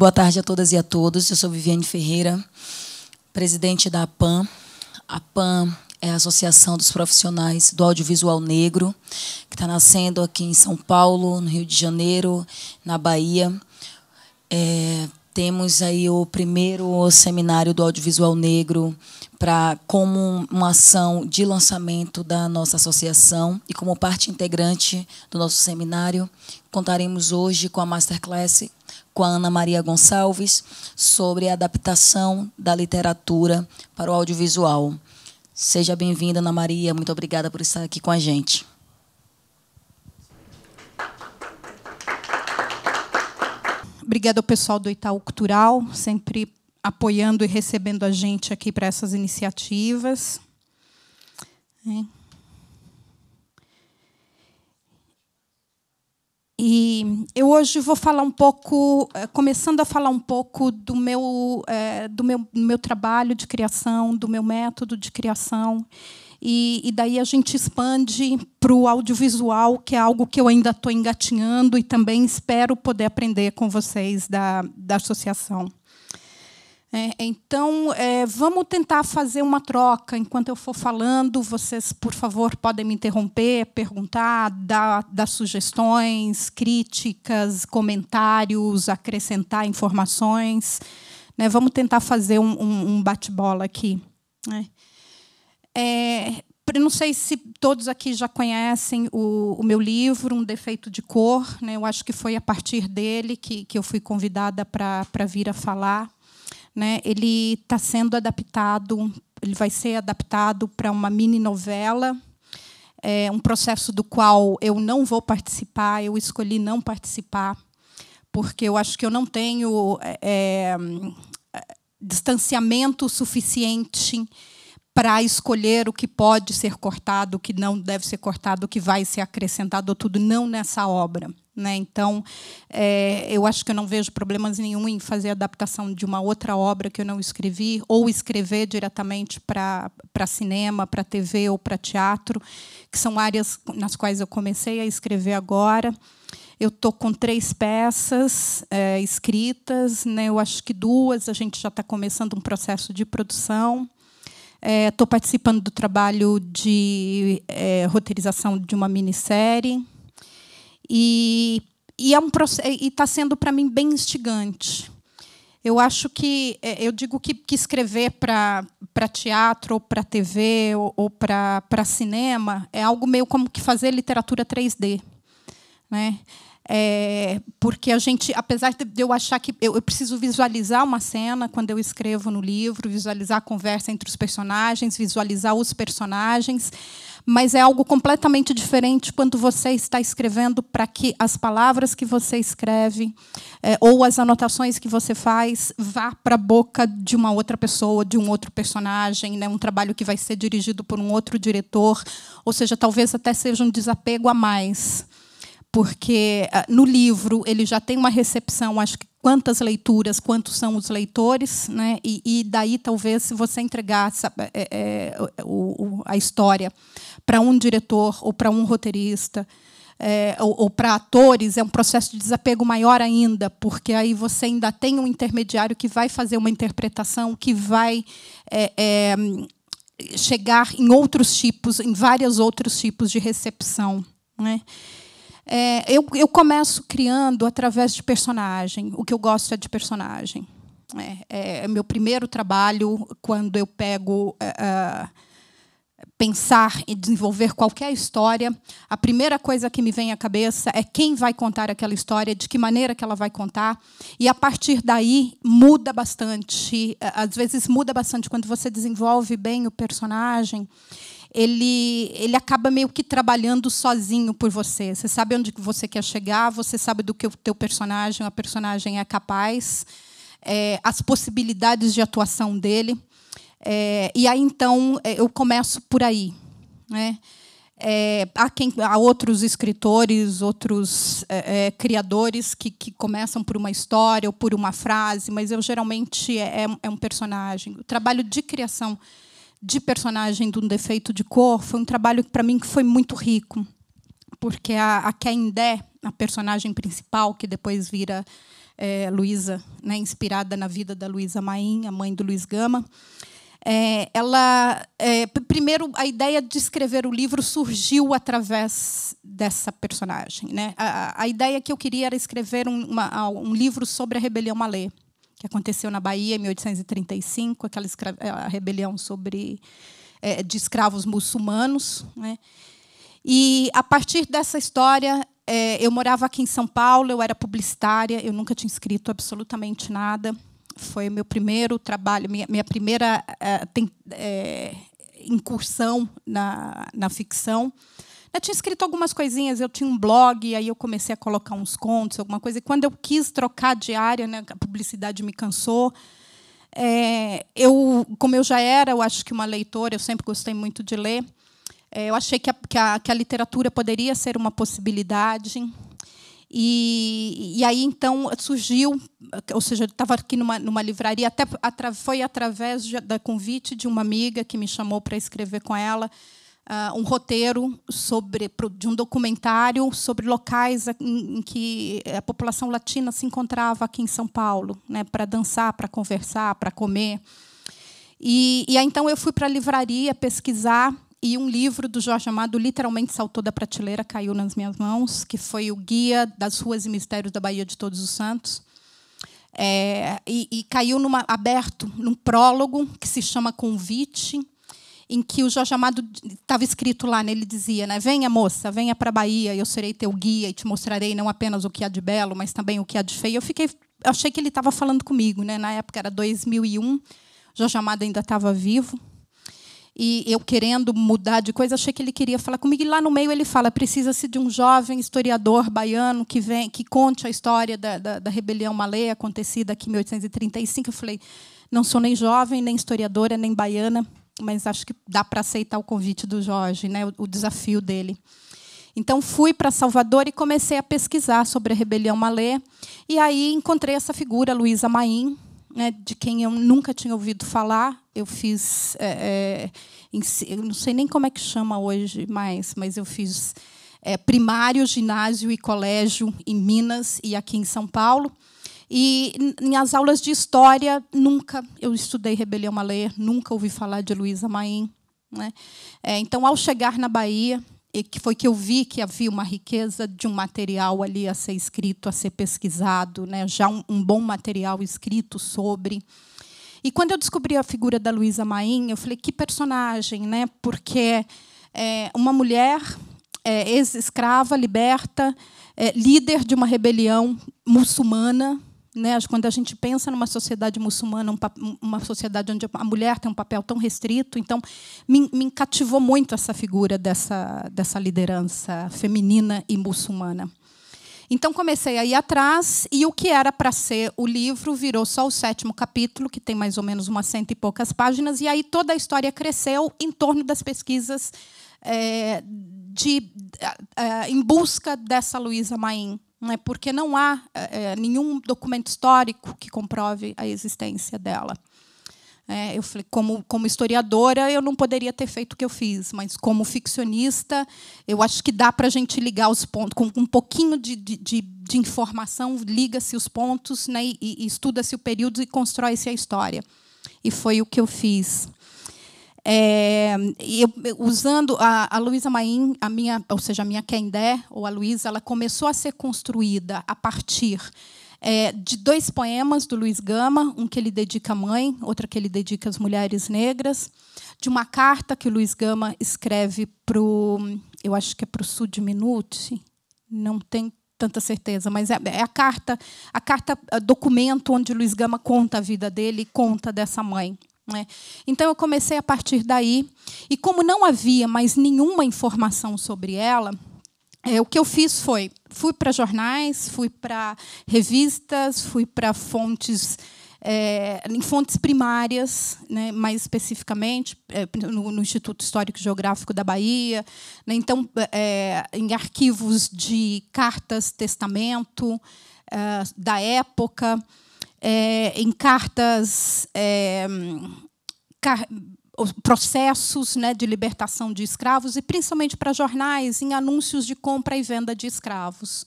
Boa tarde a todas e a todos. Eu sou Viviane Ferreira, presidente da APAM. A APAM é a Associação dos Profissionais do Audiovisual Negro, que está nascendo aqui em São Paulo, no Rio de Janeiro, na Bahia. É, temos aí o primeiro seminário do audiovisual negro para como uma ação de lançamento da nossa associação e como parte integrante do nosso seminário contaremos hoje com a masterclass com a Ana Maria Gonçalves sobre a adaptação da literatura para o audiovisual. Seja bem-vinda, Ana Maria. Muito obrigada por estar aqui com a gente. Obrigada ao pessoal do Itaú Cultural, sempre apoiando e recebendo a gente aqui para essas iniciativas. É. E eu hoje vou falar um pouco, eh, começando a falar um pouco do meu, eh, do meu, do meu trabalho de criação, do meu método de criação. E, e daí a gente expande para o audiovisual, que é algo que eu ainda estou engatinhando e também espero poder aprender com vocês da, da associação. É, então, é, vamos tentar fazer uma troca. Enquanto eu for falando, vocês, por favor, podem me interromper, perguntar, dar, dar sugestões, críticas, comentários, acrescentar informações. Né? Vamos tentar fazer um, um, um bate-bola aqui. Né? É, é não sei se todos aqui já conhecem o, o, meu livro, Um Defeito de Cor. Né? Eu acho que foi a partir dele que, que eu fui convidada para vir a falar né, ele está sendo adaptado, ele vai ser adaptado para uma mini novela, é um processo do qual eu não vou participar, eu escolhi não participar, porque eu acho que eu não tenho é, é distanciamento suficiente para escolher o que pode ser cortado, o que não deve ser cortado, o que vai ser acrescentado, tudo não nessa obra. Né? Então, é, eu acho que eu não vejo problemas nenhum em fazer adaptação de uma outra obra que eu não escrevi, ou escrever diretamente para cinema, para TV ou para teatro, que são áreas nas quais eu comecei a escrever agora. Eu estou com três peças é, escritas, né? eu acho que duas, a gente já está começando um processo de produção. Estou é, participando do trabalho de é, roteirização de uma minissérie. E é um e está sendo para mim bem instigante. Eu acho que é, eu digo que, que escrever para teatro ou para TV ou, ou para cinema é algo meio como que fazer literatura 3D, né? É, porque a gente, apesar de eu achar que eu, eu, preciso visualizar uma cena quando eu escrevo no livro, visualizar a conversa entre os personagens, visualizar os personagens, mas é algo completamente diferente quando você está escrevendo para que as palavras que você escreve é, ou as anotações que você faz vá para a boca de uma outra pessoa, de um outro personagem, né? um trabalho que vai ser dirigido por um outro diretor, ou seja, talvez até seja um desapego a mais porque ah, no livro ele já tem uma recepção, acho que quantas leituras, quantos são os leitores, né? e, e daí talvez se você entregar é, é, o, a história para um diretor ou para um roteirista é, ou, ou para atores é um processo de desapego maior ainda, porque aí você ainda tem um intermediário que vai fazer uma interpretação que vai chegar em outros tipos, em vários outros tipos de recepção, né? É, eu, eu começo criando através de personagem. O que eu gosto é de personagem. É, é, é, meu primeiro trabalho quando eu pego é, é, pensar e desenvolver qualquer história. A primeira coisa que me vem à cabeça é quem vai contar aquela história, de que maneira que ela vai contar. E a partir daí muda bastante. É, às vezes muda bastante quando você desenvolve bem o personagem ele, ele acaba meio que trabalhando sozinho por você. Você sabe onde você quer chegar, você sabe do que o teu personagem, a personagem é capaz, é, as possibilidades de atuação dele. É, e aí, então, é, eu começo por aí. Né? É, há, quem, há, outros escritores, outros é, é, criadores que, que, começam por uma história ou por uma frase, mas eu geralmente é, é um personagem. O trabalho de criação de personagem de um defeito de cor foi um trabalho para mim que foi muito rico, porque a, a Kendé, a personagem principal que depois vira é, Luísa, né, inspirada na vida da Luísa Maim, a mãe do Luiz Gama, é, ela é, primeiro a ideia de escrever o livro surgiu através dessa personagem, né? A, a ideia que eu queria era escrever um, uma, um livro sobre a rebelião Malê que aconteceu na Bahia em 1835, aquela a rebelião sobre é, de escravos muçulmanos. Né? E a partir dessa história, é, eu morava aqui em São Paulo, eu era publicitária, eu nunca tinha escrito absolutamente nada. Foi meu primeiro trabalho, minha, minha primeira é, tem, é, incursão na, na ficção. Eu tinha escrito algumas coisinhas, eu tinha um blog, aí eu comecei a colocar uns contos, alguma coisa. E quando eu quis trocar de área, né, a publicidade me cansou. É, eu, como eu já era, eu acho que uma leitora, eu sempre gostei muito de ler. É, eu achei que a, que, a, que a literatura poderia ser uma possibilidade. E, e, aí então surgiu, ou seja, eu estava aqui numa, numa livraria, até atra, foi através da convite de uma amiga que me chamou para escrever com ela uh, um roteiro sobre, de um documentário sobre locais em, que a população latina se encontrava aqui em São Paulo, né, para dançar, para conversar, para comer. E, e aí, então eu fui para a livraria pesquisar e um livro do Jorge Amado literalmente saltou da prateleira, caiu nas minhas mãos, que foi o Guia das Ruas e Mistérios da Bahia de Todos os Santos. É, e, e, caiu numa, aberto num prólogo que se chama Convite, em que o Jorge Amado estava escrito lá, né? ele dizia, né? Venha, moça, venha para a Bahia, eu serei teu guia e te mostrarei não apenas o que há de belo, mas também o que há de feio. Eu fiquei, eu achei que ele estava falando comigo, né? Na época era 2001, Jorge Amado ainda estava vivo. E eu querendo mudar de coisa, achei que ele queria falar comigo. E lá no meio ele fala: precisa-se de um jovem historiador baiano que vem, que conte a história da, da, da rebelião malê acontecida aqui em 1835. Eu falei: não sou nem jovem, nem historiadora, nem baiana mas acho que dá para aceitar o convite do Jorge, né, o, desafio dele. Então fui para Salvador e comecei a pesquisar sobre a rebelião Malê e aí encontrei essa figura Luísa Maim, né, de quem eu nunca tinha ouvido falar. Eu fiz, é, é, eu não sei nem como é que chama hoje mais, mas eu fiz é, primário, ginásio e colégio em Minas e aqui em São Paulo. E nas aulas de história, nunca eu estudei Rebelião a nunca ouvi falar de Luísa Maim. Né? É, então, ao chegar na Bahia, e que foi que eu vi que havia uma riqueza de um material ali a ser escrito, a ser pesquisado, né? já um, um bom material escrito sobre. E quando eu descobri a figura da Luísa Maim, eu falei que personagem, né? Porque é, uma mulher é, ex-escrava, liberta, é, líder de uma rebelião muçulmana, né? Quando a gente pensa numa sociedade muçulmana, uma sociedade onde a mulher tem um papel tão restrito, então me, cativou muito essa figura dessa, dessa liderança feminina e muçulmana. Então comecei a ir atrás e o que era para ser o livro virou só o sétimo capítulo, que tem mais ou menos umas cento e poucas páginas, e aí toda a história cresceu em torno das pesquisas é, de, é, em busca dessa Luísa Maim né, porque não há é, nenhum documento histórico que comprove a existência dela. É, eu falei, como, como historiadora, eu não poderia ter feito o que eu fiz, mas como ficcionista, eu acho que dá para a gente ligar os pontos. Com um pouquinho de, de, de, informação, liga-se os pontos né, e, e estuda-se o período e constrói-se a história. E foi o que eu fiz. É, eu, usando a, a Luísa Maim, a minha, ou seja, a minha Kendé, ou a Luísa, ela começou a ser construída a partir é, de dois poemas do Luiz Gama, um que ele dedica à mãe, outro que ele dedica às mulheres negras, de uma carta que o Luiz Gama escreve para o, eu acho que é para o Sul de Minuti, não tenho tanta certeza, mas é, é, a carta, a carta documento onde o Luiz Gama conta a vida dele, conta dessa mãe. Né? Então eu comecei a partir daí. E como não havia mais nenhuma informação sobre ela, é, o que eu fiz foi: fui para jornais, fui para revistas, fui para fontes. É, em fontes primárias, né, mais especificamente é, no, no, Instituto Histórico e Geográfico da Bahia, né, então é, em arquivos de cartas, testamento é, da época, é, em cartas, é, car processos né, de libertação de escravos, e principalmente para jornais, em anúncios de compra e venda de escravos.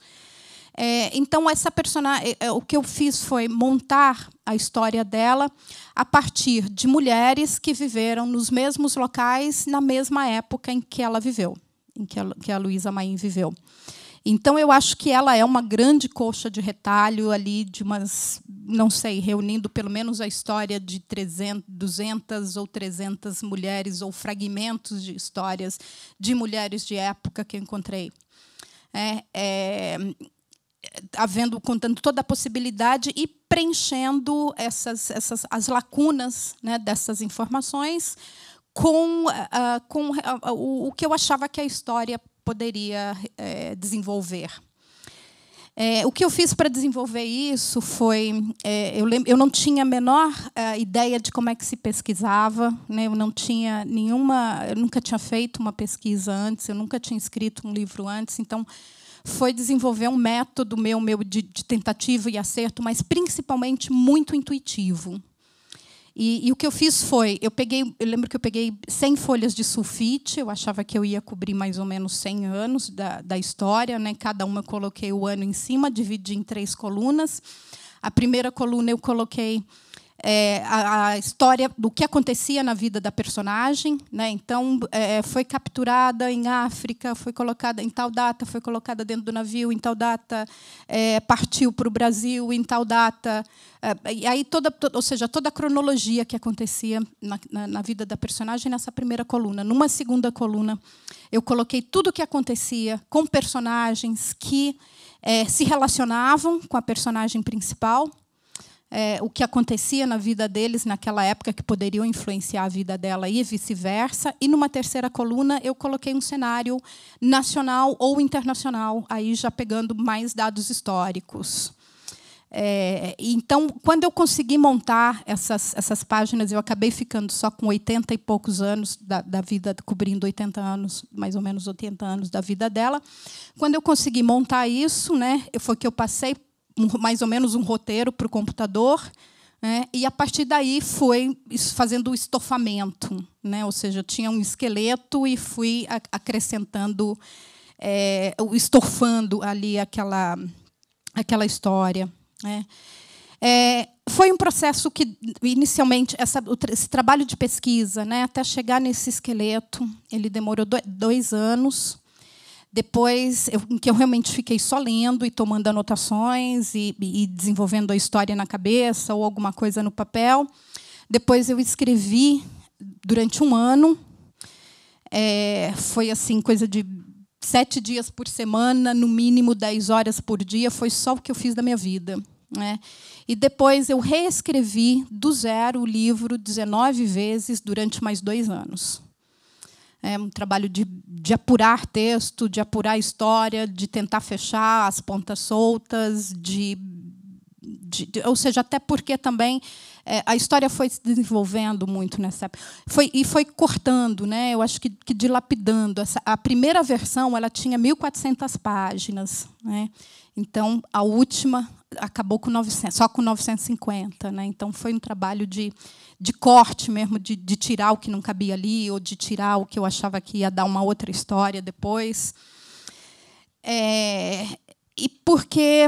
É, então essa personagem, é, é, o que eu fiz foi montar a história dela a partir de mulheres que viveram nos mesmos locais na mesma época em que ela viveu, em que a, a Luísa Maim viveu. Então, eu acho que ela é uma grande coxa de retalho ali de umas, não sei, reunindo pelo menos a história de 300, 200 ou 300 mulheres ou fragmentos de histórias de mulheres de época que eu encontrei. É, é, havendo contando toda a possibilidade e preenchendo essas, essas as lacunas né, dessas informações com, uh, com uh, o, o que eu achava que a história poderia é, desenvolver. É, o que eu fiz para desenvolver isso foi, é, eu, lembro, eu não tinha a menor é, ideia de como é que se pesquisava, né? eu não tinha nenhuma, eu nunca tinha feito uma pesquisa antes, eu nunca tinha escrito um livro antes, então foi desenvolver um método meu, meu de, de tentativa e acerto, mas principalmente muito intuitivo, e, e, o que eu fiz foi, eu peguei, eu lembro que eu peguei 100 folhas de sulfite, eu achava que eu ia cobrir mais ou menos 100 anos da, da história, né? Cada uma eu coloquei o ano em cima, dividi em três colunas. A primeira coluna eu coloquei é, a, a, história do que acontecia na vida da personagem. Né? Então, é, foi capturada em África, foi colocada em tal data, foi colocada dentro do navio em tal data, é, partiu para o Brasil em tal data. É, e aí toda, to, ou seja, toda a cronologia que acontecia na, na, na, vida da personagem nessa primeira coluna. Numa segunda coluna, eu coloquei tudo o que acontecia com personagens que é, se relacionavam com a personagem principal é, o que acontecia na vida deles naquela época que poderiam influenciar a vida dela e vice-versa. E numa terceira coluna eu coloquei um cenário nacional ou internacional, aí já pegando mais dados históricos. É, então, quando eu consegui montar essas, essas páginas, eu acabei ficando só com 80 e poucos anos da, da, vida, cobrindo 80 anos, mais ou menos 80 anos da vida dela. Quando eu consegui montar isso, né, foi que eu passei mais ou menos um roteiro para o computador. Né, e a partir daí foi fazendo o estofamento, né? ou seja, eu tinha um esqueleto e fui acrescentando, é, estofando ali aquela, aquela história. Né? É, foi um processo que, inicialmente, essa, esse trabalho de pesquisa, né, até chegar nesse esqueleto, ele demorou dois anos. Depois, eu, em que eu realmente fiquei só lendo e tomando anotações e, e desenvolvendo a história na cabeça ou alguma coisa no papel. Depois, eu escrevi durante um ano. É, foi assim coisa de sete dias por semana, no mínimo dez horas por dia. Foi só o que eu fiz da minha vida. Né? E depois eu reescrevi do zero o livro 19 vezes durante mais dois anos é um trabalho de, de apurar texto, de apurar história, de tentar fechar as pontas soltas, de, de, de ou seja, até porque também é, a história foi se desenvolvendo muito nessa época. Foi, e foi cortando, né? eu acho que, que dilapidando. Essa, a primeira versão ela tinha 1.400 páginas. Né? Então, a última acabou com 900, só com 950. Né? Então, foi um trabalho de, de corte mesmo, de, de, tirar o que não cabia ali, ou de tirar o que eu achava que ia dar uma outra história depois. É, e porque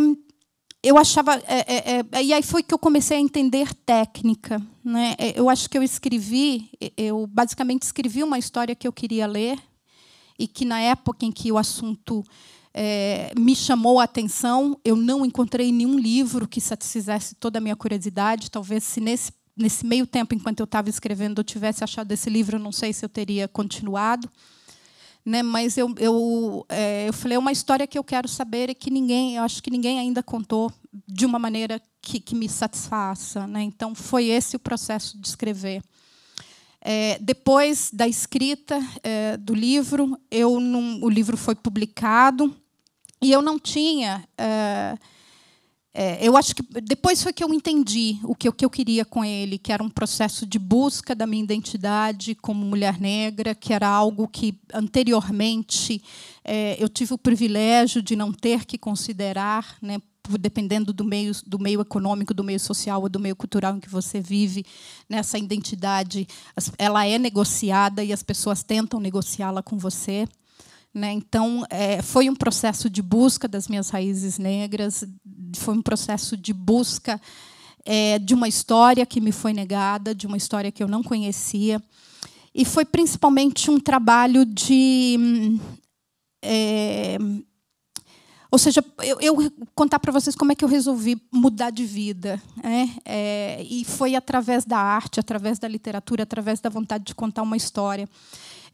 eu achava. É, é, é e aí foi que eu comecei a entender técnica. Né? É, eu acho que eu escrevi, eu basicamente escrevi uma história que eu queria ler, e que na época em que o assunto. É, me chamou a atenção. Eu não encontrei nenhum livro que satisfizesse toda a minha curiosidade. Talvez se nesse nesse meio tempo, enquanto eu estava escrevendo, eu tivesse achado esse livro, não sei se eu teria continuado. Né? Mas eu, eu, é, eu falei, é uma história que eu quero saber e que ninguém, eu acho que ninguém ainda contou de uma maneira que, que me satisfaça. Né? Então, foi esse o processo de escrever. É, depois da escrita é, do livro, eu não, o livro foi publicado e eu não tinha. É, é, eu acho que depois foi que eu entendi o que, o que eu queria com ele, que era um processo de busca da minha identidade como mulher negra, que era algo que anteriormente é, eu tive o privilégio de não ter que considerar, né, dependendo do meio, do meio econômico, do meio social ou do meio cultural em que você vive, nessa né, identidade, ela é negociada e as pessoas tentam negociá-la com você. Né? Então, é, foi um processo de busca das minhas raízes negras, foi um processo de busca é, de uma história que me foi negada, de uma história que eu não conhecia. E foi principalmente um trabalho de. Hum, é, ou seja, eu, eu contar para vocês como é que eu resolvi mudar de vida. Né? É, e foi através da arte, através da literatura, através da vontade de contar uma história.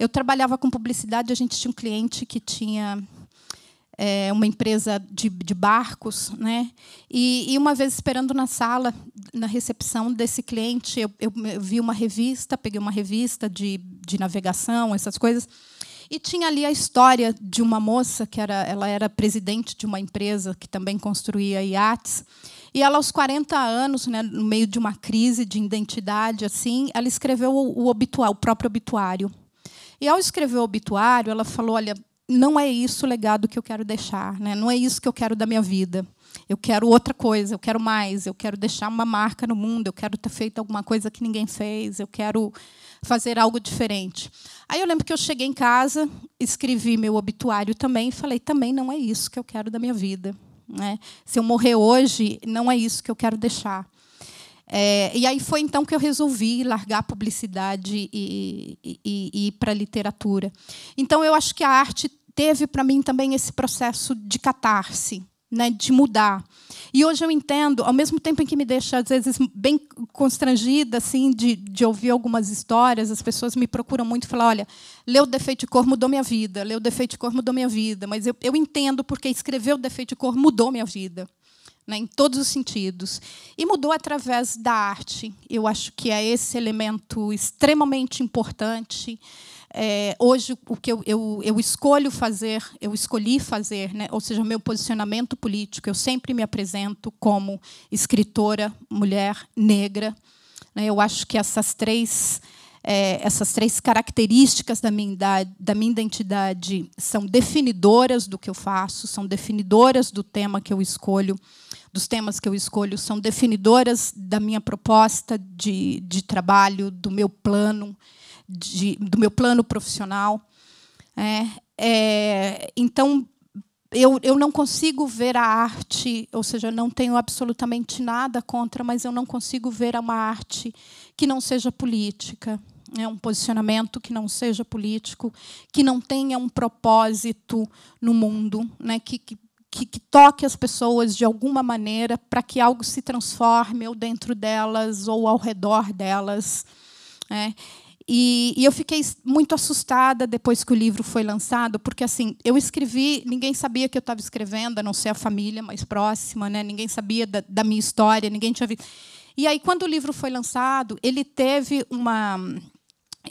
Eu trabalhava com publicidade, a gente tinha um cliente que tinha é, uma empresa de, de barcos, né? E, e, uma vez esperando na sala, na recepção desse cliente, eu, eu, eu vi uma revista, peguei uma revista de, de navegação, essas coisas. E tinha ali a história de uma moça que era, ela era presidente de uma empresa que também construía iates. E ela, aos 40 anos, né, no meio de uma crise de identidade, assim, ela escreveu o, o, obituário, o próprio obituário. E ao escrever o obituário, ela falou: olha, não é isso o legado que eu quero deixar, né? não é isso que eu quero da minha vida. Eu quero outra coisa, eu quero mais, eu quero deixar uma marca no mundo, eu quero ter feito alguma coisa que ninguém fez, eu quero fazer algo diferente. Aí eu lembro que eu cheguei em casa, escrevi meu obituário também e falei: também não é isso que eu quero da minha vida. Né? Se eu morrer hoje, não é isso que eu quero deixar. É, e aí foi então que eu resolvi largar a publicidade e, e, e, ir para a literatura. Então eu acho que a arte teve para mim também esse processo de catarse. Né, de mudar. E hoje eu entendo, ao mesmo tempo em que me deixa, às vezes, bem constrangida assim, de, de ouvir algumas histórias, as pessoas me procuram muito e falam: olha, leu o defeito de cor mudou minha vida, leu o defeito de cor mudou minha vida. Mas eu, eu entendo porque escrever o defeito de cor mudou minha vida né, em todos os sentidos. E mudou através da arte. Eu acho que é esse elemento extremamente importante. É, hoje, o que eu, eu, eu, escolho fazer, eu escolhi fazer, né, ou seja, meu posicionamento político, eu sempre me apresento como escritora, mulher, negra. Né, eu acho que essas três. É, essas três características da minha, da minha identidade são definidoras do que eu faço, são definidoras do tema que eu escolho dos temas que eu escolho são definidoras da minha proposta de, de trabalho, do meu plano, de, do meu plano profissional. É, é, então, eu, eu não consigo ver a arte, ou seja, não tenho absolutamente nada contra, mas eu não consigo ver uma arte que não seja política, né, um posicionamento que não seja político, que não tenha um propósito no mundo, né, que, que que, que, toque as pessoas de alguma maneira para que algo se transforme ou dentro delas ou ao redor delas. Né? E, e, eu fiquei muito assustada depois que o livro foi lançado, porque assim eu escrevi, ninguém sabia que eu estava escrevendo, a não ser a família mais próxima, né? ninguém sabia da, da minha história, ninguém tinha visto. E aí, quando o livro foi lançado, ele teve uma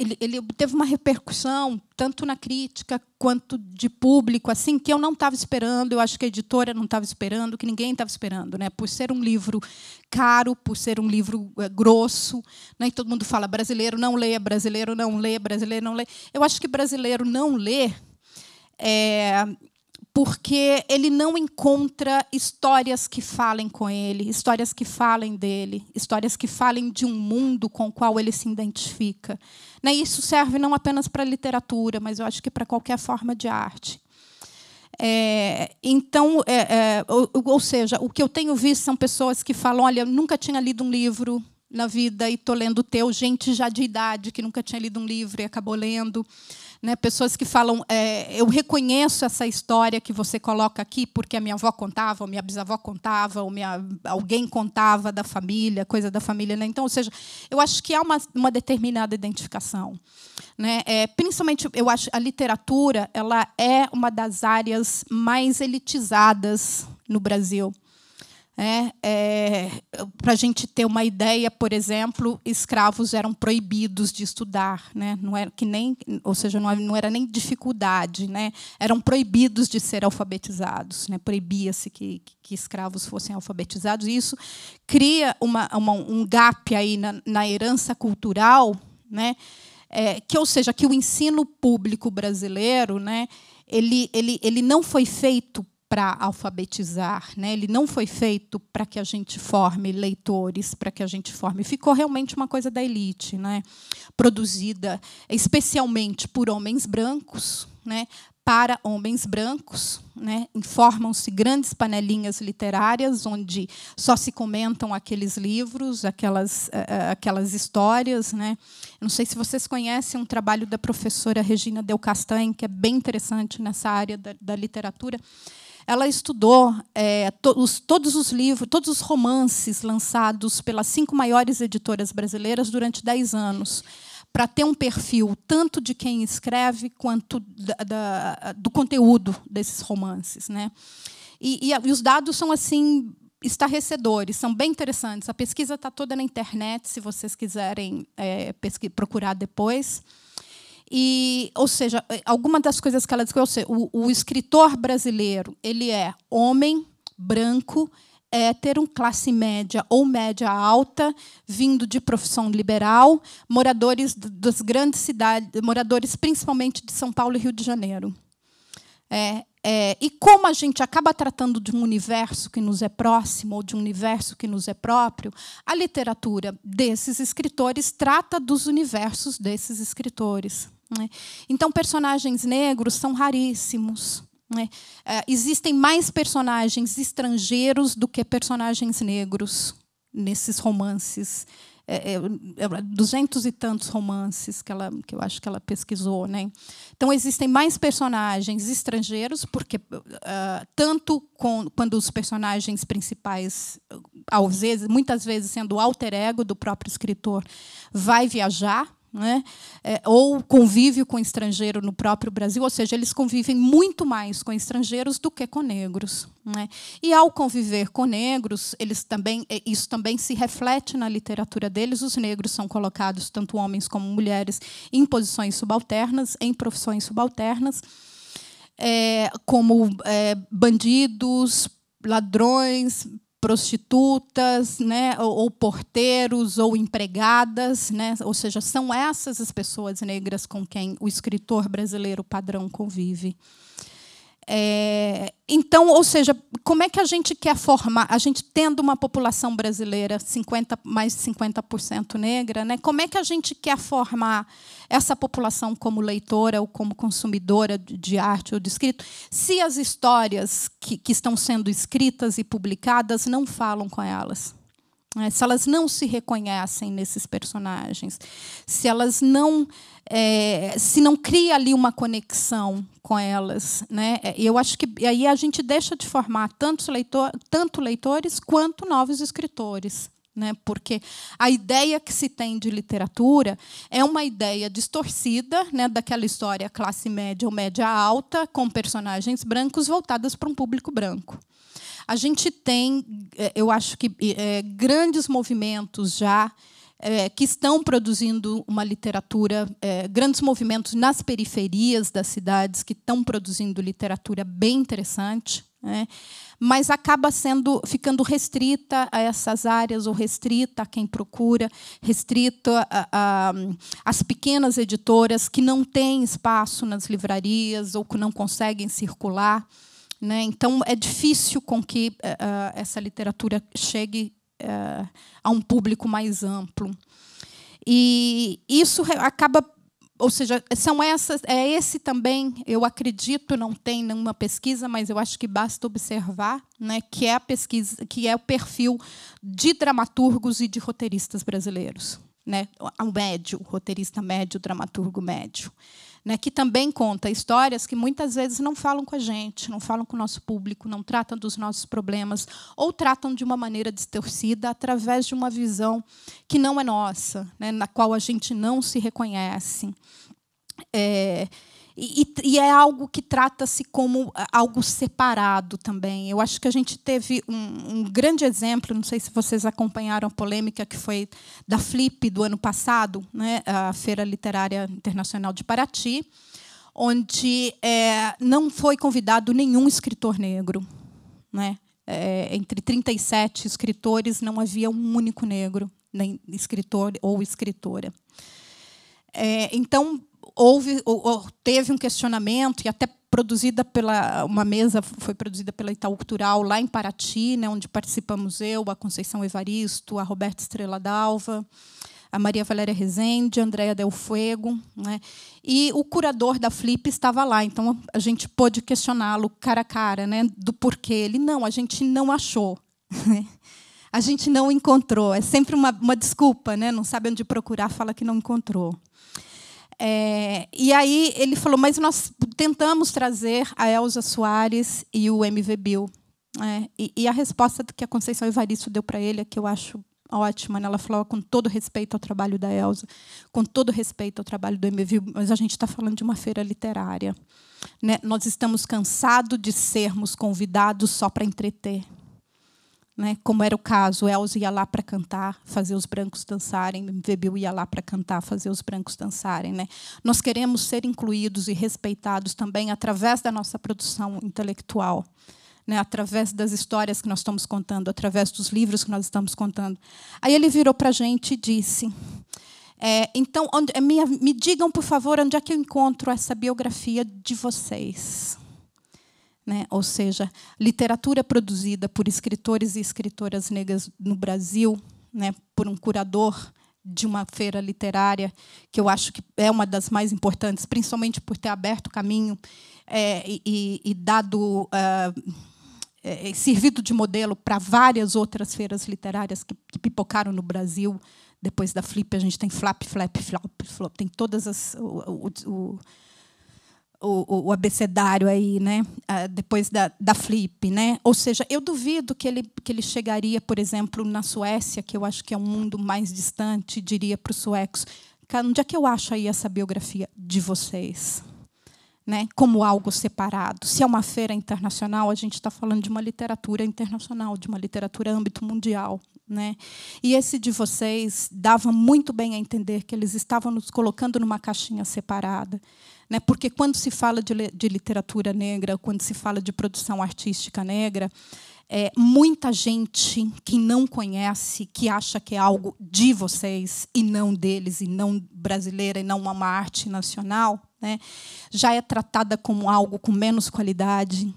ele, ele uma repercussão tanto na crítica quanto de público, assim que eu não estava esperando. Eu acho que a editora não estava esperando, que ninguém estava esperando, né? Por ser um livro caro, por ser um livro é, grosso, né? E todo mundo fala brasileiro não lê, brasileiro não lê, brasileiro não lê. Eu acho que brasileiro não lê é, porque ele não encontra histórias que falem com ele, histórias que falem dele, histórias que falem de um mundo com o qual ele se identifica. Né, isso serve não apenas para a literatura, mas eu acho que para qualquer forma de arte. É, então, é, é, ou, ou, seja, o que eu tenho visto são pessoas que falam: olha, nunca tinha lido um livro na vida e estou lendo o teu, gente já de idade que nunca tinha lido um livro e acabou lendo né? pessoas que falam, é, eu reconheço essa história que você coloca aqui porque a minha avó contava, ou minha bisavó contava, ou minha, alguém contava da família, coisa da família. Né? Então, ou seja, eu acho que há uma, uma determinada identificação. Né? É, principalmente, eu acho a literatura ela é uma das áreas mais elitizadas no Brasil. Né? É, é, Para a gente ter uma ideia, por exemplo, escravos eram proibidos de estudar, né? não era que nem, ou seja, não, não era nem dificuldade, né? eram proibidos de ser alfabetizados, né? proibia-se que, que escravos fossem alfabetizados. E isso cria uma, uma, um gap aí na, na herança cultural, né? É, que ou seja, que o ensino público brasileiro, né? Ele, ele, ele não foi feito para alfabetizar, né? ele não foi feito para que a gente forme leitores, para que a gente forme. Ficou realmente uma coisa da elite, né? produzida especialmente por homens brancos, né? para homens brancos. Né? Informam-se grandes panelinhas literárias, onde só se comentam aqueles livros, aquelas, eh, eh, aquelas histórias. Né? Não sei se vocês conhecem um trabalho da professora Regina Del Castanho, que é bem interessante nessa área da, da literatura ela estudou é, to os, todos os livros, todos os romances lançados pelas cinco maiores editoras brasileiras durante dez anos, para ter um perfil tanto de quem escreve quanto da, da, do conteúdo desses romances, né? E, e, e os dados são assim estarrecedores, são bem interessantes. A pesquisa está toda na internet, se vocês quiserem é, procurar depois. E, ou seja, é, alguma das coisas que ela diz, seja, o, o escritor brasileiro, ele é homem, branco, hétero, classe média ou média alta, vindo de profissão liberal, moradores das grandes cidades, moradores principalmente de São Paulo e Rio de Janeiro. É, é, e como a gente acaba tratando de um universo que nos é próximo ou de um universo que nos é próprio, a literatura desses escritores trata dos universos desses escritores. Né? Então, personagens negros são raríssimos. Né? É, existem mais personagens estrangeiros do que personagens negros nesses romances. É, é, duzentos e tantos romances que, ela, que eu acho que ela pesquisou. Né? Então, existem mais personagens estrangeiros, porque tanto quando os personagens principais, às vezes, muitas vezes sendo o alter ego do próprio escritor, vai viajar né? É, ou convívio com estrangeiro no próprio Brasil, ou seja, eles convivem muito mais com estrangeiros do que com negros. Né? E ao conviver com negros, eles também, é, isso também se reflete na literatura deles. Os negros são colocados, tanto homens como mulheres, em posições subalternas, em profissões subalternas, é, como é, bandidos, ladrões, prostitutas, né, ou, porteiros, ou empregadas, né, ou seja, são essas as pessoas negras com quem o escritor brasileiro padrão convive. É, então, ou seja, como é que a gente quer formar, a gente tendo uma população brasileira 50, mais de 50% negra, né, como é que a gente quer formar essa população como leitora ou como consumidora de arte ou de escrito, se as histórias que, que estão sendo escritas e publicadas não falam com elas? Né, se elas não se reconhecem nesses personagens, se elas não é, se não cria ali uma conexão com elas. Né? É, eu acho que aí a gente deixa de formar tanto, leitor, tanto leitores quanto novos escritores. Né? Porque a ideia que se tem de literatura é uma ideia distorcida né? daquela história classe média ou média alta, com personagens brancos voltadas para um público branco. A gente tem, é, eu acho que, é, grandes movimentos já é, que estão produzindo uma literatura, é, grandes movimentos nas periferias das cidades que estão produzindo literatura bem interessante, né? mas acaba sendo ficando restrita a essas áreas ou restrita a quem procura, restrita às pequenas editoras que não têm espaço nas livrarias ou que não conseguem circular. Né? Então, é difícil com que uh, essa literatura chegue a um público mais amplo. E isso acaba ou seja, são essas, é esse também, eu acredito, não tem nenhuma pesquisa, mas eu acho que basta observar, né, que é a pesquisa, que é o perfil de dramaturgos e de roteiristas brasileiros, né, o médio, roteirista médio, dramaturgo médio né, que também conta histórias que muitas vezes não falam com a gente, não falam com o nosso público, não tratam dos nossos problemas, ou tratam de uma maneira distorcida através de uma visão que não é nossa, né, na qual a gente não se reconhece. É, e, e é algo que trata-se como ah, algo separado também. Eu acho que a gente teve um, um grande exemplo, não sei se vocês acompanharam a polêmica que foi da Flip do ano passado, né, a Feira Literária Internacional de Paraty, onde é, não foi convidado nenhum escritor negro. Né? É, entre 37 escritores, não havia um único negro, nem escritor ou escritora. É, então, houve ou, ou teve um questionamento e até produzida pela uma mesa foi produzida pela Itaú Cultural lá em Paraty, né, onde participamos eu, a Conceição Evaristo, a Roberta Estrela Dalva, a Maria Valéria Rezende, a Andrea Del Fuego, né? E o curador da Flip estava lá, então a gente pôde questioná-lo cara a cara, né, do porquê ele não, a gente não achou. a gente não encontrou. É sempre uma, uma desculpa, né? Não sabe onde procurar, fala que não encontrou. É, e aí ele falou, mas nós tentamos trazer a Elza Soares e o MV Bill. É, e, e, a resposta que a Conceição Evaristo deu para ele é que eu acho ótima. Né? Ela falou, com todo respeito ao trabalho da Elza, com todo respeito ao trabalho do MV, mas a gente está falando de uma feira literária. Né? Nós estamos cansados de sermos convidados só para entreter né? como era o caso, Elza ia lá para cantar, fazer os brancos dançarem, MVBU ia lá para cantar, fazer os brancos dançarem. Né? Nós queremos ser incluídos e respeitados também através da nossa produção intelectual. Né, através das histórias que nós estamos contando, através dos livros que nós estamos contando. Aí ele virou para a gente e disse: é, Então, onde, é me, me digam, por favor, onde é que eu encontro essa biografia de vocês? Né? Ou seja, literatura produzida por escritores e escritoras negras no Brasil, né? por um curador de uma feira literária, que eu acho que é uma das mais importantes, principalmente por ter aberto o caminho é, e, e, dado. Uh, é, servido de modelo para várias outras feiras literárias que, que, pipocaram no Brasil. Depois da Flip, a gente tem Flap, Flap, Flop, Flop tem todas as. O, o, o, o, abecedário aí, né? Ah, depois da, da Flip, né? Ou seja, eu duvido que ele, que ele chegaria, por exemplo, na Suécia, que eu acho que é um mundo mais distante, diria para os suecos. onde é que eu acho aí essa biografia de vocês? Né? Como algo separado. Se é uma feira internacional, a gente está falando de uma literatura internacional, de uma literatura âmbito mundial, né? E esse de vocês dava muito bem a entender que eles estavam nos colocando numa caixinha separada. Né? Porque quando se fala de, de literatura negra, quando se fala de produção artística negra, é, muita gente que não conhece, que acha que é algo de vocês e não deles, e não brasileira, e não uma arte nacional, né? Já é tratada como algo com menos qualidade,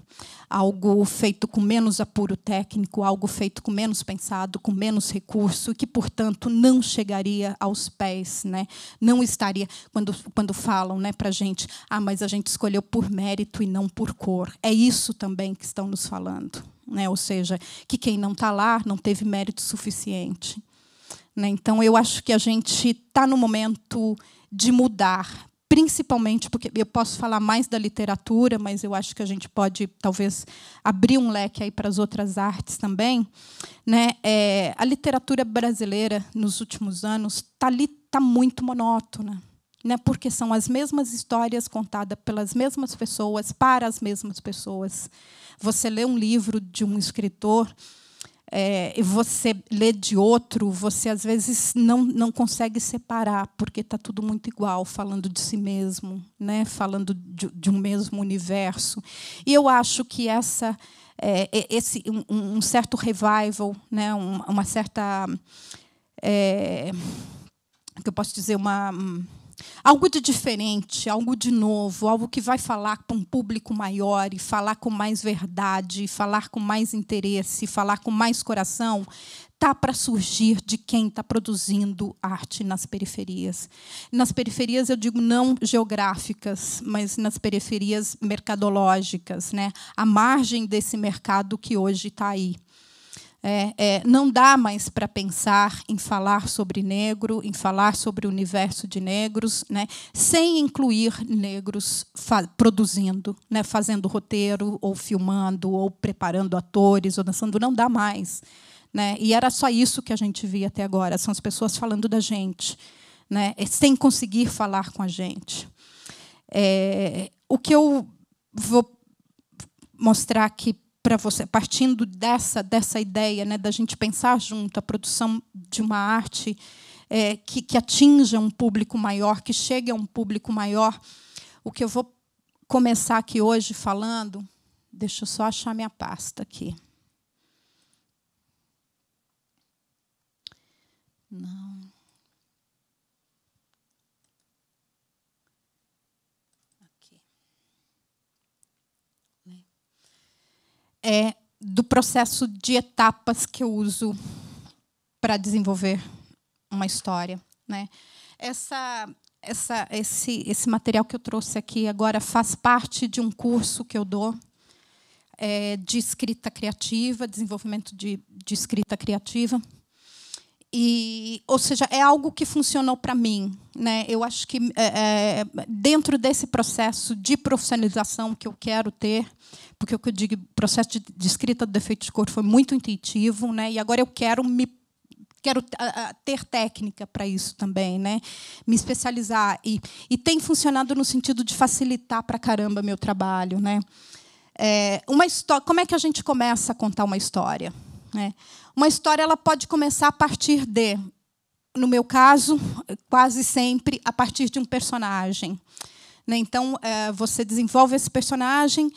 algo feito com menos apuro técnico, algo feito com menos pensado, com menos recurso, que, portanto, não chegaria aos pés, né? não estaria. Quando, quando falam né, para a gente, ah, mas a gente escolheu por mérito e não por cor. É isso também que estão nos falando. Né? Ou seja, que quem não está lá não teve mérito suficiente. Né? Então, eu acho que a gente está no momento de mudar principalmente porque eu posso falar mais da literatura, mas eu acho que a gente pode talvez abrir um leque aí para as outras artes também, né? É, a literatura brasileira nos últimos anos está tá muito monótona. Né, porque são as mesmas histórias contadas pelas mesmas pessoas, para as mesmas pessoas. Você lê um livro de um escritor, é, você lê de outro, você às vezes não, não consegue separar, porque está tudo muito igual, falando de si mesmo, né? falando de, de um mesmo universo. E eu acho que essa. É, esse um, um, certo revival, né, uma, uma certa é, que eu posso dizer uma hum, Algo de diferente, algo de novo, algo que vai falar para um público maior e falar com mais verdade, falar com mais interesse, falar com mais coração, tá para surgir de quem está produzindo arte nas periferias. Nas periferias, eu digo não geográficas, mas nas periferias mercadológicas, né? a margem desse mercado que hoje está aí. É, é, não dá mais para pensar em falar sobre negro, em falar sobre o universo de negros, né, sem incluir negros produzindo, né, fazendo roteiro, ou filmando, ou preparando atores, ou dançando. Não dá mais. Né? E era só isso que a gente via até agora: são as pessoas falando da gente, né, é, sem conseguir falar com a gente. É, o que eu vou mostrar aqui para você, partindo dessa dessa ideia, né, da gente pensar junto a produção de uma arte é, que, que atinja um público maior, que chegue a um público maior. O que eu vou começar aqui hoje falando, deixa eu só achar minha pasta aqui. Não. é do processo de etapas que eu uso para desenvolver uma história, né? Essa essa, esse, esse material que eu trouxe aqui agora faz parte de um curso que eu dou é, de escrita criativa, desenvolvimento de, de escrita criativa. E, ou seja, é algo que funcionou para mim. Né? Eu acho que, é, é, dentro desse processo de profissionalização que eu quero ter, porque o que eu digo, o processo de, de escrita do defeito de cor foi muito intuitivo, né? E agora eu quero me quero ter técnica para isso também, né? Me especializar e, e tem funcionado no sentido de facilitar para caramba meu trabalho, né? É, uma história, como é que a gente começa a contar uma história? Né? Uma história ela pode começar a partir de, no meu caso, quase sempre a partir de um personagem. Né? Então é, você desenvolve esse personagem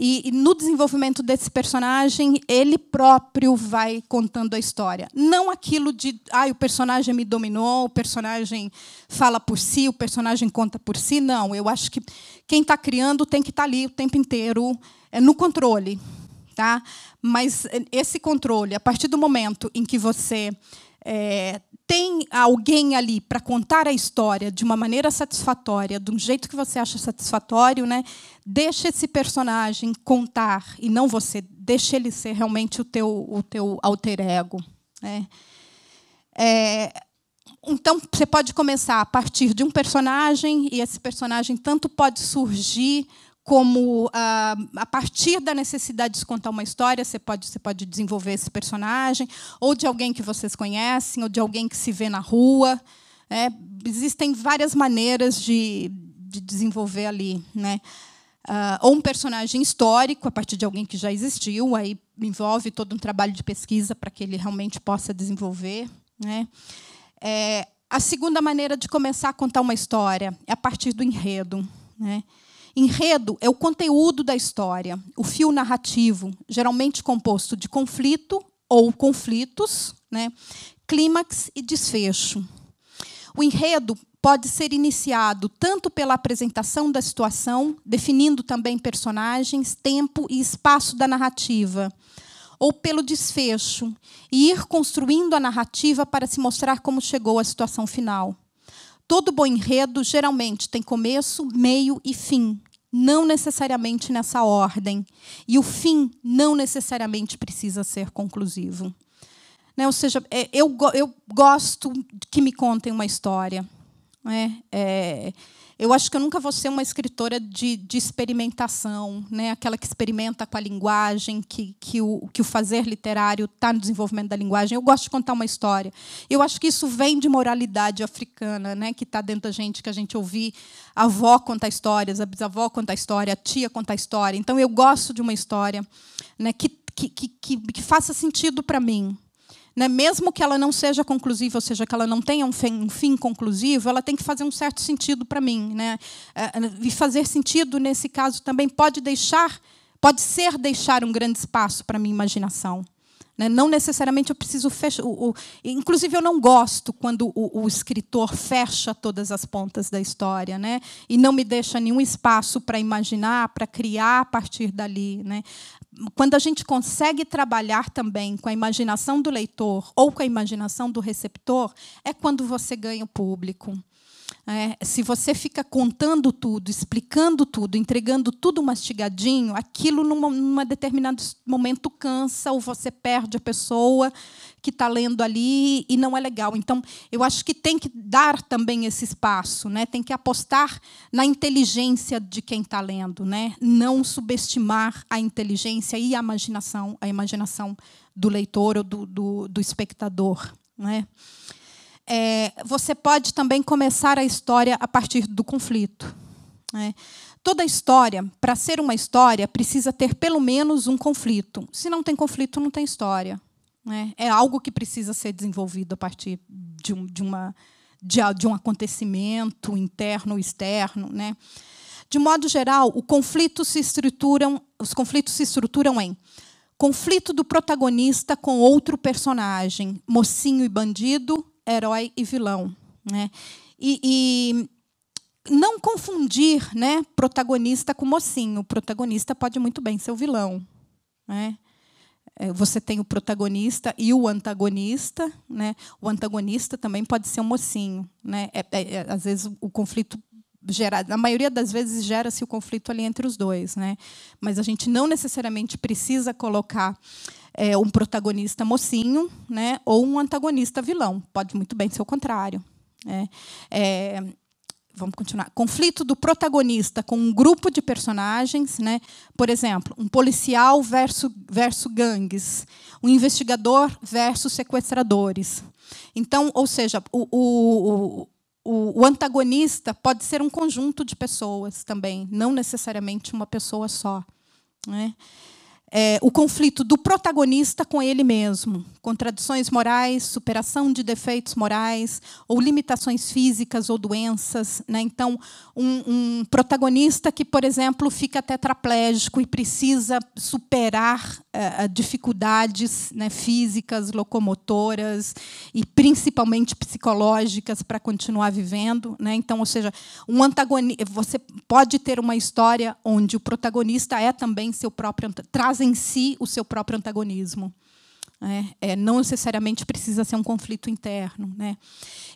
e, e, no desenvolvimento desse personagem, ele próprio vai contando a história. Não aquilo de, ah, o personagem me dominou, o personagem fala por si, o personagem conta por si. Não, eu acho que quem está criando tem que estar tá ali o tempo inteiro é, no controle. Tá? Mas é, esse controle, a partir do momento em que você é, tem alguém ali para contar a história de uma maneira satisfatória, de um jeito que você acha satisfatório, né? Deixa esse personagem contar e não você. Deixa ele ser realmente o teu, o teu alter ego, né? É, então você pode começar a partir de um personagem e esse personagem tanto pode surgir como ah, a partir da necessidade de contar uma história, você pode, você pode desenvolver esse personagem, ou de alguém que vocês conhecem, ou de alguém que se vê na rua. Né? existem várias maneiras de, de desenvolver ali. Né? Ah, ou um personagem histórico, a partir de alguém que já existiu, aí envolve todo um trabalho de pesquisa para que ele realmente possa desenvolver. Né? É, a segunda maneira de começar a contar uma história é a partir do enredo. Né? Enredo é o conteúdo da história, o fio narrativo, geralmente composto de conflito ou conflitos, né? clímax e desfecho. O enredo pode ser iniciado tanto pela apresentação da situação, definindo também personagens, tempo e espaço da narrativa, ou pelo desfecho, e ir construindo a narrativa para se mostrar como chegou à situação final. Todo bom enredo geralmente tem começo, meio e fim não necessariamente nessa ordem, e o fim não necessariamente precisa ser conclusivo. Né? Ou seja, é, eu, eu gosto que me contem uma história. Né? É, eu acho que eu nunca vou ser uma escritora de, de experimentação, né? aquela que experimenta com a linguagem, que, que, o, que o fazer literário está no desenvolvimento da linguagem. Eu gosto de contar uma história. Eu acho que isso vem de moralidade africana, né? que está dentro da gente, que a gente ouvi a avó contar histórias, a bisavó contar história, a tia contar história. Então, eu gosto de uma história né? que, que, que, que faça sentido para mim né, mesmo que ela não seja conclusiva, ou seja, que ela não tenha um fim, um fim conclusivo, ela tem que fazer um certo sentido para mim. Né? É, é, e fazer sentido, nesse caso, também pode deixar, pode ser deixar um grande espaço para a minha imaginação. Né? Não necessariamente eu preciso fechar. O, o, inclusive, eu não gosto quando o, o, escritor fecha todas as pontas da história né? e não me deixa nenhum espaço para imaginar, para criar a partir dali. Né? quando a gente consegue trabalhar também com a imaginação do leitor ou com a imaginação do receptor, é quando você ganha o público. É, se você fica contando tudo, explicando tudo, entregando tudo mastigadinho, aquilo numa, numa determinado momento cansa ou você perde a pessoa que está lendo ali e não é legal. Então, eu acho que tem que dar também esse espaço, né? Tem que apostar na inteligência de quem está lendo, né? Não subestimar a inteligência e a imaginação, a imaginação do leitor ou do, do, do espectador, né? é, você pode também começar a história a partir do conflito. Né? Toda história, para ser uma história, precisa ter pelo menos um conflito. Se não tem conflito, não tem história. Né? É algo que precisa ser desenvolvido a partir de, um, de uma, de, de, um acontecimento interno ou externo. Né? De modo geral, o conflito se estruturam, os conflitos se estruturam em conflito do protagonista com outro personagem, mocinho e bandido, herói e vilão. Né? E, e não confundir né, protagonista com mocinho. O protagonista pode muito bem ser o vilão. Né? É, você tem o protagonista e o antagonista. Né? O antagonista também pode ser o um mocinho. Né? É, é, é, às vezes, o conflito gera, na maioria das vezes gera-se o conflito ali entre os dois, né? Mas a gente não necessariamente precisa colocar é, um protagonista mocinho né, ou um antagonista vilão. Pode muito bem ser o contrário. né, é, vamos continuar. Conflito do protagonista com um grupo de personagens, né? Por exemplo, um policial versus, versus gangues, um investigador versus sequestradores. Então, ou seja, o, o, o, o antagonista pode ser um conjunto de pessoas também, não necessariamente uma pessoa só, né? é, o conflito do protagonista com ele mesmo, contradições morais, superação de defeitos morais, ou limitações físicas ou doenças. Né? Então, um, um, protagonista que, por exemplo, fica tetraplégico e precisa superar é, dificuldades né, físicas, locomotoras e principalmente psicológicas para continuar vivendo. Né? Então, ou seja, um antagonista, você pode ter uma história onde o protagonista é também seu próprio traz traz em si o seu próprio antagonismo. Né? É, não necessariamente precisa ser um conflito interno. Né?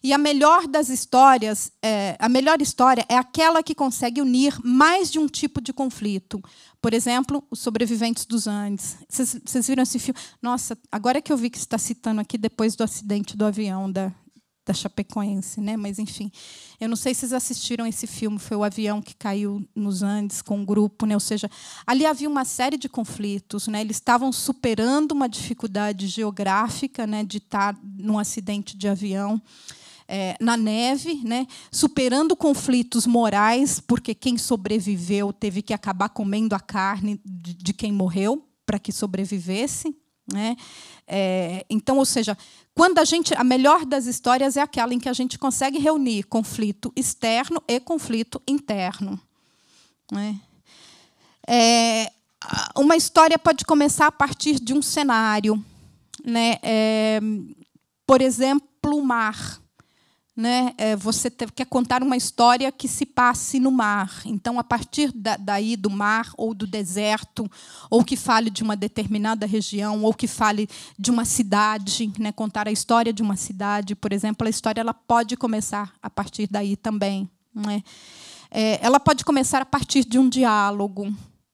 E a melhor das histórias, é, a melhor história é aquela que consegue unir mais de um tipo de conflito. Por exemplo, os sobreviventes dos Andes. Vocês viram esse filme? Nossa, agora que eu vi que está citando aqui depois do acidente do avião da da Chapecoense, né? Mas enfim, eu não sei se vocês assistiram esse filme, foi o avião que caiu nos Andes com um grupo, né? Ou seja, ali havia uma série de conflitos, né? Eles estavam superando uma dificuldade geográfica, né? De estar tá num acidente de avião. É, na neve, né, superando conflitos morais, porque quem sobreviveu teve que acabar comendo a carne de, de quem morreu para que sobrevivesse. Né? É, então, ou seja, quando a gente, a melhor das histórias é aquela em que a gente consegue reunir conflito externo e conflito interno. Né? É, uma história pode começar a partir de um cenário, né? É, por exemplo, o mar né, é, você quer contar uma história que se passe no mar. Então, a partir da, daí do mar ou do deserto, ou que fale de uma determinada região, ou que fale de uma cidade, né, contar a história de uma cidade, por exemplo, a história ela pode começar a partir daí também. Né? É, ela pode começar a partir de um diálogo.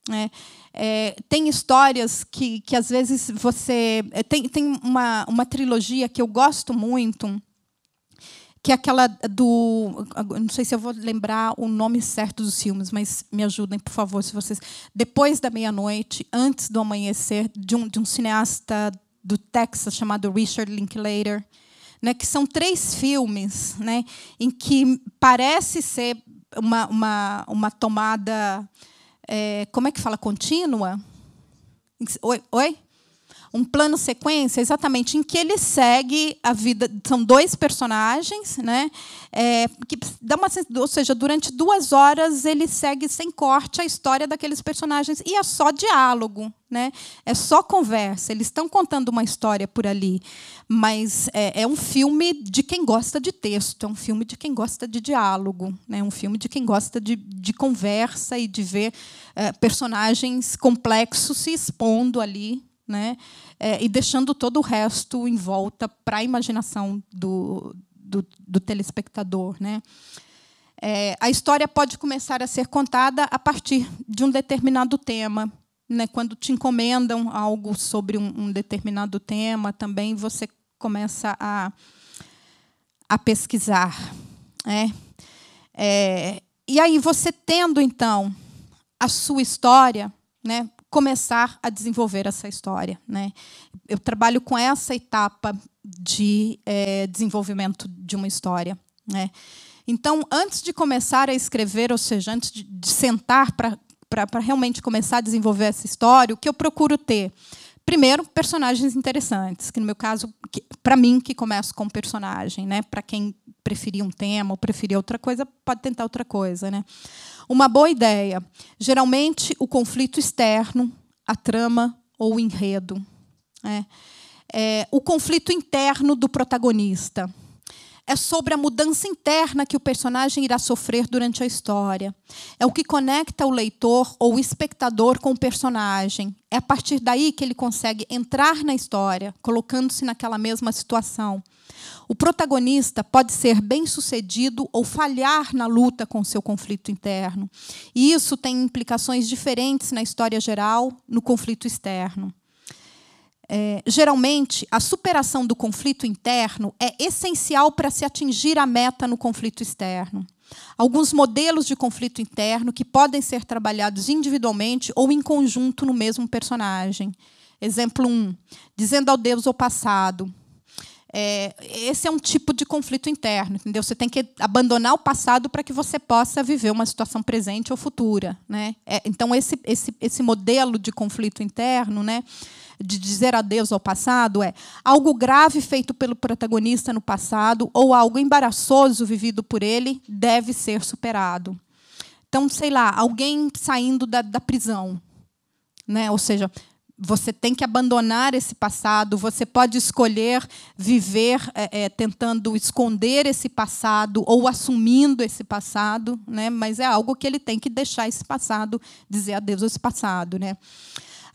Né. É, tem histórias que, que às vezes você. É, tem, tem uma, uma trilogia que eu gosto muito que é aquela do. Não sei se eu vou lembrar o nome certo dos filmes, mas me ajudem, por favor, se vocês. Depois da meia-noite, antes do amanhecer, de um, de um cineasta do Texas chamado Richard Linklater, né, que são três filmes né, em que parece ser uma, uma, uma tomada. É, como é que fala? Contínua? Oi? Oi? um plano sequência exatamente em que ele segue a vida são dois personagens né é, que dá uma ou seja durante duas horas ele segue sem corte a história daqueles personagens e é só diálogo né é só conversa eles estão contando uma história por ali mas é, é, um filme de quem gosta de texto é um filme de quem gosta de diálogo né? é um filme de quem gosta de, de conversa e de ver é, personagens complexos se expondo ali né? É, e deixando todo o resto em volta para a imaginação do, do, do telespectador. Né? É, a história pode começar a ser contada a partir de um determinado tema. Né? Quando te encomendam algo sobre um, um determinado tema, também você começa a, a pesquisar. Né? É, e aí você tendo, então, a sua história, né? começar a desenvolver essa história. Né? Eu trabalho com essa etapa de é, desenvolvimento de uma história. Né? Então, antes de começar a escrever, ou seja, antes de, de sentar para realmente começar a desenvolver essa história, o que eu procuro ter? Primeiro, personagens interessantes, que no meu caso, para mim, que começo com um personagem, né? Para quem preferir um tema ou preferir outra coisa, pode tentar outra coisa, né? Uma boa ideia. Geralmente, o conflito externo, a trama ou o enredo. É. É, o conflito interno do protagonista é sobre a mudança interna que o personagem irá sofrer durante a história. É o que conecta o leitor ou o espectador com o personagem. É a partir daí que ele consegue entrar na história, colocando-se naquela mesma situação. O protagonista pode ser bem-sucedido ou falhar na luta com seu conflito interno. E isso tem implicações diferentes na história geral, no conflito externo. É, geralmente, a superação do conflito interno é essencial para se atingir a meta no conflito externo. Alguns modelos de conflito interno que podem ser trabalhados individualmente ou em conjunto no mesmo personagem. Exemplo 1. Um, dizendo ao Deus ao passado. É, esse é um tipo de conflito interno, entendeu? Você tem que abandonar o passado para que você possa viver uma situação presente ou futura, né? É, então esse, esse, esse modelo de conflito interno, né? de dizer adeus ao passado é algo grave feito pelo protagonista no passado ou algo embaraçoso vivido por ele deve ser superado. Então, sei lá, alguém saindo da, da prisão. Né? Ou seja, você tem que abandonar esse passado, você pode escolher viver é, é, tentando esconder esse passado ou assumindo esse passado, né? mas é algo que ele tem que deixar esse passado, dizer adeus a esse passado. Né?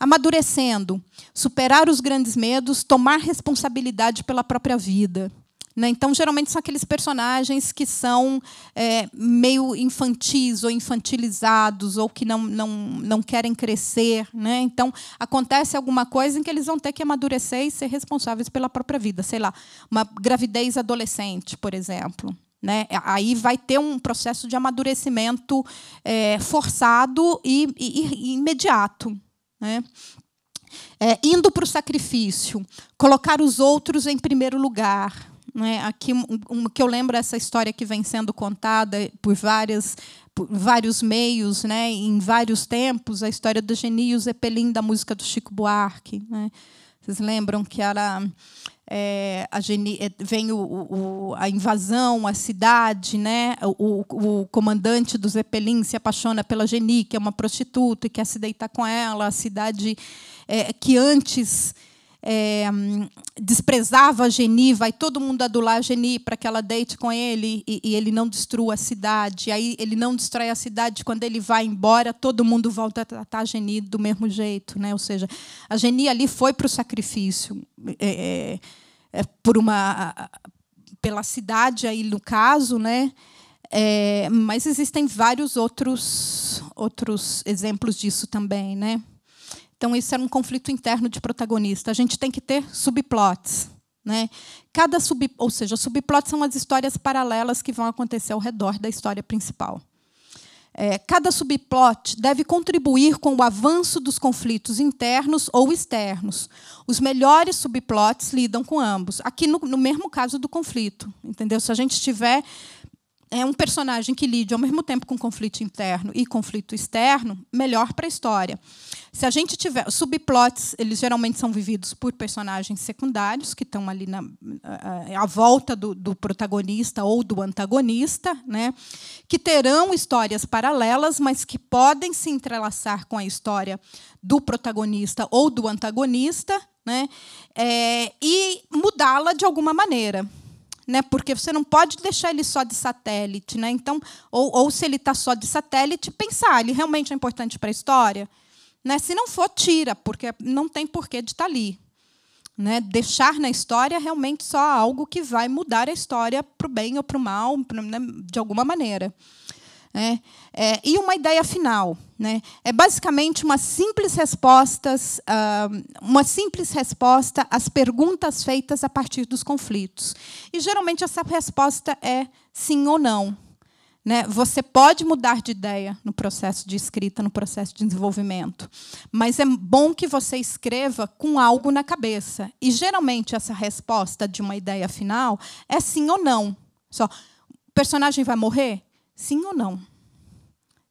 amadurecendo, superar os grandes medos, tomar responsabilidade pela própria vida. Né? Então, geralmente são aqueles personagens que são é, meio infantis ou infantilizados ou que não, não, não querem crescer. Né? Então, acontece alguma coisa em que eles vão ter que amadurecer e ser responsáveis pela própria vida. Sei lá, uma gravidez adolescente, por exemplo. Né? Aí vai ter um processo de amadurecimento é, forçado e, e, e imediato. Né? É, indo para o sacrifício, colocar os outros em primeiro lugar. Né? Aqui, um, que eu lembro essa história que vem sendo contada por várias por vários meios, né, em vários tempos, a história do Genio Zeppelin da música do Chico Buarque. Né? Vocês lembram que era é, a Geni, é, vem o, o, a invasão, a cidade, né? O, o, comandante do Zeppelin se apaixona pela Geni, que é uma prostituta e quer se deitar com ela, a cidade é, que antes é, hum, desprezava Geni, vai todo mundo adular Geni para que ela deite com ele e, e, ele não destrua a cidade. Aí ele não destrói a cidade, quando ele vai embora, todo mundo volta a tratar a Geni do mesmo jeito. Né? Ou seja, a Geni ali foi para o sacrifício. É, é, é, por uma pela cidade aí no caso, né? É, mas existem vários outros outros exemplos disso também, né? Então, isso era um conflito interno de protagonista. A gente tem que ter subplots. Né? Cada sub, ou seja, subplots são as histórias paralelas que vão acontecer ao redor da história principal. É, cada subplot deve contribuir com o avanço dos conflitos internos ou externos. Os melhores subplots lidam com ambos. Aqui no, no mesmo caso do conflito, entendeu? Se a gente tiver é um personagem que lide ao mesmo tempo com conflito interno e conflito externo, melhor para a história. Se a gente tiver subplots, eles geralmente são vividos por personagens secundários que estão ali na, à volta do, do protagonista ou do antagonista, né? que terão histórias paralelas, mas que podem se entrelaçar com a história do protagonista ou do antagonista, né? É, e mudá-la de alguma maneira né? Porque você não pode deixar ele só de satélite, né? Então, ou, ou se ele está só de satélite, pensar, ele realmente é importante para a história, né? Se não for, tira, porque não tem porquê de estar tá ali, né? Deixar na história realmente só algo que vai mudar a história para o bem ou para o mal, pra, né? de alguma maneira. Né? É, e uma ideia final. Né? É basicamente uma simples, respostas, ah, uma simples resposta às perguntas feitas a partir dos conflitos. E geralmente essa resposta é sim ou não. Né? Você pode mudar de ideia no processo de escrita, no processo de desenvolvimento, mas é bom que você escreva com algo na cabeça. E geralmente essa resposta de uma ideia final é sim ou não. Só, o personagem vai morrer? Sim ou não?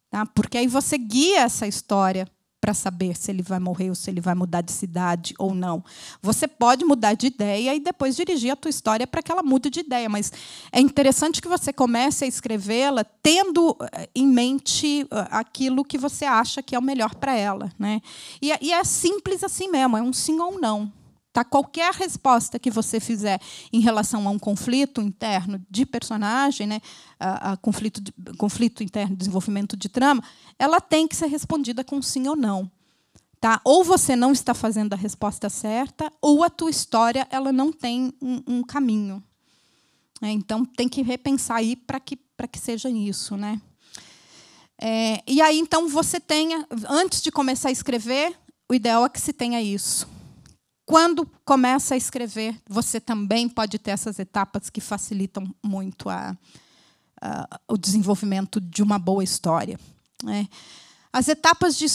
Tá? Porque aí você guia essa história para saber se ele vai morrer ou se ele vai mudar de cidade ou não. Você pode mudar de ideia e depois dirigir a tua história para que ela mude de ideia, mas é interessante que você comece a escrevê-la tendo eh, em mente eh, aquilo que você acha que é o melhor para ela, né? É, e, é simples assim mesmo, é um sim ou um não. Tá? Qualquer resposta que você fizer em relação a um conflito interno de personagem, né, a, a conflito, de, conflito interno, desenvolvimento de trama, ela tem que ser respondida com sim ou não. Tá? Ou você não está fazendo a resposta certa, ou a tua história ela não tem um, um caminho. É, então tem que repensar aí para que, que seja isso. Né? É, e aí, então, você tenha, antes de começar a escrever, o ideal é que se tenha isso. Quando começa a escrever, você também pode ter essas etapas que facilitam muito a, a, o desenvolvimento de uma boa história. Né? As etapas de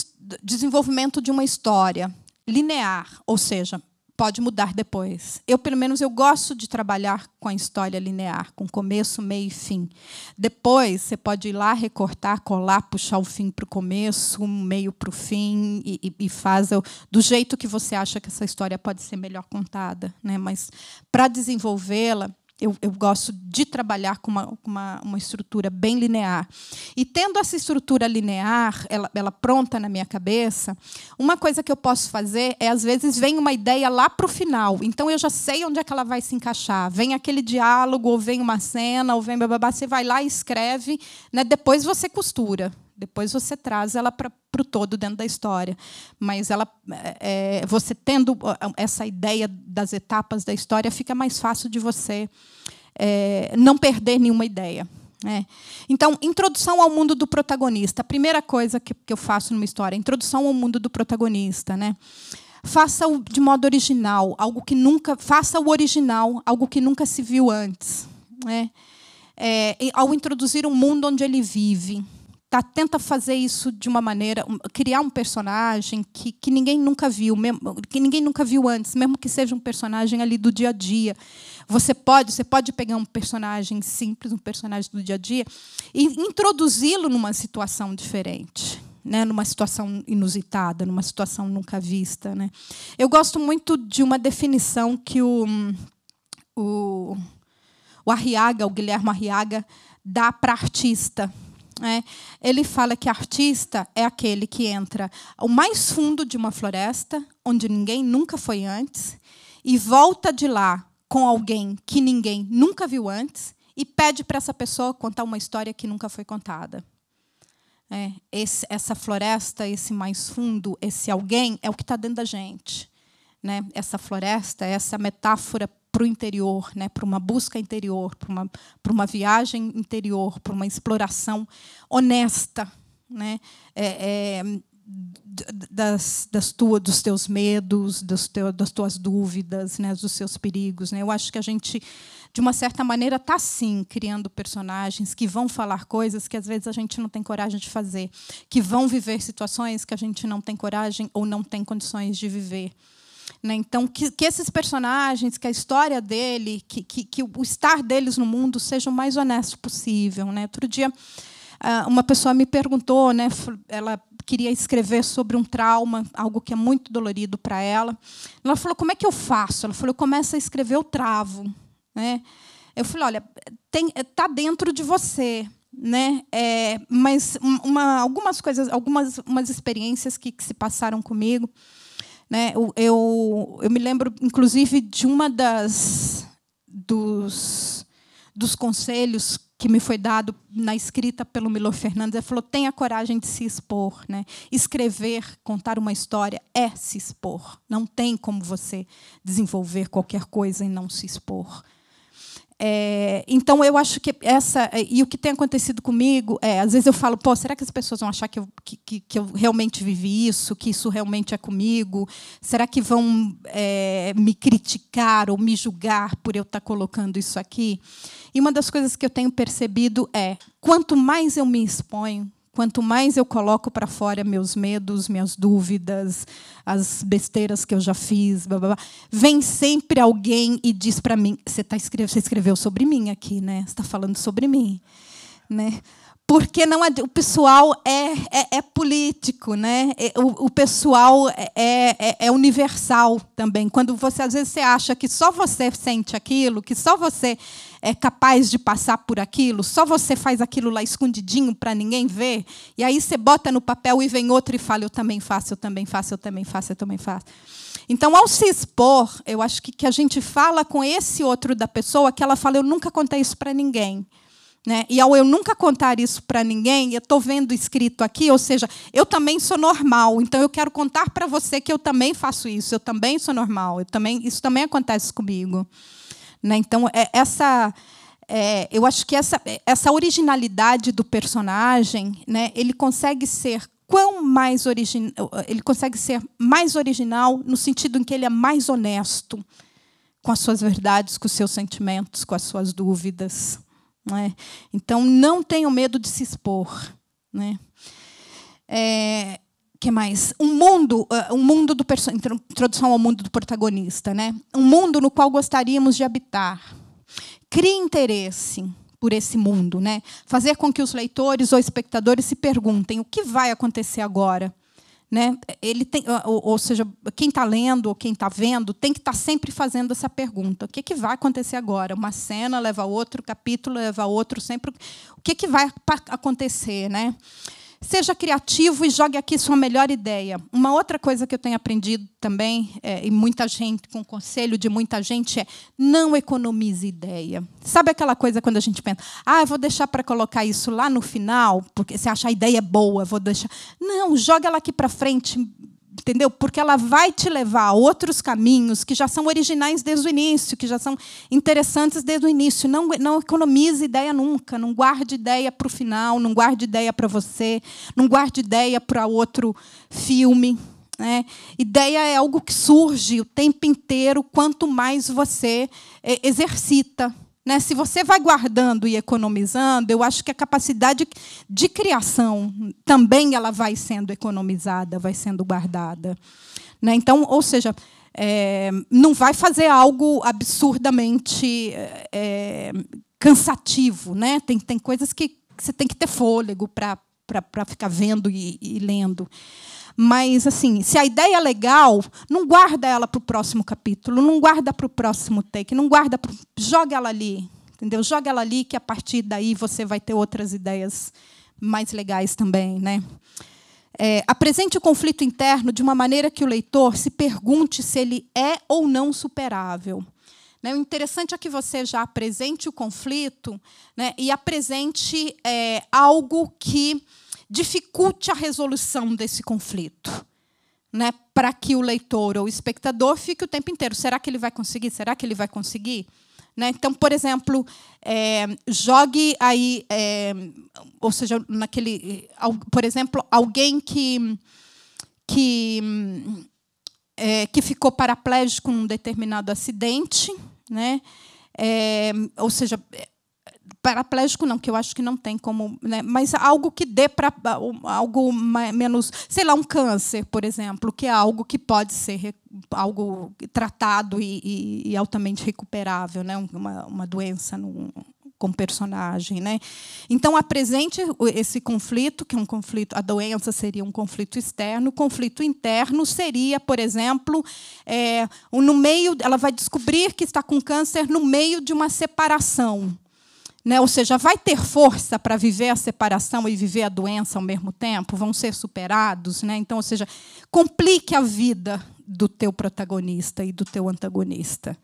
desenvolvimento de uma história linear, ou seja, pode mudar depois. Eu, pelo menos, eu gosto de trabalhar com a história linear, com começo, meio e fim. Depois, você pode ir lá, recortar, colar, puxar o fim para o começo, o meio para o fim, e, e, faz do jeito que você acha que essa história pode ser melhor contada. Né? Mas, para desenvolvê-la, eu, eu, gosto de trabalhar com, uma, uma, uma, estrutura bem linear. E tendo essa estrutura linear, ela, ela, pronta na minha cabeça, uma coisa que eu posso fazer é, às vezes, vem uma ideia lá para o final. Então, eu já sei onde é que ela vai se encaixar. Vem aquele diálogo, ou vem uma cena, ou vem bababá. Você vai lá e escreve. Né? Depois você costura. Depois você traz ela para o todo dentro da história. Mas ela, é, é você tendo é, essa ideia das etapas da história, fica mais fácil de você é, não perder nenhuma ideia. É. Então, introdução ao mundo do protagonista. A primeira coisa que, que eu faço numa história, introdução ao mundo do protagonista, né? Faça o de modo original, algo que nunca, faça o original, algo que nunca se viu antes, né? É, ao introduzir um mundo onde ele vive, tá, tenta fazer isso de uma maneira, criar um personagem que, que ninguém nunca viu, mesmo, que ninguém nunca viu antes, mesmo que seja um personagem ali do dia a dia. Você pode, você pode pegar um personagem simples, um personagem do dia a dia e introduzi-lo numa situação diferente. Né, numa situação inusitada, numa situação nunca vista. Né. Eu gosto muito de uma definição que o, o, o Arriaga, o Guilherme Arriaga, dá para artista é, ele fala que artista é aquele que entra ao mais fundo de uma floresta, onde ninguém nunca foi antes, e volta de lá com alguém que ninguém nunca viu antes e pede para essa pessoa contar uma história que nunca foi contada. É, esse, essa floresta, esse mais fundo, esse alguém é o que está dentro da gente. Né? Essa floresta, essa metáfora para o interior, né, para uma busca interior, para uma, para uma viagem interior, para uma exploração honesta né, é, é, das, das tua, dos teus medos, dos teu, das tuas dúvidas, né, dos seus perigos. Né? Eu acho que a gente, de uma certa maneira, está sim criando personagens que vão falar coisas que às vezes a gente não tem coragem de fazer, que vão viver situações que a gente não tem coragem ou não tem condições de viver. Né? Então, que, que, esses personagens, que a história dele, que, que, que, o estar deles no mundo seja o mais honesto possível. Né? Outro dia, ah, uma pessoa me perguntou, né, ela queria escrever sobre um trauma, algo que é muito dolorido para ela. Ela falou: Como é que eu faço? Ela falou: Eu começo a escrever, eu travo. Né? Eu falei: Olha, está eh, dentro de você né? É, mas uma, algumas coisas, algumas umas experiências que, que se passaram comigo né? Eu, eu, eu me lembro, inclusive, de uma das dos, dos conselhos que me foi dado na escrita pelo Milo Fernandes, ele falou: tenha coragem de se expor, né? Escrever, contar uma história é se expor. Não tem como você desenvolver qualquer coisa e não se expor. É, então eu acho que essa é, e o que tem acontecido comigo é às vezes eu falo pô será que as pessoas vão achar que eu, que, que eu realmente vivi isso que isso realmente é comigo será que vão é, me criticar ou me julgar por eu estar colocando isso aqui e uma das coisas que eu tenho percebido é quanto mais eu me exponho Quanto mais eu coloco para fora meus medos, minhas dúvidas, as besteiras que eu já fiz, blá, blá, blá vem sempre alguém e diz para mim: você, tá escreve, escreveu sobre mim aqui, né? Você está falando sobre mim, né? Porque não o pessoal é, é, é político, né? É, o, o pessoal é, é, é, é universal também. Quando você às vezes você acha que só você sente aquilo, que só você é capaz de passar por aquilo, só você faz aquilo lá escondidinho para ninguém ver, e aí você bota no papel e vem outro e fala: eu também faço, eu também faço, eu também faço, eu também faço. Então, ao se expor, eu acho que, que a gente fala com esse outro da pessoa que ela fala: eu nunca contei isso para ninguém. Né? E ao eu nunca contar isso para ninguém, eu estou vendo escrito aqui, ou seja, eu também sou normal, então eu quero contar para você que eu também faço isso, eu também sou normal, eu também, isso também acontece comigo. Né? Então, é, essa. É, eu acho que essa, essa originalidade do personagem, né, ele consegue ser quão mais original ele consegue ser mais original no sentido em que ele é mais honesto com as suas verdades, com os seus sentimentos, com as suas dúvidas. Né? Então, não tenham medo de se expor. Né? É, que é mais? Um mundo, ah, um mundo do introdução ao mundo do protagonista, né? Um mundo no qual gostaríamos de habitar. Crie interesse por esse mundo, né? Fazer com que os leitores ou espectadores se perguntem o que vai acontecer agora, né? Ele tem, ah, ou, ou seja, quem está lendo ou quem está vendo tem que estar tá sempre fazendo essa pergunta: o que, que vai acontecer agora? Uma cena leva a outro, capítulo leva a outro, sempre o que, que vai acontecer, né? Seja criativo e jogue aqui sua melhor ideia. Uma outra coisa que eu tenho aprendido também, é, e muita gente, com conselho de muita gente, é não economize ideia. Sabe aquela coisa quando a gente pensa, ah, eu vou deixar para colocar isso lá no final, porque você acha a ideia boa, vou deixar. Não, joga ela aqui para frente, entendeu? Porque ela vai te levar a outros caminhos que já são originais desde o início, que já são interessantes desde o início. Não, não economize ideia nunca, não guarde ideia para o final, não guarde ideia para você, não guarde ideia para outro filme. Né? Ideia é algo que surge o tempo inteiro, quanto mais você eh, exercita né? Se você vai guardando e economizando, eu acho que a capacidade de criação também ela vai sendo economizada, vai sendo guardada. Né? Então, ou seja, é, não vai fazer algo absurdamente é, cansativo. Né? Tem, tem coisas que você tem que ter fôlego para ficar vendo e, e lendo. Mas, assim, se a ideia é legal, não guarda ela para o próximo capítulo, não guarda para o próximo take, não guarda pro... joga ela ali, entendeu? Joga ela ali que a partir daí você vai ter outras ideias mais legais também, né? É, apresente o conflito interno de uma maneira que o leitor se pergunte se ele é ou não superável. Né, o interessante é que você já apresente o conflito né, e apresente é, algo que dificulte a resolução desse conflito. Né, para que o leitor ou o espectador fique o tempo inteiro. Será que ele vai conseguir? Será que ele vai conseguir? Né? Então, por exemplo, é, jogue aí, é, ou seja, naquele, por exemplo, alguém que que é, que ficou paraplégico num determinado acidente, né? É, ou seja, paraplégico não, que eu acho que não tem como, né? mas algo que dê para algo menos, sei lá, um câncer, por exemplo, que é algo que pode ser algo tratado e, e, e altamente recuperável, né? uma, uma doença com personagem, né? Então apresente esse conflito, que é um conflito, a doença seria um conflito externo, o conflito interno seria, por exemplo, é, no meio, ela vai descobrir que está com câncer no meio de uma separação né? Ou seja, vai ter força para viver a separação e viver a doença ao mesmo tempo? Vão ser superados? Né? Então, ou seja, complique a vida do teu protagonista e do teu antagonista.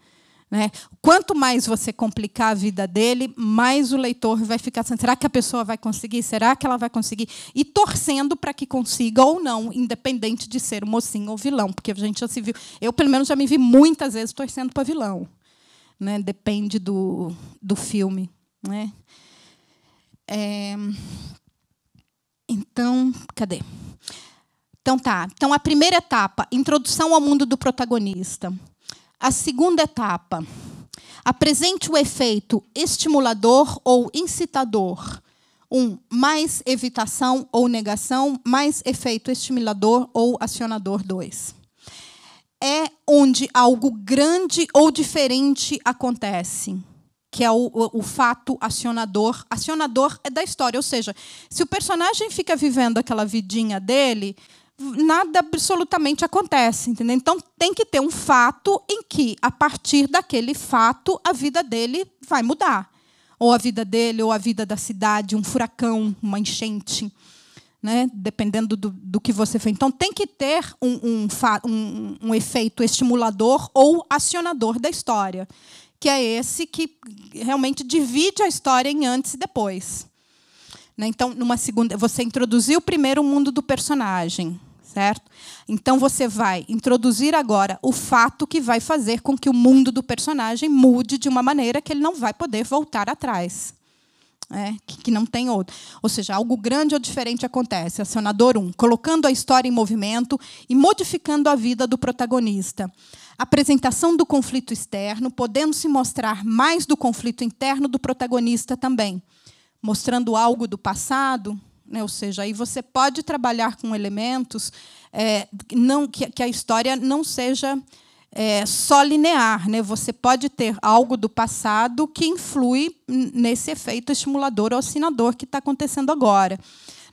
Né? Quanto mais você complicar a vida dele, mais o leitor vai ficar assim, será que a pessoa vai conseguir? Será que ela vai conseguir? E torcendo para que consiga ou não, independente de ser mocinho ou vilão, porque a gente já se viu. Eu, pelo menos, já me vi muitas vezes torcendo para vilão. Né? Depende do, do filme. Né? É, então, cadê? Então tá. Então a primeira etapa, introdução ao mundo do protagonista. A segunda etapa, apresente o efeito estimulador ou incitador. Um, mais evitação ou negação, mais efeito estimulador ou acionador. Dois. É onde algo grande ou diferente acontece que é o, o, o, fato acionador. Acionador é da história, ou seja, se o personagem fica vivendo aquela vidinha dele, nada absolutamente acontece, entendeu? Então tem que ter um fato em que, a partir daquele fato, a vida dele vai mudar. Ou a vida dele, ou a vida da cidade, um furacão, uma enchente. Né? dependendo do, do, que você fez. Então, tem que ter um, um, um, um efeito estimulador ou acionador da história que é esse que realmente divide a história em antes e depois. Né? Então, numa segunda, você introduziu primeiro o mundo do personagem, certo? Então você vai introduzir agora o fato que vai fazer com que o mundo do personagem mude de uma maneira que ele não vai poder voltar atrás. É, que, não tem outro. Ou seja, algo grande ou diferente acontece. Acionador 1, um, colocando a história em movimento e modificando a vida do protagonista apresentação do conflito externo, podendo se mostrar mais do conflito interno do protagonista também, mostrando algo do passado. Né? Ou seja, aí você pode trabalhar com elementos é, não que, que, a história não seja é, só linear. Né? Você pode ter algo do passado que influi nesse efeito estimulador ou assinador que está acontecendo agora.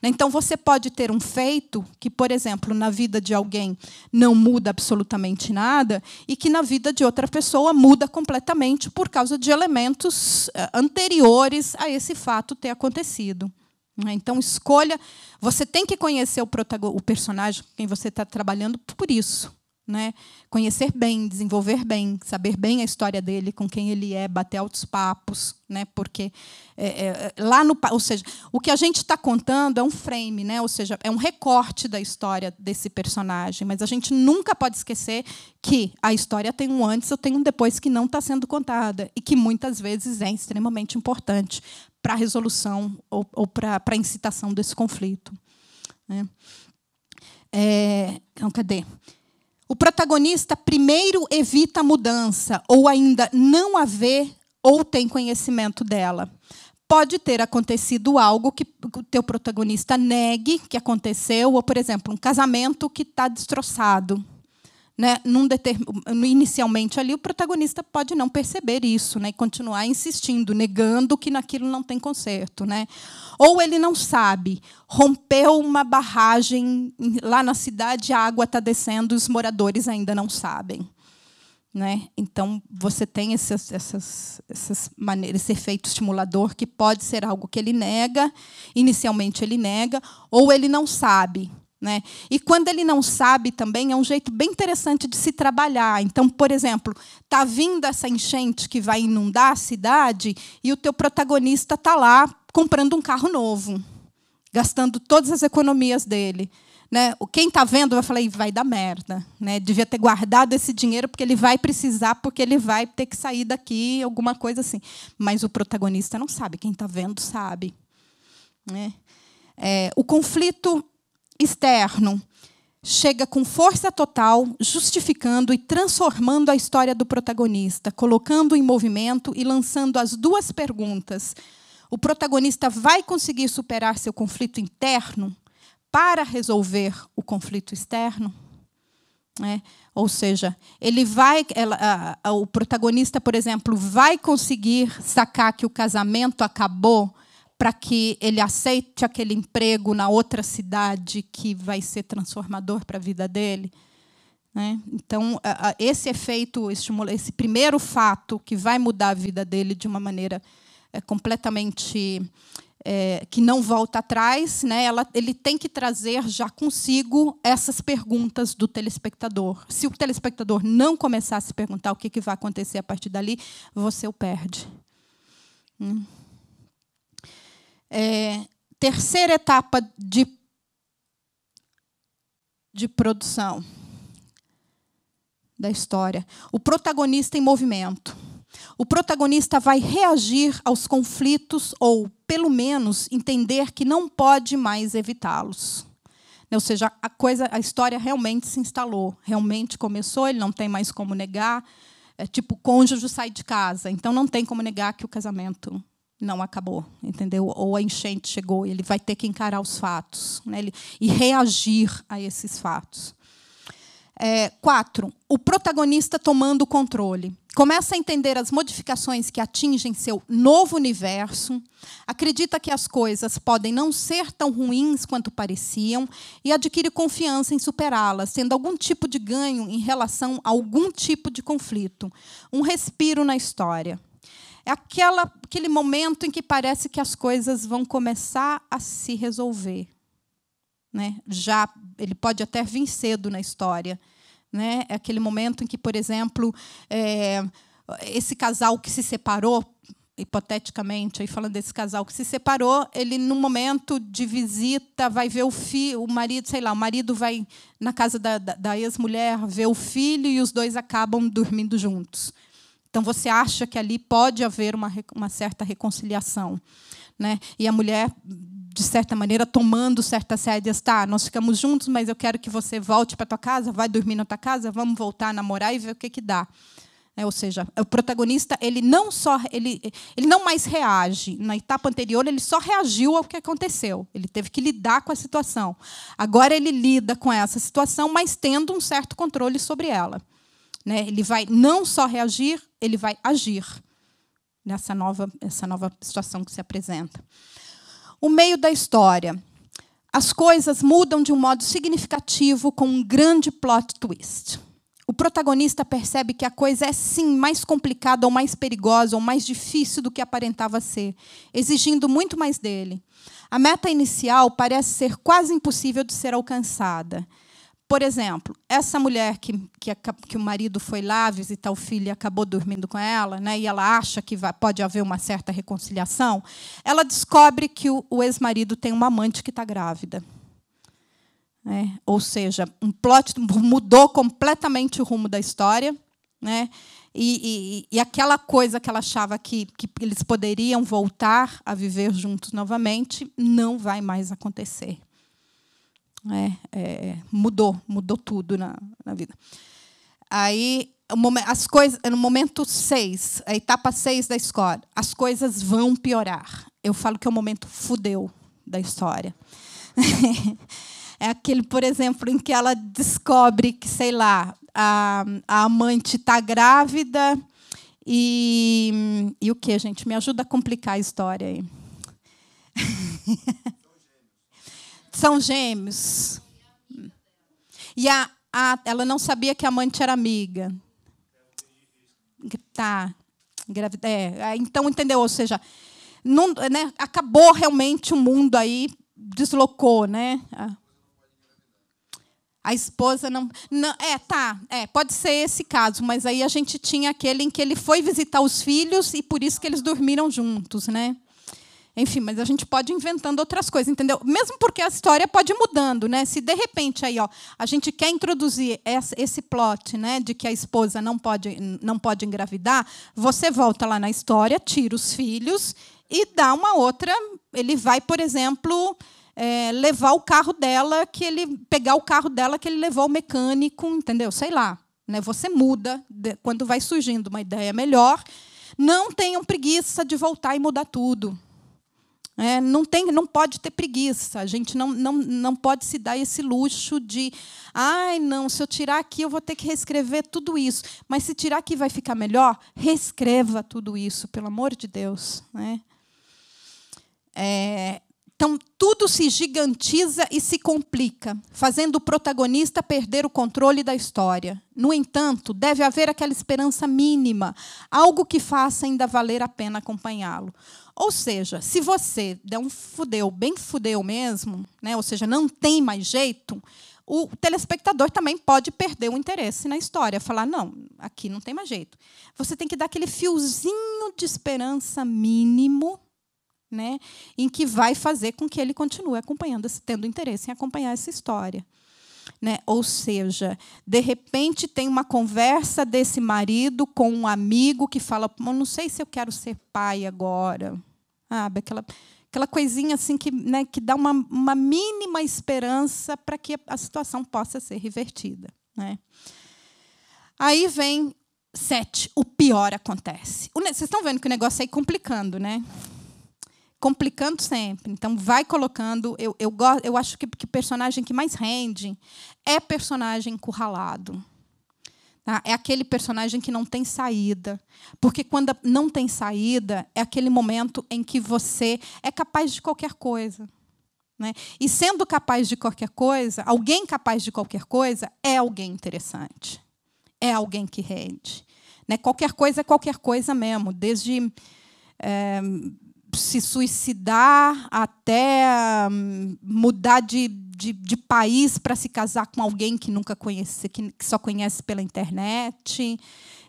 Né? Então, você pode ter um feito que, por exemplo, na vida de alguém não muda absolutamente nada e que na vida de outra pessoa muda completamente por causa de elementos eh, anteriores a esse fato ter acontecido. Né? Então, escolha. Você tem que conhecer o, o personagem com quem você está trabalhando por isso né? Conhecer bem, desenvolver bem, saber bem a história dele, com quem ele é, bater altos papos, né? Porque é, é, é lá no, ou seja, o que a gente está contando é um frame, né? Ou seja, é um recorte da história desse personagem, mas a gente nunca pode esquecer que a história tem um antes ou tem um depois que não está sendo contada e que muitas vezes é extremamente importante para a resolução ou, ou para a incitação desse conflito. Né? É, então, cadê? O protagonista primeiro evita a mudança, ou ainda não a vê ou tem conhecimento dela. Pode ter acontecido algo que o teu protagonista negue que aconteceu, ou, por exemplo, um casamento que está destroçado né, num determin... inicialmente ali, o protagonista pode não perceber isso né, e continuar insistindo, negando que naquilo não tem conserto. Né? Ou ele não sabe, rompeu uma barragem lá na cidade, a água está descendo e os moradores ainda não sabem. Né? Então, você tem essas, essas, essas maneiras, esse efeito estimulador que pode ser algo que ele nega, inicialmente ele nega, ou ele não sabe, né? E quando ele não sabe também, é um jeito bem interessante de se trabalhar. Então, por exemplo, está vindo essa enchente que vai inundar a cidade e o teu protagonista está lá comprando um carro novo, gastando todas as economias dele. Né? Quem está vendo vai falar, vai dar merda. Né? Devia ter guardado esse dinheiro porque ele vai precisar, porque ele vai ter que sair daqui, alguma coisa assim. Mas o protagonista não sabe, quem está vendo sabe. Né? É, o conflito externo chega com força total, justificando e transformando a história do protagonista, colocando em movimento e lançando as duas perguntas. O protagonista vai conseguir superar seu conflito interno para resolver o conflito externo? É, ou seja, ele vai, ela, a, a, o protagonista, por exemplo, vai conseguir sacar que o casamento acabou para que ele aceite aquele emprego na outra cidade que vai ser transformador para a vida dele. Né? Então, esse efeito, esse primeiro fato que vai mudar a vida dele de uma maneira é, completamente é, que não volta atrás, né? Ela, ele tem que trazer já consigo essas perguntas do telespectador. Se o telespectador não começar a se perguntar o que, que vai acontecer a partir dali, você o perde. Hum. É, terceira etapa de, de produção da história. O protagonista em movimento. O protagonista vai reagir aos conflitos ou, pelo menos, entender que não pode mais evitá-los. Né, ou seja, a coisa, a história realmente se instalou, realmente começou, ele não tem mais como negar. É tipo, o cônjuge sai de casa, então não tem como negar que o casamento não acabou, entendeu? Ou a enchente chegou, ele vai ter que encarar os fatos né? e reagir a esses fatos. É, quatro, o protagonista tomando o controle. Começa a entender as modificações que atingem seu novo universo, acredita que as coisas podem não ser tão ruins quanto pareciam e adquire confiança em superá-las, tendo algum tipo de ganho em relação a algum tipo de conflito. Um respiro na história. É aquela, aquele momento em que parece que as coisas vão começar a se resolver. Né? Já ele pode até vir cedo na história. Né? É aquele momento em que, por exemplo, é, esse casal que se separou, hipoteticamente, aí falando desse casal que se separou, ele, num momento de visita, vai ver o filho, o marido, sei lá, o marido vai na casa da, da, da ex-mulher ver o filho e os dois acabam dormindo juntos. Então você acha que ali pode haver uma, uma certa reconciliação. Né? E a mulher, de certa maneira, tomando certas rédeas, tá, nós ficamos juntos, mas eu quero que você volte para tua casa, vai dormir na tua casa, vamos voltar a namorar e ver o que, que dá. É, ou seja, o protagonista ele não só ele, ele não mais reage na etapa anterior ele só reagiu ao que aconteceu ele teve que lidar com a situação agora ele lida com essa situação mas tendo um certo controle sobre ela né? Ele vai não só reagir, ele vai agir nessa nova, essa nova situação que se apresenta. O meio da história. As coisas mudam de um modo significativo com um grande plot twist. O protagonista percebe que a coisa é sim mais complicada ou mais perigosa ou mais difícil do que aparentava ser, exigindo muito mais dele. A meta inicial parece ser quase impossível de ser alcançada. Por exemplo, essa mulher que, que, que, o marido foi lá visitar o filho e acabou dormindo com ela, né, e ela acha que vai, pode haver uma certa reconciliação, ela descobre que o, o ex-marido tem uma amante que está grávida. né? ou seja, um plot mudou completamente o rumo da história. Né? E, e, e, aquela coisa que ela achava que, que eles poderiam voltar a viver juntos novamente não vai mais acontecer. É, é, é, mudou, mudou tudo na, na vida. Aí, as coisas, no momento 6, a etapa 6 da escola, as coisas vão piorar. Eu falo que é o momento fudeu da história. é aquele, por exemplo, em que ela descobre que, sei lá, a, a amante está grávida e, e o que, gente? Me ajuda a complicar a história aí. São gêmeos. E a, a, ela não sabia que a amante era amiga. Tá. É, é, então, entendeu? Ou seja, não, né, acabou realmente o mundo aí, deslocou, né? A esposa não, não. É, tá. É, pode ser esse caso, mas aí a gente tinha aquele em que ele foi visitar os filhos e por isso que eles dormiram juntos, né? Enfim, mas a gente pode ir inventando outras coisas, entendeu? Mesmo porque a história pode ir mudando, né? Se de repente aí, ó, a gente quer introduzir esse plot, né, de que a esposa não pode não pode engravidar, você volta lá na história, tira os filhos e dá uma outra. Ele vai, por exemplo, é, levar o carro dela, que ele pegar o carro dela que ele levou ao mecânico, entendeu? Sei lá. Né? Você muda quando vai surgindo uma ideia melhor. Não tenham preguiça de voltar e mudar tudo. É, não, tem, não pode ter preguiça, a gente não, não, não pode se dar esse luxo de, ai, não, se eu tirar aqui eu vou ter que reescrever tudo isso. Mas se tirar aqui vai ficar melhor, reescreva tudo isso, pelo amor de Deus. Né? É, então, tudo se gigantiza e se complica, fazendo o protagonista perder o controle da história. No entanto, deve haver aquela esperança mínima, algo que faça ainda valer a pena acompanhá-lo. Ou seja, se você der um fudeu, bem fudeu mesmo, né? ou seja, não tem mais jeito, o telespectador também pode perder o interesse na história, falar, não, aqui não tem mais jeito. Você tem que dar aquele fiozinho de esperança mínimo né, em que vai fazer com que ele continue acompanhando, tendo interesse em acompanhar essa história. Né? Ou seja, de repente tem uma conversa desse marido com um amigo que fala: não sei se eu quero ser pai agora. Ah, aquela, aquela coisinha assim que, né, que dá uma, uma mínima esperança para que a situação possa ser revertida. Né? Aí vem sete, o pior acontece. Vocês estão vendo que o negócio aí complicando, né? complicando sempre. Então, vai colocando. Eu, eu, eu acho que o personagem que mais rende é personagem encurralado. Tá? É aquele personagem que não tem saída. Porque quando não tem saída, é aquele momento em que você é capaz de qualquer coisa. Né? E sendo capaz de qualquer coisa, alguém capaz de qualquer coisa é alguém interessante. É alguém que rende. Né? Qualquer coisa é qualquer coisa mesmo. Desde. É se suicidar até hum, mudar de, de, de país para se casar com alguém que nunca conhece, que, que só conhece pela internet.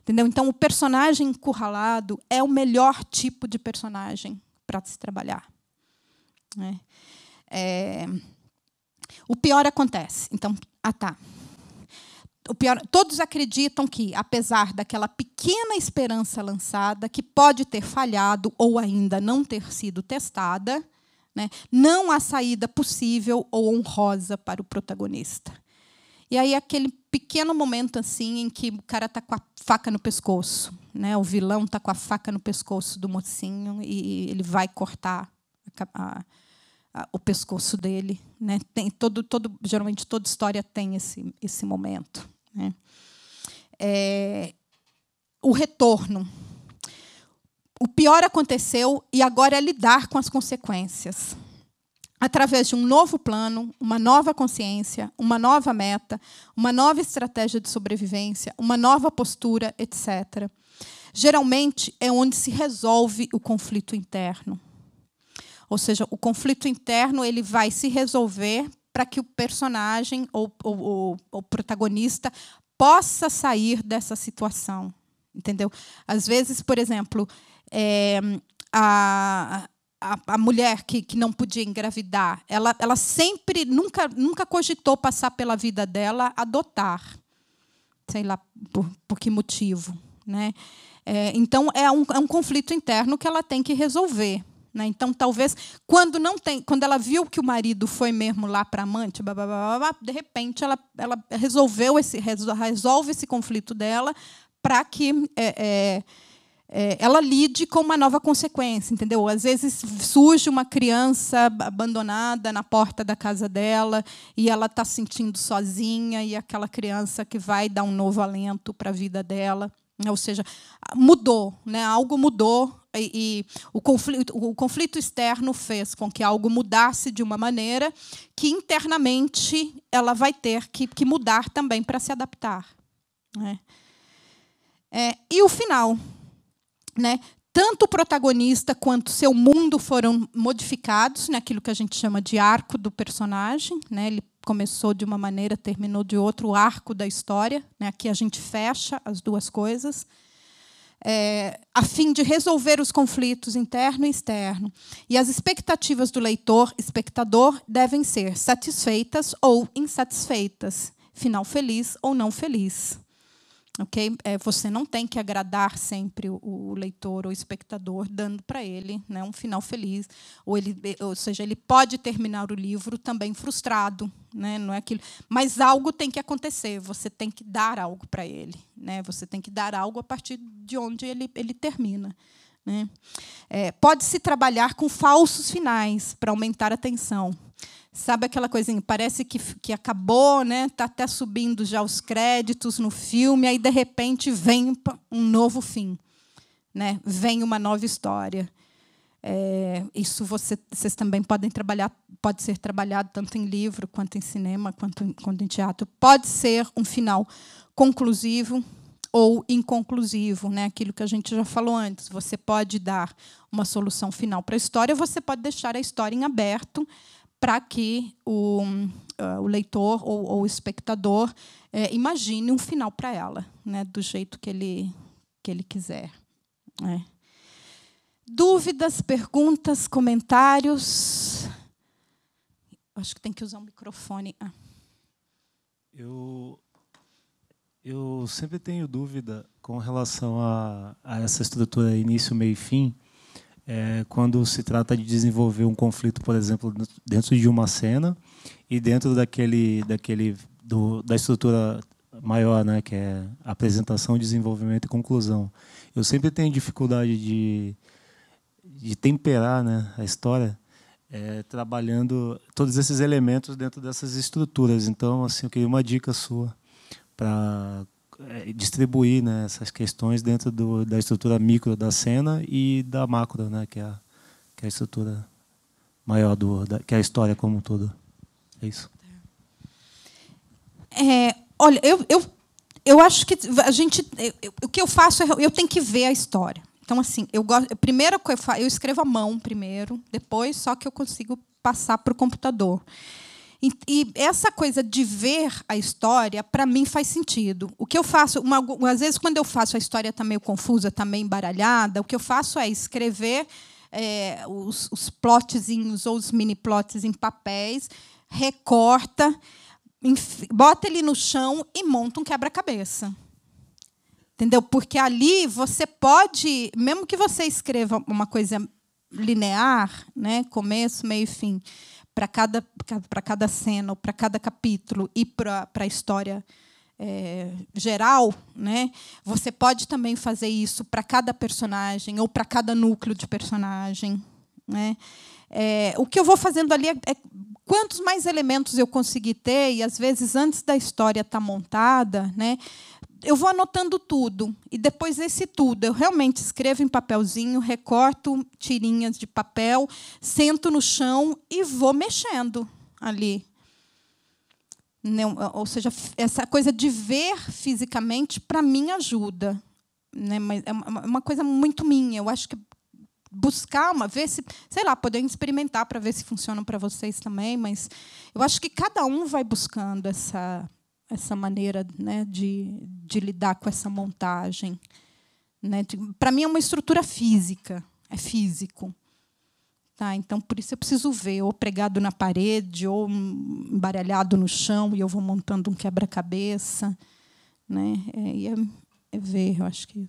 Entendeu? Então, o personagem encurralado é o melhor tipo de personagem para se trabalhar. Né? É... O pior acontece. Então, ah, tá. Pior, todos acreditam que, apesar daquela pequena esperança lançada, que pode ter falhado ou ainda não ter sido testada, né, não há saída possível ou honrosa para o protagonista. E aí aquele pequeno momento assim em que o cara está com a faca no pescoço, né, o vilão está com a faca no pescoço do mocinho e ele vai cortar a, a, o pescoço dele, né? Tem todo, todo, geralmente toda história tem esse, esse momento. Né? É, o retorno. O pior aconteceu e agora é lidar com as consequências. Através de um novo plano, uma nova consciência, uma nova meta, uma nova estratégia de sobrevivência, uma nova postura, etc. Geralmente é onde se resolve o conflito interno. Ou seja, o conflito interno ele vai se resolver para que o personagem ou, o protagonista possa sair dessa situação. Entendeu? Às vezes, por exemplo, é, a, a, a, mulher que, que não podia engravidar, ela, ela sempre, nunca, nunca cogitou passar pela vida dela adotar. Sei lá por, por que motivo. Né? É, então, é um, é um conflito interno que ela tem que resolver. Né? Então, talvez, quando não tem, quando ela viu que o marido foi mesmo lá para a amante, blá, blá, blá, de repente ela, ela resolveu esse, resolve esse conflito dela para que é, é, é, ela lide com uma nova consequência, entendeu? Às vezes surge uma criança abandonada na porta da casa dela e ela está sentindo sozinha e aquela criança que vai dar um novo alento para a vida dela né? ou seja, mudou, né? Algo mudou e, o, conflito, o conflito externo fez com que algo mudasse de uma maneira que internamente ela vai ter que, que mudar também para se adaptar. Né? É, e o final. Né? Tanto o protagonista quanto seu mundo foram modificados, naquilo né? que a gente chama de arco do personagem. Né? Ele começou de uma maneira, terminou de outro, o arco da história. Né? Aqui a gente fecha as duas coisas é, a fim de resolver os conflitos interno e externo. E as expectativas do leitor, espectador, devem ser satisfeitas ou insatisfeitas, final feliz ou não feliz ok? É, você não tem que agradar sempre o, o leitor ou espectador, dando para ele né, um final feliz. Ou, ele, ou seja, ele pode terminar o livro também frustrado, né? Não é aquilo. Mas algo tem que acontecer. Você tem que dar algo para ele, né? Você tem que dar algo a partir de onde ele, ele termina. Né? É, pode se trabalhar com falsos finais para aumentar a tensão. Sabe aquela coisinha, parece que, que acabou, né? está até subindo já os créditos no filme, aí de repente vem um novo fim, né? Vem uma nova história. É, isso você, vocês também podem trabalhar, pode ser trabalhado tanto em livro, quanto em cinema, quanto em, quanto em teatro. Pode ser um final conclusivo ou inconclusivo, né? Aquilo que a gente já falou antes. Você pode dar uma solução final para a história, você pode deixar a história em aberto para que o, uh, o leitor ou, ou o espectador é, imagine um final para ela, né, do jeito que ele, que ele quiser. Né. Dúvidas, perguntas, comentários? Acho que tem que usar o um microfone. Ah. Eu, eu sempre tenho dúvida com relação a, a essa estrutura início, meio e fim, é, quando se trata de desenvolver um conflito, por exemplo, dentro de uma cena e dentro daquele, daquele do, da estrutura maior, né, que é apresentação, desenvolvimento e conclusão. Eu sempre tenho dificuldade de, de temperar né, a história é, trabalhando todos esses elementos dentro dessas estruturas. Então, assim, eu queria uma dica sua para é, distribuir né, essas questões dentro do, da estrutura micro da cena e da macro, né, que, é a, que é a estrutura maior, do, da, que é a história como um todo. É isso. É, olha, eu, eu, eu acho que a gente. Eu, eu, o que eu faço é. Eu tenho que ver a história. Então, assim, eu gosto. Primeiro eu, faço, eu escrevo à mão primeiro, depois só que eu consigo passar para o computador. E, e essa coisa de ver a história, para mim, faz sentido. O que eu faço, uma, às vezes, quando eu faço a história está meio confusa, está meio embaralhada, o que eu faço é escrever é, os, os plotzinhos ou os mini plots em papéis, recorta, bota ele no chão e monta um quebra-cabeça. Entendeu? Porque ali você pode, mesmo que você escreva uma coisa linear, né, começo, meio e fim, para cada, para cada cena, para cada capítulo e para a história é, geral, né? Você pode também fazer isso para cada personagem ou para cada núcleo de personagem, né? É, o que eu vou fazendo ali é, é quantos mais elementos eu conseguir ter, e às vezes antes da história estar tá montada, né, eu vou anotando tudo. E depois esse tudo, eu realmente escrevo em papelzinho, recorto tirinhas de papel, sento no chão e vou mexendo ali. ou seja, essa coisa de ver fisicamente, para mim, ajuda. Né? Mas é uma coisa muito minha. Eu acho que buscar uma, ver se, sei lá, poder experimentar para ver se funcionam para vocês também, mas eu acho que cada um vai buscando essa essa maneira né, de, de lidar com essa montagem. Né? Para mim é uma estrutura física, é físico. Tá, então, por isso eu preciso ver, ou pregado na parede, ou embaralhado no chão, e eu vou montando um quebra-cabeça. Né? É, é, é ver, eu acho que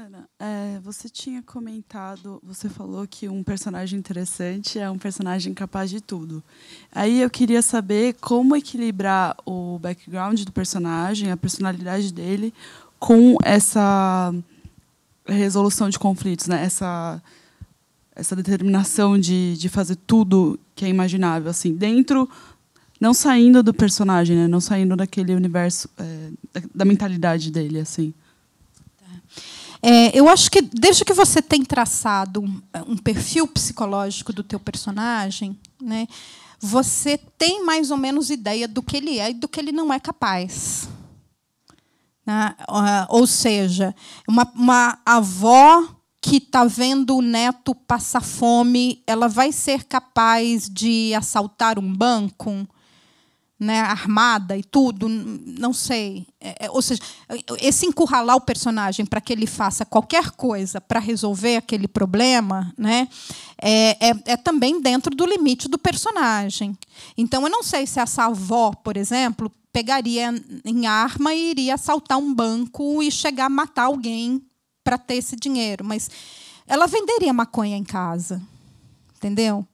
Ana, é, você tinha comentado, você falou que um personagem interessante é um personagem capaz de tudo. Aí eu queria saber como equilibrar o background do personagem, a personalidade dele, com essa resolução de conflitos, né? Essa essa determinação de, de fazer tudo que é imaginável, assim, dentro, não saindo do personagem, né? Não saindo daquele universo, é, da, da mentalidade dele, assim. É, eu acho que desde que você tem traçado um, um perfil psicológico do teu personagem, né, você tem mais ou menos ideia do que ele é e do que ele não é capaz. Né? Ou seja, uma, uma avó que está vendo o neto passar fome, ela vai ser capaz de assaltar um banco? né, armada e tudo, não sei. É, é, ou seja, esse encurralar o personagem para que ele faça qualquer coisa para resolver aquele problema né, é, é, é, também dentro do limite do personagem. Então, eu não sei se essa avó, por exemplo, pegaria em arma e iria assaltar um banco e chegar a matar alguém para ter esse dinheiro, mas ela venderia maconha em casa. Entendeu?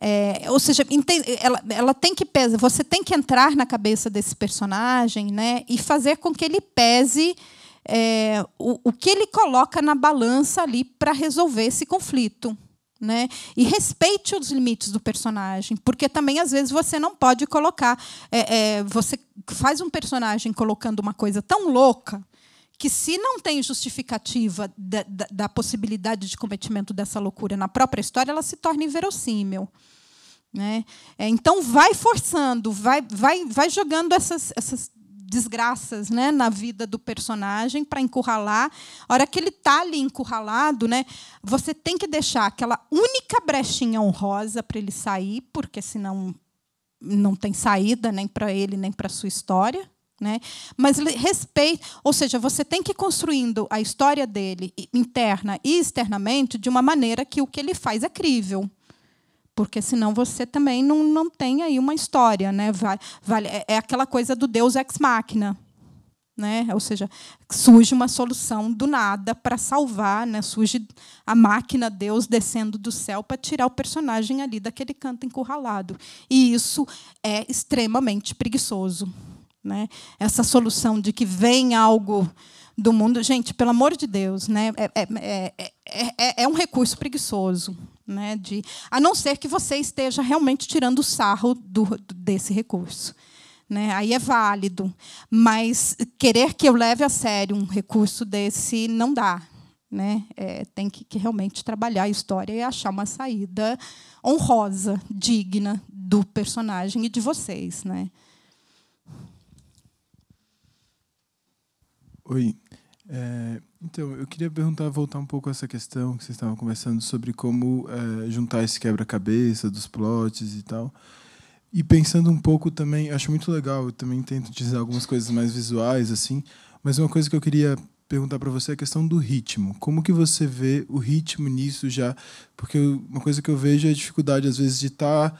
É, ou seja, ela, ela tem que pesar, você tem que entrar na cabeça desse personagem né, e fazer com que ele pese é, o, o que ele coloca na balança ali para resolver esse conflito. Né? E respeite os limites do personagem, porque também às vezes você não pode colocar. É, é, você faz um personagem colocando uma coisa tão louca que se não tem justificativa da, da, da, possibilidade de cometimento dessa loucura na própria história, ela se torna inverossímil. Né? É, então vai forçando, vai, vai, vai jogando essas, essas desgraças né, na vida do personagem para encurralar. A hora que ele está ali encurralado, né, você tem que deixar aquela única brechinha honrosa para ele sair, porque senão não tem saída nem para ele, nem para a sua história. Né? Mas respeite, ou seja, você tem que ir construindo a história dele interna e externamente de uma maneira que o que ele faz é crível. Porque senão você também não, não tem aí uma história. Né? Vai, vale, é, é aquela coisa do Deus ex machina. Né? Ou seja, surge uma solução do nada para salvar, né? Surge a máquina Deus descendo do céu para tirar o personagem ali daquele canto encurralado. E isso é extremamente preguiçoso. Né? Essa solução de que vem algo do mundo, gente, pelo amor de Deus, né? é, é, é, é um recurso preguiçoso. Né? De, a não ser que você esteja realmente tirando o sarro do, desse recurso. Né? Aí é válido. Mas querer que eu leve a sério um recurso desse não dá. Né? É, tem que, que, realmente trabalhar a história e achar uma saída honrosa, digna do personagem e de vocês. Né? Oi. É, então, eu queria perguntar, voltar um pouco a essa questão que vocês estavam conversando sobre como é, juntar esse quebra-cabeça dos plots e tal. E pensando um pouco também, acho muito legal, eu também tento dizer algumas coisas mais visuais, assim, mas uma coisa que eu queria perguntar para você é a questão do ritmo. Como que você vê o ritmo nisso já? Porque uma coisa que eu vejo é a dificuldade, às vezes, de estar tá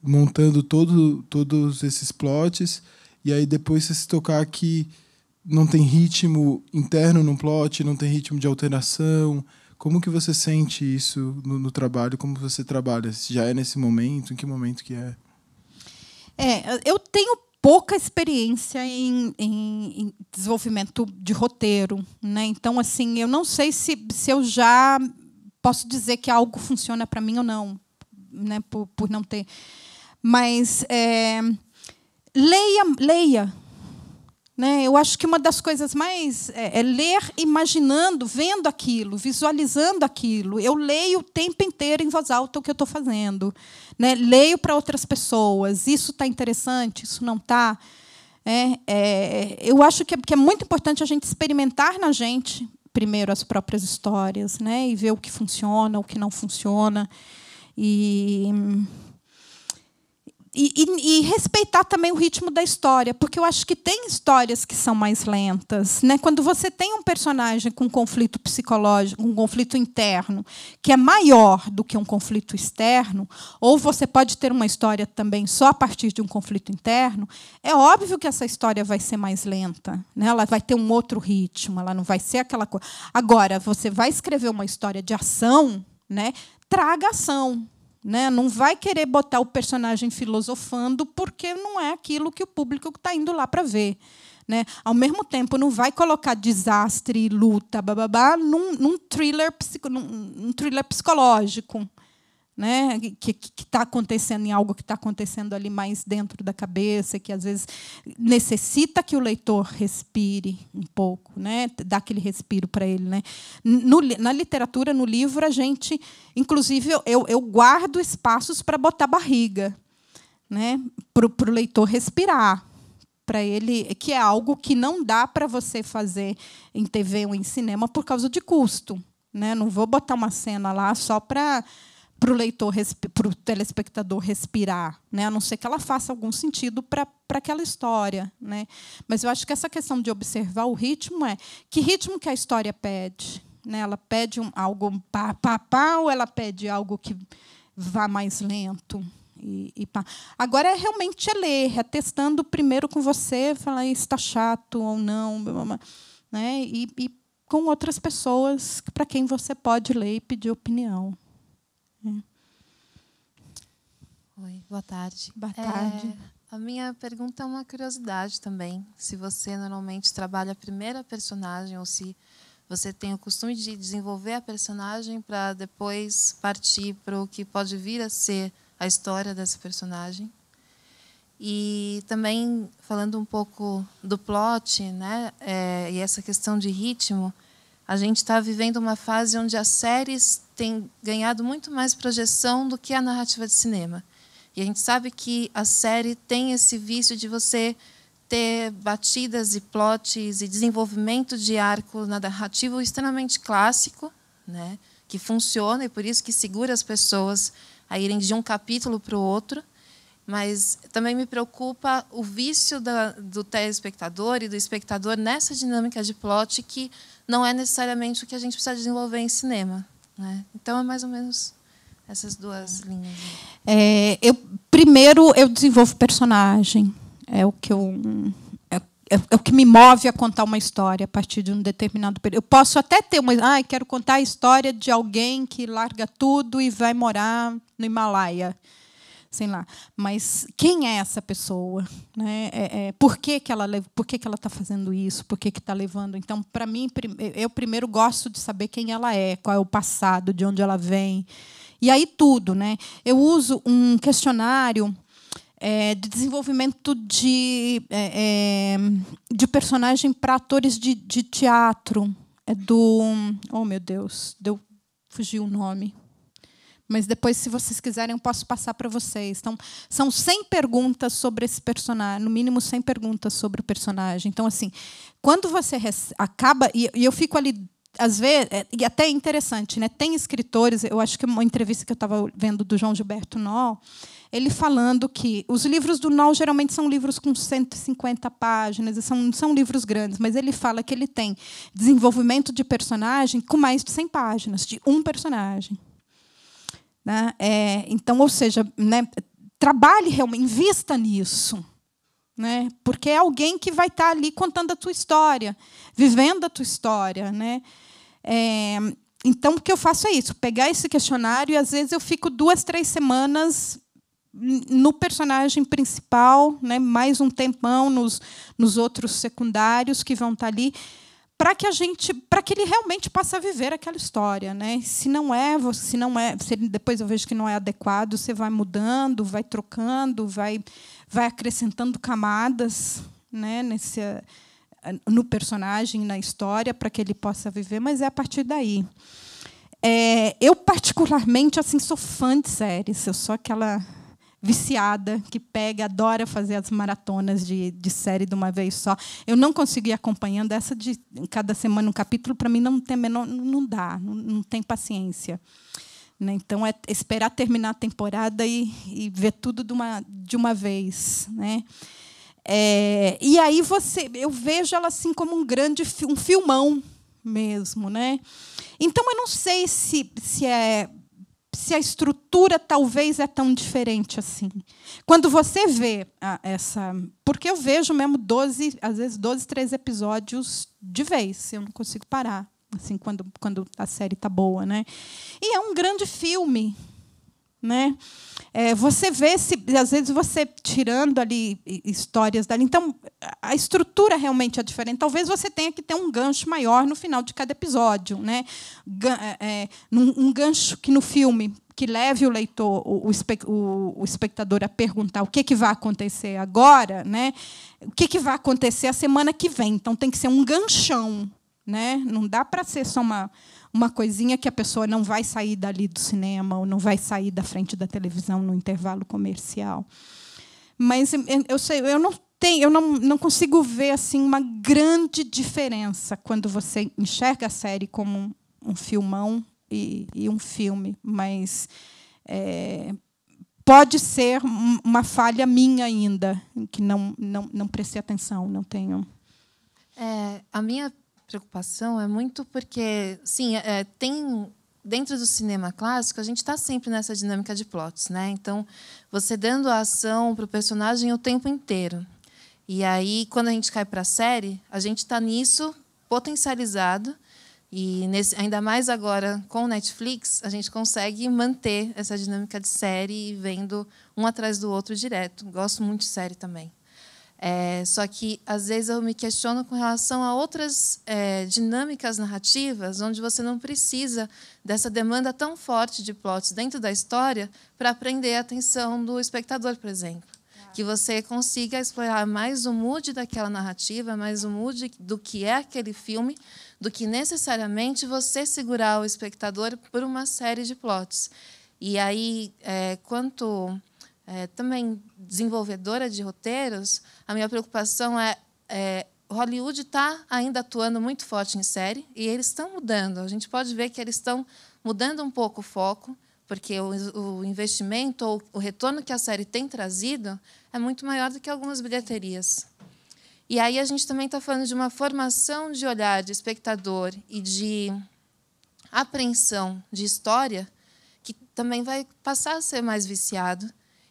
montando todo, todos esses plots e aí depois você se tocar que não tem ritmo interno no plot, não tem ritmo de alteração. Como que você sente isso no, no trabalho? Como você trabalha? Se já é nesse momento? Em que momento que é? É, eu tenho pouca experiência em, em, em, desenvolvimento de roteiro, né? Então, assim, eu não sei se, se eu já posso dizer que algo funciona para mim ou não, né? Por, por não ter, mas é, leia, leia, né? Eu acho que uma das coisas mais é, é ler imaginando, vendo aquilo, visualizando aquilo. Eu leio o tempo inteiro em voz alta o que eu estou fazendo. Né? Leio para outras pessoas. Isso está interessante, isso não está. É, é, eu acho que é, que é, muito importante a gente experimentar na gente primeiro as próprias histórias, né, e ver o que funciona, o que não funciona, e e, e, e, respeitar também o ritmo da história, porque eu acho que tem histórias que são mais lentas. Né? Quando você tem um personagem com um conflito psicológico, um conflito interno, que é maior do que um conflito externo, ou você pode ter uma história também só a partir de um conflito interno, é óbvio que essa história vai ser mais lenta. Né? Ela vai ter um outro ritmo, ela não vai ser aquela coisa. Agora, você vai escrever uma história de ação, né? traga ação né? Não vai querer botar o personagem filosofando porque não é aquilo que o público está indo lá para ver. Né? Ao mesmo tempo, não vai colocar desastre, luta, babá num, num, num, num thriller psicológico né, que está acontecendo em algo que está acontecendo ali mais dentro da cabeça, que às vezes necessita que o leitor respire um pouco, né, dá aquele respiro para ele. Né. No, na literatura, no livro, a gente, inclusive, eu, eu guardo espaços para botar barriga, né, para o leitor respirar para ele que é algo que não dá para você fazer em TV ou em cinema por causa de custo, né? Não vou botar uma cena lá só para para o leitor, para o telespectador respirar, né? a não ser que ela faça algum sentido para aquela história. Né? Mas eu acho que essa questão de observar o ritmo é que ritmo que a história pede. Né? Ela pede um, algo pá, pá, pá, ou ela pede algo que vá mais lento. E, e Agora é realmente é ler, é testando primeiro com você, falar está chato ou não, né? e, e com outras pessoas para quem você pode ler e pedir opinião. É. Oi, boa tarde. Boa é, tarde. É, a minha pergunta é uma curiosidade também. Se você normalmente trabalha a primeira personagem ou se você tem o costume de desenvolver a personagem para depois partir para o que pode vir a ser a história dessa personagem. E também falando um pouco do plot, né, é, e essa questão de ritmo, a gente está vivendo uma fase onde as séries têm ganhado muito mais projeção do que a narrativa de cinema. E a gente sabe que a série tem esse vício de você ter batidas e plots e desenvolvimento de arco na narrativa extremamente clássico, né? que funciona e por isso que segura as pessoas a irem de um capítulo para o outro mas também me preocupa o vício da, do telespectador e do espectador nessa dinâmica de plot que não é necessariamente o que a gente precisa desenvolver em cinema. Né? Então, é mais ou menos essas duas linhas. É, eu, primeiro, eu desenvolvo personagem. É o que eu é, é, é o que me move a contar uma história a partir de um determinado período. Eu posso até ter uma. Ah, quero contar a história de alguém que larga tudo e vai morar no Himalaia sei lá. Mas quem é essa pessoa? Né? É, é, por que, que ela por que, que ela está fazendo isso? Por que está levando? Então, para mim, eu primeiro gosto de saber quem ela é, qual é o passado, de onde ela vem. E aí tudo. Né? Eu uso um questionário. É, de desenvolvimento de, é, é, de personagem para atores de, de teatro. É do. Oh, meu Deus, deu, fugiu o nome mas depois, se vocês quiserem, eu posso passar para vocês. Então, são 100 perguntas sobre esse personagem, no mínimo 100 perguntas sobre o personagem. Então, assim, quando você acaba. E, e eu fico ali às vezes, é, e até é interessante, né? Tem escritores, eu acho que uma entrevista que eu estava vendo do João Gilberto Noll, ele falando que os livros do Noll geralmente são livros com 150 páginas, e são, são livros grandes, mas ele fala que ele tem desenvolvimento de personagem com mais de 100 páginas, de um personagem. Né? É, então, ou seja, né, trabalhe realmente, invista nisso. Né? Porque é alguém que vai estar tá ali contando a tua história, vivendo a tua história. Né? É, então, o que eu faço é isso: pegar esse questionário e, às vezes, eu fico duas, três semanas no personagem principal, né? mais um tempão nos, nos outros secundários que vão estar tá ali para que a gente, para que ele realmente passe a viver aquela história, né? É, se não é, se não é, se depois eu vejo que não é adequado, você vai mudando, vai trocando, vai, vai acrescentando camadas, né? Nesse, no personagem, na história, para que ele possa viver. Mas é a partir daí. É, eu particularmente assim sou fã de séries. Eu sou aquela viciada, que pega, adora fazer as maratonas de, de série de uma vez só. Eu não consegui acompanhando essa de cada semana um capítulo, para mim não tem menor, não dá, não, não tem paciência. Né? Então é esperar terminar a temporada e, e ver tudo de uma, de uma vez, né? É, e aí você, eu vejo ela assim como um grande um filmão mesmo, né? Então eu não sei se, se é se a estrutura talvez é tão diferente assim. Quando você vê ah, essa. Porque eu vejo mesmo 12, às vezes 12, 13 episódios de vez, eu não consigo parar. Assim, quando, quando a série está boa, né? E é um grande filme, né? É, você vê se às vezes você tirando ali histórias dali. Então a estrutura realmente é diferente. Talvez você tenha que ter um gancho maior no final de cada episódio, né? É, é um gancho que no filme que leve o leitor, o, o, o espectador a perguntar o que, é que vai acontecer agora, né? O que, que vai acontecer a semana que vem. Então tem que ser um ganchão, né? Não dá para ser só uma uma coisinha que a pessoa não vai sair dali do cinema ou não vai sair da frente da televisão no intervalo comercial. Mas eu sei, eu não tenho, eu não, não consigo ver assim uma grande diferença quando você enxerga a série como um, um filmão e, e, um filme, mas é, pode ser uma falha minha ainda, que não, não, não prestei atenção, não tenho. É, a minha preocupação é muito porque, sim, é, tem dentro do cinema clássico, a gente está sempre nessa dinâmica de plots, né? Então, você dando a ação para o personagem o tempo inteiro. E aí, quando a gente cai para a série, a gente está nisso potencializado. E nesse, ainda mais agora com o Netflix, a gente consegue manter essa dinâmica de série vendo um atrás do outro direto. Gosto muito de série também. É, só que, às vezes, eu me questiono com relação a outras é, dinâmicas narrativas, onde você não precisa dessa demanda tão forte de plots dentro da história para prender a atenção do espectador, por exemplo. Que você consiga explorar mais o mood daquela narrativa, mais o mood do que é aquele filme, do que necessariamente você segurar o espectador por uma série de plots. E aí, é, quanto. É, também desenvolvedora de roteiros, a minha preocupação é, é Hollywood está ainda atuando muito forte em série e eles estão mudando. A gente pode ver que eles estão mudando um pouco o foco, porque o, o investimento ou o retorno que a série tem trazido é muito maior do que algumas bilheterias. E aí a gente também está falando de uma formação de olhar de espectador e de apreensão de história que também vai passar a ser mais viciado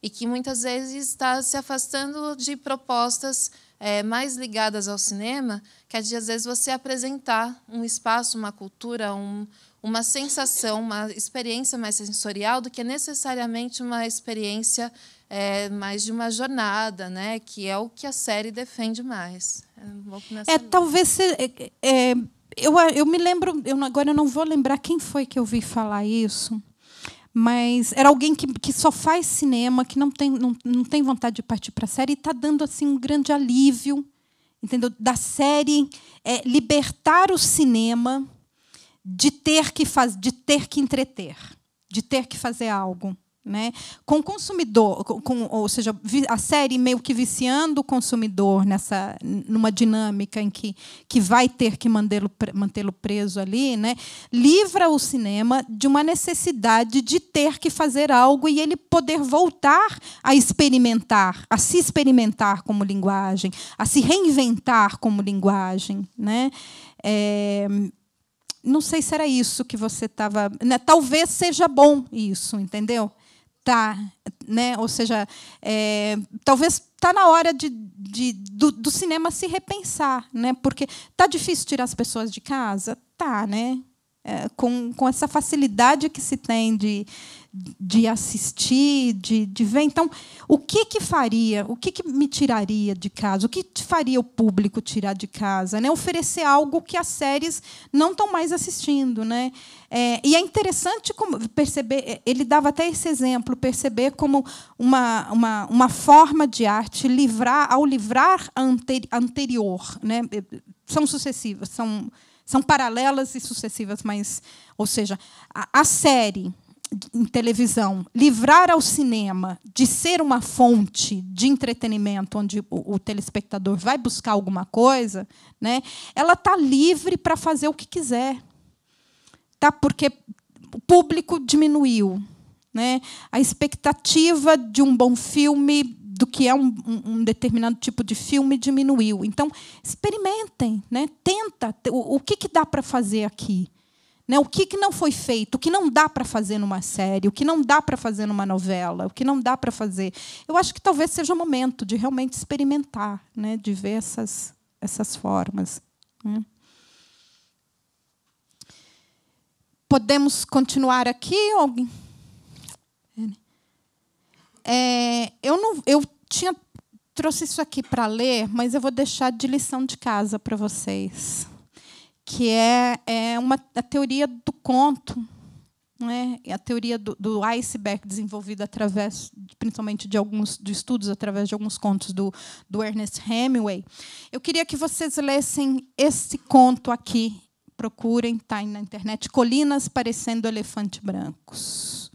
e que muitas vezes está se afastando de propostas é, mais ligadas ao cinema, que é de, às vezes você apresentar um espaço, uma cultura, um, uma sensação, uma experiência mais sensorial do que necessariamente uma experiência é, mais de uma jornada, né? Que é o que a série defende mais. É, é talvez se, é, é, eu, eu me lembro, eu, agora eu não vou lembrar quem foi que eu vi falar isso, mas era alguém que, que só faz cinema, que não tem, não, não tem vontade de partir para a série, e está dando assim um grande alívio entendeu? da série é, libertar o cinema de ter que faz, de ter que entreter, de ter que fazer algo. Né? Com o consumidor, com, ou seja, a série meio que viciando o consumidor nessa, numa dinâmica em que, que vai ter que mantê-lo mantê preso ali, né? livra o cinema de uma necessidade de ter que fazer algo e ele poder voltar a experimentar, a se experimentar como linguagem, a se reinventar como linguagem. Né? É não sei se era isso que você estava. Né? Talvez seja bom isso, entendeu? tá, né? Ou seja, é, talvez está na hora de, de do, do, cinema se repensar, né? Porque tá difícil tirar as pessoas de casa, tá, né? É, com, com essa facilidade que se tem de, de assistir, de, de ver. Então, o que, que faria, o que, que me tiraria de casa, o que faria o público tirar de casa? Né? Oferecer algo que as séries não estão mais assistindo. Né? É, e é interessante como perceber, é, ele dava até esse exemplo, perceber como uma, uma, uma forma de arte livrar, ao livrar a anteri anterior. Né? São sucessivas, são são paralelas e sucessivas, mas, ou seja, a, a série em televisão, livrar ao cinema de ser uma fonte de entretenimento onde o, o telespectador vai buscar alguma coisa, né? Ela está livre para fazer o que quiser, tá? Porque o público diminuiu, né? A expectativa de um bom filme do que é um, um, determinado tipo de filme diminuiu. Então, experimentem, né? tenta. O, o que, que dá para fazer aqui? Né? O que, que não foi feito? O que não dá para fazer numa série? O que não dá para fazer numa novela? O que não dá para fazer? Eu acho que talvez seja o momento de realmente experimentar, né? de ver essas, essas formas. Né? Podemos continuar aqui? Alguém? é, eu não, eu tinha trouxe isso aqui para ler, mas eu vou deixar de lição de casa para vocês, que é, é uma a teoria do conto, né? É a teoria do, do iceberg desenvolvida através, principalmente de alguns de estudos através de alguns contos do, do Ernest Hemingway. Eu queria que vocês lessem esse conto aqui, procurem, está na internet, Colinas parecendo elefantes brancos.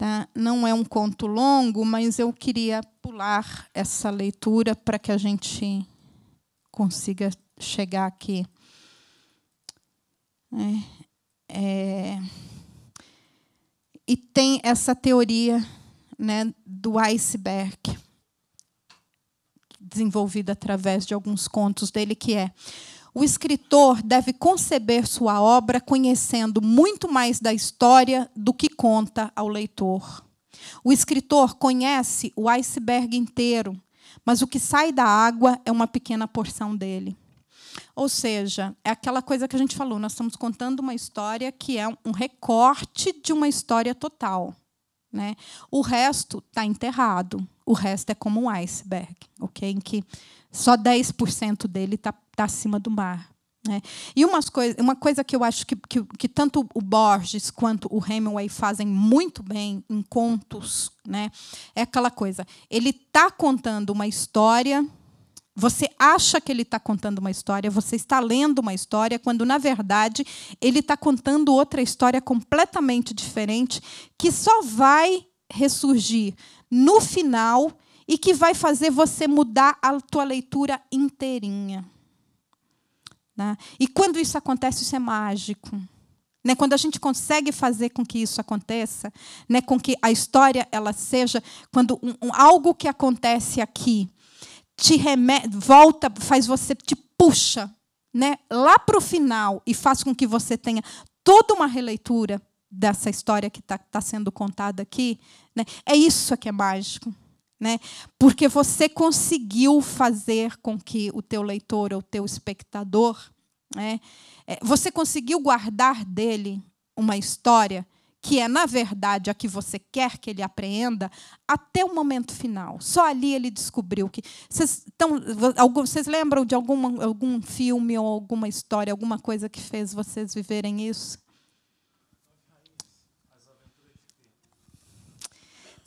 Tá? Não é um conto longo, mas eu queria pular essa leitura para que a gente consiga chegar aqui. É, é, e tem essa teoria né, do iceberg, desenvolvida através de alguns contos dele, que é o escritor deve conceber sua obra conhecendo muito mais da história do que conta ao leitor. O escritor conhece o iceberg inteiro, mas o que sai da água é uma pequena porção dele. Ou seja, é aquela coisa que a gente falou, nós estamos contando uma história que é um recorte de uma história total. Né? O resto está enterrado, o resto é como um iceberg, okay? em que só 10% dele está tá acima do mar. Né? E umas coisa, uma coisa que eu acho que, que, que, tanto o Borges quanto o Hemingway fazem muito bem em contos né, é aquela coisa. Ele está contando uma história, você acha que ele está contando uma história, você está lendo uma história, quando, na verdade, ele está contando outra história completamente diferente que só vai ressurgir no final e que vai fazer você mudar a tua leitura inteirinha. Né? E quando isso acontece, isso é mágico. Né? Quando a gente consegue fazer com que isso aconteça, né? com que a história ela seja, quando um, um, algo que acontece aqui te remete, volta, faz você te puxa, né? Lá para o final e faz com que você tenha toda uma releitura dessa história que está tá sendo contada aqui, né? É isso que é mágico. Né? Porque você conseguiu fazer com que o teu leitor ou o teu espectador, né? É, você conseguiu guardar dele uma história que é, na verdade, a que você quer que ele apreenda, até o momento final. Só ali ele descobriu que. Vocês, estão, vocês lembram de algum algum filme ou alguma história, alguma coisa que fez vocês viverem isso?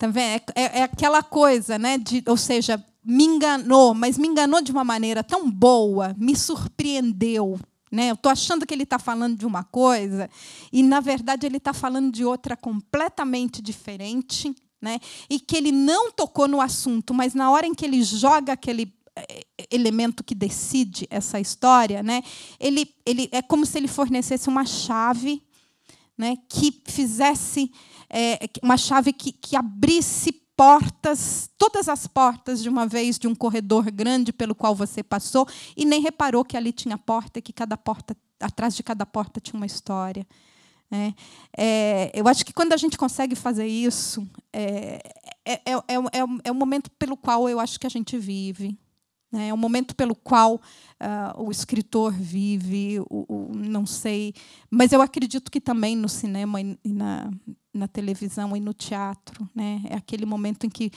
Tá vendo? É, é, é aquela coisa, né? De, ou seja, me enganou, mas me enganou de uma maneira tão boa, me surpreendeu. Né? Eu estou achando que ele está falando de uma coisa e, na verdade, ele está falando de outra completamente diferente. Né? E que ele não tocou no assunto, mas na hora em que ele joga aquele eh, elemento que decide essa história, né? Ele, ele é como se ele fornecesse uma chave, né? Que fizesse é, uma chave que, que abrisse portas, todas as portas de uma vez de um corredor grande pelo qual você passou e nem reparou que ali tinha porta, e que cada porta atrás de cada porta tinha uma história. É, é, eu acho que quando a gente consegue fazer isso, é, é, um é, é, é, momento pelo qual eu acho que a gente vive. Né? É um momento pelo qual uh, o escritor vive, o, o, não sei. Mas eu acredito que também no cinema e, na, na televisão e no teatro, né? É aquele momento em que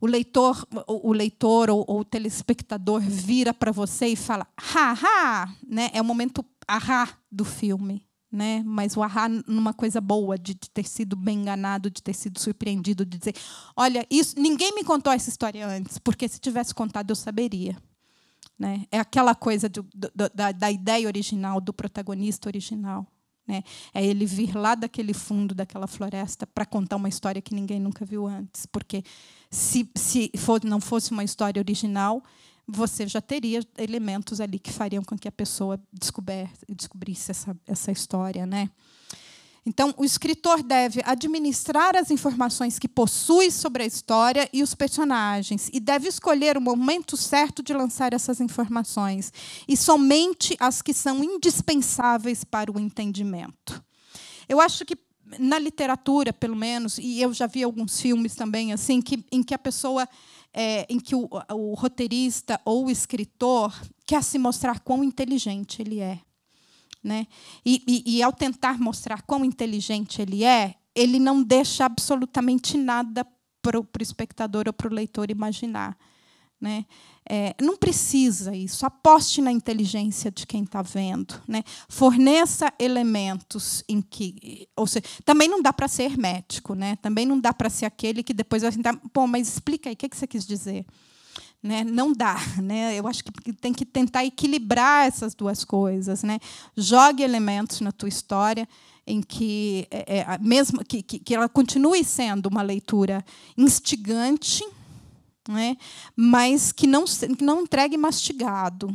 o leitor, o leitor ou, ou o telespectador vira para você e fala ha ha, né? É o momento ahá do filme, né? Mas o ahá numa coisa boa de, de, ter sido bem enganado, de ter sido surpreendido, de dizer, olha, isso, ninguém me contou essa história antes, porque se tivesse contado eu saberia, né? É aquela coisa de, do, da, da ideia original, do protagonista original. Né? É ele vir lá daquele fundo, daquela floresta, para contar uma história que ninguém nunca viu antes. Porque se, se for, não fosse uma história original, você já teria elementos ali que fariam com que a pessoa descobrisse essa, essa história. Né? Então, o escritor deve administrar as informações que possui sobre a história e os personagens, e deve escolher o momento certo de lançar essas informações, e somente as que são indispensáveis para o entendimento. Eu acho que na literatura, pelo menos, e eu já vi alguns filmes também assim, que, em que a pessoa, é, em que o, o roteirista ou o escritor quer se mostrar quão inteligente ele é. Né? E, e, e ao tentar mostrar quão inteligente ele é, ele não deixa absolutamente nada para o espectador ou para o leitor imaginar. Né? É, não precisa isso. Aposte na inteligência de quem está vendo. Né? Forneça elementos em que. Ou seja, também não dá para ser hermético, né? também não dá para ser aquele que depois vai sentar. Pô, mas explica aí, o que, é que você quis dizer? Né? Não dá, né? Eu acho que tem que tentar equilibrar essas duas coisas, né? Jogue elementos na tua história em que é, é, mesmo que, que, que ela continue sendo uma leitura instigante, né? Mas que não que não entregue mastigado,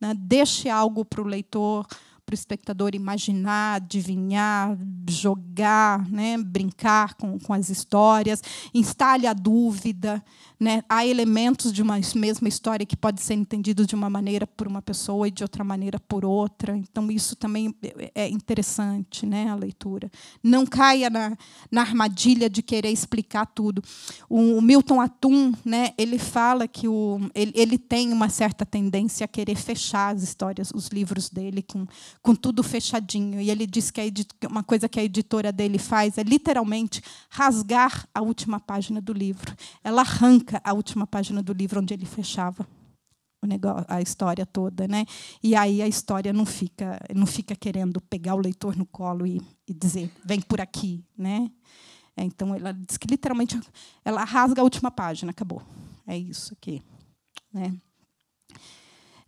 né? Deixe algo para o leitor para o espectador imaginar, adivinhar, jogar, né, brincar com, com as histórias, instale a dúvida, né? Há elementos de uma mesma história que pode ser entendido de uma maneira por uma pessoa e de outra maneira por outra. Então, isso também é interessante, né? a leitura. Não caia na, na armadilha de querer explicar tudo. O, o Milton Atum né, ele fala que o, ele, ele, tem uma certa tendência a querer fechar as histórias, os livros dele, com, com tudo fechadinho. E ele diz que a, uma coisa que a editora dele faz é literalmente rasgar a última página do livro. Ela arranca a última página do livro onde ele fechava o negócio, a história toda, né? E aí a história não fica, não fica querendo pegar o leitor no colo e, e dizer vem por aqui, né? É, então ela diz que literalmente ela rasga a última página, acabou. É isso aqui, né?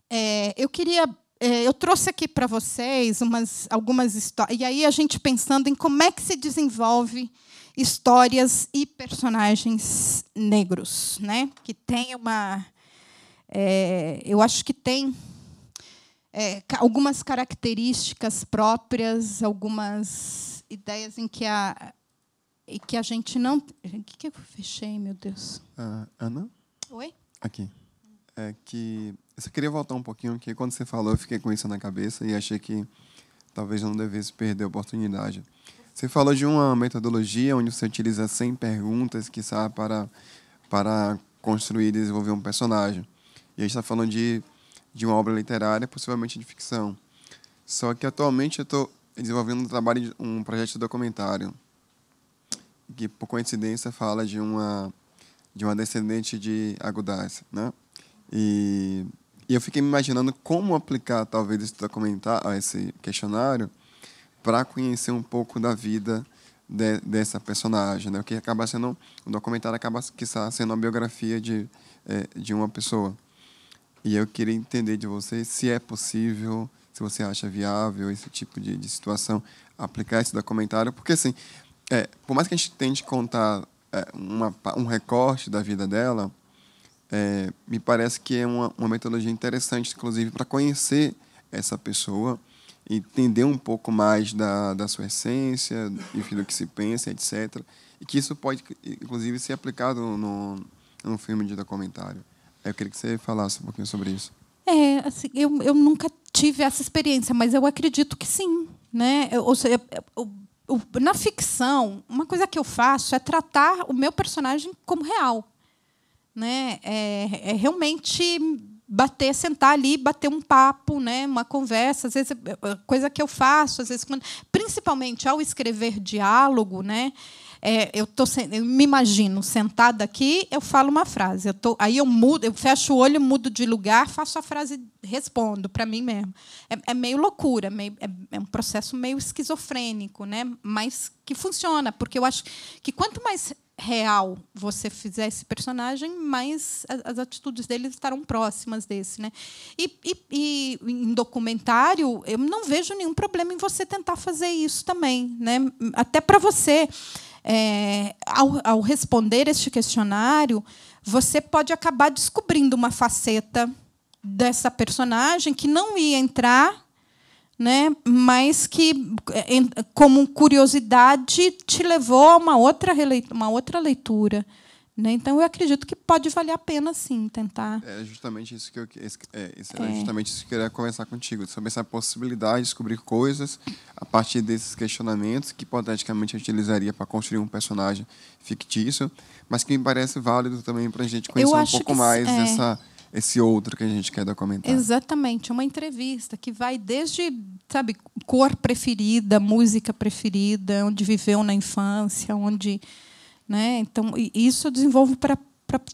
É, eu queria é, eu trouxe aqui para vocês umas, algumas histórias. E aí a gente pensando em como é que se desenvolve histórias e personagens negros, né? Que tem uma, é, eu acho que tem é, algumas características próprias, algumas ideias em que a e que a gente não. O que, que eu fechei, meu Deus? Uh, Ana? Oi? Aqui. É que. Eu só queria voltar um pouquinho, porque quando você falou, eu fiquei com isso na cabeça e achei que talvez eu não devesse perder a oportunidade. Você falou de uma metodologia onde você utiliza 100 perguntas que sabe para, para construir e desenvolver um personagem. E a gente está falando de, de uma obra literária, possivelmente de ficção. Só que atualmente eu estou desenvolvendo um trabalho, um projeto de documentário que por coincidência fala de uma de uma descendente de Agudaz, né? E, e eu fiquei me imaginando como aplicar talvez esse documentário, esse questionário para conhecer um pouco da vida de, dessa personagem, né? O que acaba sendo um documentário acaba quiçá, sendo uma biografia de é, de uma pessoa. E eu queria entender de você se é possível, se você acha viável esse tipo de, de situação aplicar esse documentário, porque assim, é, por mais que a gente tente contar é, uma, um recorte da vida dela, é, me parece que é uma, uma metodologia interessante, inclusive, para conhecer essa pessoa entender um pouco mais da, da sua essência, enfim, do que se pensa, etc. E que isso pode, inclusive, ser aplicado no, no filme de documentário. Eu queria que você falasse um pouquinho sobre isso. É, assim, eu, eu nunca tive essa experiência, mas eu acredito que sim. Né? Eu, ou seja, eu, eu, na ficção, uma coisa que eu faço é tratar o meu personagem como real. Né? É, é realmente bater, sentar ali, bater um papo, né, uma conversa, às vezes é, é coisa que eu faço, às vezes quando, principalmente ao escrever diálogo, né, é, eu tô eu me imagino sentada aqui, eu falo uma frase, eu tô, aí eu mudo, eu fecho o olho, mudo de lugar, faço a frase, respondo para mim mesmo. É, é, meio loucura, é meio, é, é um processo meio esquizofrênico, né, mas que funciona, porque eu acho que quanto mais real você fizer esse personagem, mais as atitudes dele estarão próximas desse. Né? E, e, e, em documentário, eu não vejo nenhum problema em você tentar fazer isso também. Né? Até para você, é, ao, ao responder este questionário, você pode acabar descobrindo uma faceta dessa personagem que não ia entrar né? mas que, é, como curiosidade, te levou a uma outra, uma outra leitura. Né? Então, eu acredito que pode valer a pena, sim, tentar. É justamente isso que eu, é, é, é justamente isso que eu queria conversar contigo, sobre essa possibilidade de descobrir coisas a partir desses questionamentos que, hipoteticamente, eu utilizaria para construir um personagem fictício, mas que me parece válido também para a gente conhecer um pouco mais é. dessa esse outro que a gente quer documentar. Exatamente, uma entrevista que vai desde, sabe, cor preferida, música preferida, onde viveu na infância, onde, né? Então, isso eu desenvolvo para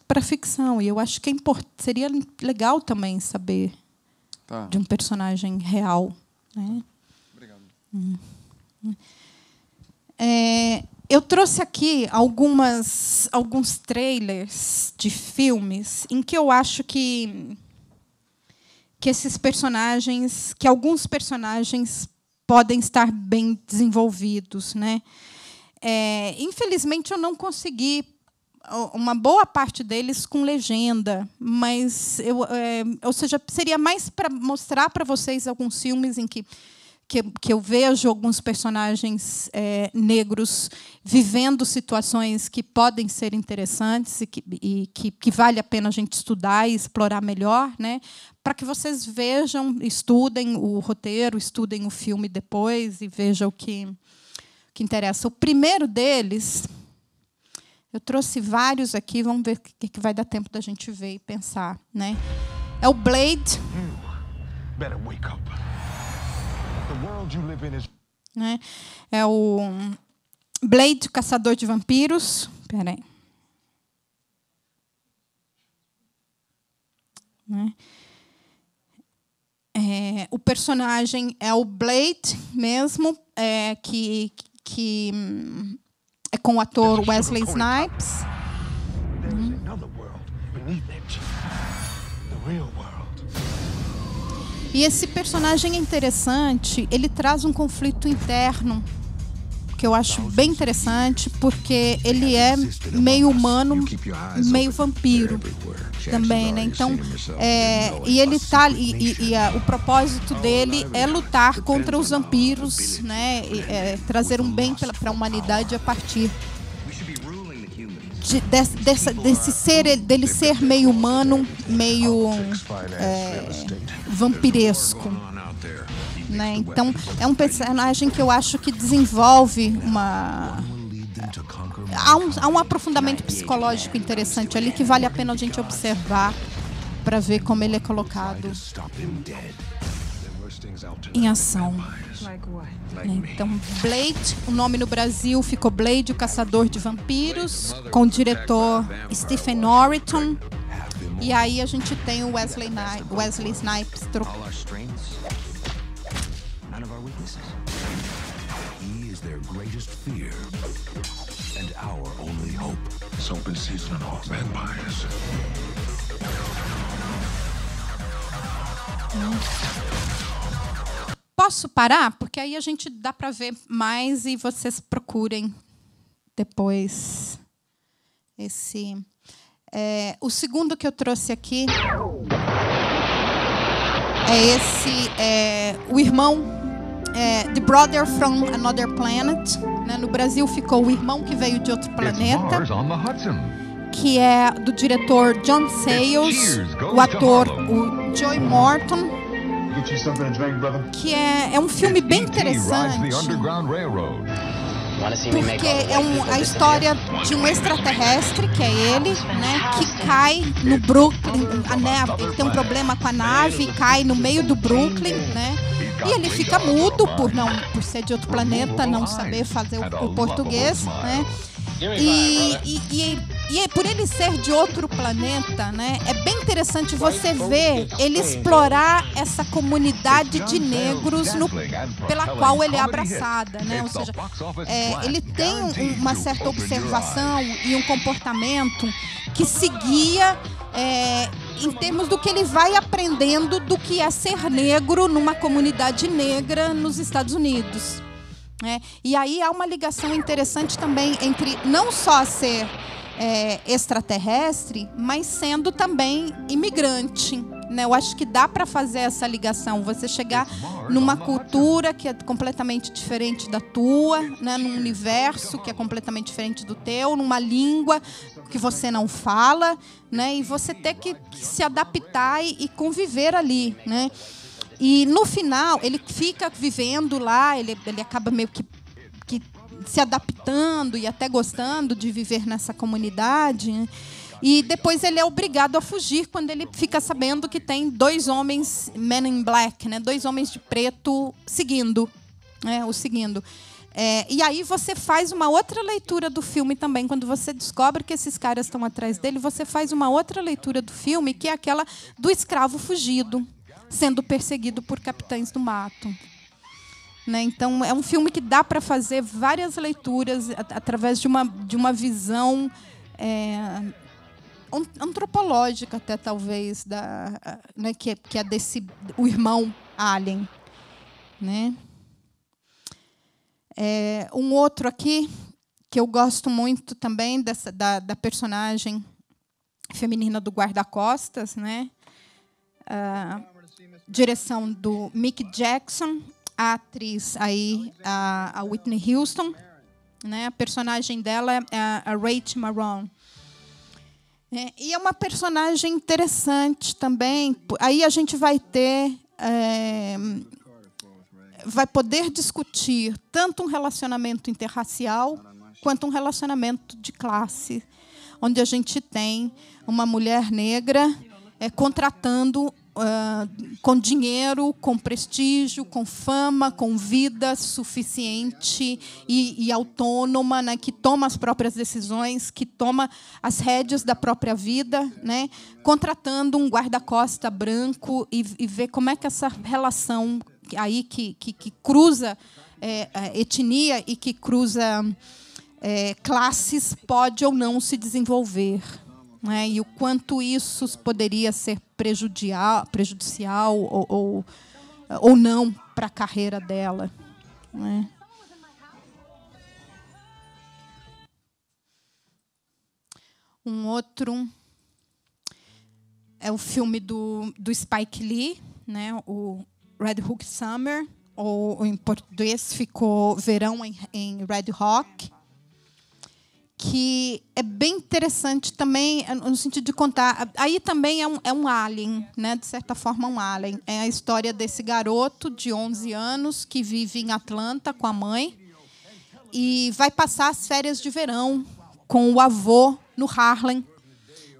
para ficção e eu acho que é import... seria legal também saber tá. de um personagem real, né? Obrigado. Hum. hum. É, eu trouxe aqui algumas, alguns trailers de filmes em que eu acho que, que esses personagens, que alguns personagens podem estar bem desenvolvidos, né? É, infelizmente eu não consegui uma boa parte deles com legenda, mas eu, é, ou seja, seria mais para mostrar para vocês alguns filmes em que que, que eu vejo alguns personagens é, negros vivendo situações que podem ser interessantes e que, e que, que vale a pena a gente estudar e explorar melhor, né? para que vocês vejam, estudem o roteiro, estudem o filme depois e vejam o que, que interessa. O primeiro deles, eu trouxe vários aqui, vamos ver o que, que vai dar tempo da gente ver e pensar. Né? É o Blade. Hum. Né? É o Blade, o caçador de vampiros. Espera aí. Né? É, o personagem é o Blade mesmo, é, que, que é com o ator Wesley Snipes. Hum. E esse personagem é interessante, ele traz um conflito interno que eu acho bem interessante porque ele é meio humano, meio vampiro também, né? Então, é, e ele tá e, e, e a, o propósito dele é lutar contra os vampiros, né? E, é, trazer um bem para a humanidade a partir de, desse, desse ser, dele ser meio humano, meio é, vampiresco. Né? Então, é um personagem que eu acho que desenvolve uma. Há um, há um aprofundamento psicológico interessante ali que vale a pena a gente observar para ver como ele é colocado em ação então, Blade, o nome no Brasil ficou Blade, o Caçador de Vampiros, com o diretor Stephen Norton. E aí a gente tem o Wesley, Ni Wesley Snipes trocando. Hum posso parar? Porque aí a gente dá para ver mais e vocês procurem depois esse. É, o segundo que eu trouxe aqui é esse, é, o irmão, é, The Brother from Another Planet. Né? No Brasil ficou o irmão que veio de outro planeta, que é do diretor John Sayles, o ator o Joy Morton que é, é um filme bem interessante. Porque é um, a história de um extraterrestre, que é ele, né, que cai no Brooklyn, né, a, ele tem um problema com a nave, cai no meio do Brooklyn, né? E ele fica mudo por não por ser de outro planeta, não saber fazer o, o português, né? E, e, e, e, é por ele ser de outro planeta, né? É bem interessante você ver ele explorar essa comunidade de negros no, pela qual ele é abraçada, né? Ou seja, é, ele tem uma certa observação e um comportamento que seguia é, em termos do que ele vai aprendendo do que é ser negro numa comunidade negra nos Estados Unidos. Né? e aí há uma ligação interessante também entre não só ser é, extraterrestre, mas sendo também imigrante. Né? Eu acho que dá para fazer essa ligação. Você chegar numa cultura que é completamente diferente da tua, né? num universo que é completamente diferente do teu, numa língua que você não fala, né? e você ter que, se adaptar e, e conviver ali. Né? E no final, ele fica vivendo lá, ele, ele acaba meio que, que se adaptando e até gostando de viver nessa comunidade. Né? E depois ele é obrigado a fugir quando ele fica sabendo que tem dois homens men in black, né? dois homens de preto seguindo, né? o seguindo. É, e aí você faz uma outra leitura do filme também. Quando você descobre que esses caras estão atrás dele, você faz uma outra leitura do filme, que é aquela do escravo fugido sendo perseguido por capitães do mato. Né? Então, é um filme que dá para fazer várias leituras através de uma, de uma visão é, antropológica, até talvez, da, né, que, é, que é desse o irmão Alien. Né? É, um outro aqui que eu gosto muito também dessa, da, da personagem feminina do guarda-costas, né? Ah, direção do Mick Jackson, a atriz aí, a, a Whitney Houston. Né? A personagem dela é a Rachel Maron. É, e é uma personagem interessante também. Aí a gente vai ter. É, vai poder discutir tanto um relacionamento interracial quanto um relacionamento de classe, onde a gente tem uma mulher negra é, contratando ah, com dinheiro, com prestígio, com fama, com vida suficiente e, e autônoma, né, que toma as próprias decisões, que toma as rédeas da própria vida, né, contratando um guarda-costa branco e, e ver como é que essa relação aí que, que, que cruza é, etnia e que cruza é, classes pode ou não se desenvolver né, e o quanto isso poderia ser prejudicial ou, ou, ou não para a carreira dela. Né. Um outro é o filme do, do Spike Lee, né, o Red Hook Summer, ou em português ficou Verão em, em Red Hook que é bem interessante também é, no sentido de contar. Aí também é um, é um alien, né? de certa forma, um alien. É a história desse garoto de 11 anos que vive em Atlanta com a mãe e vai passar as férias de verão com o avô no Harlem.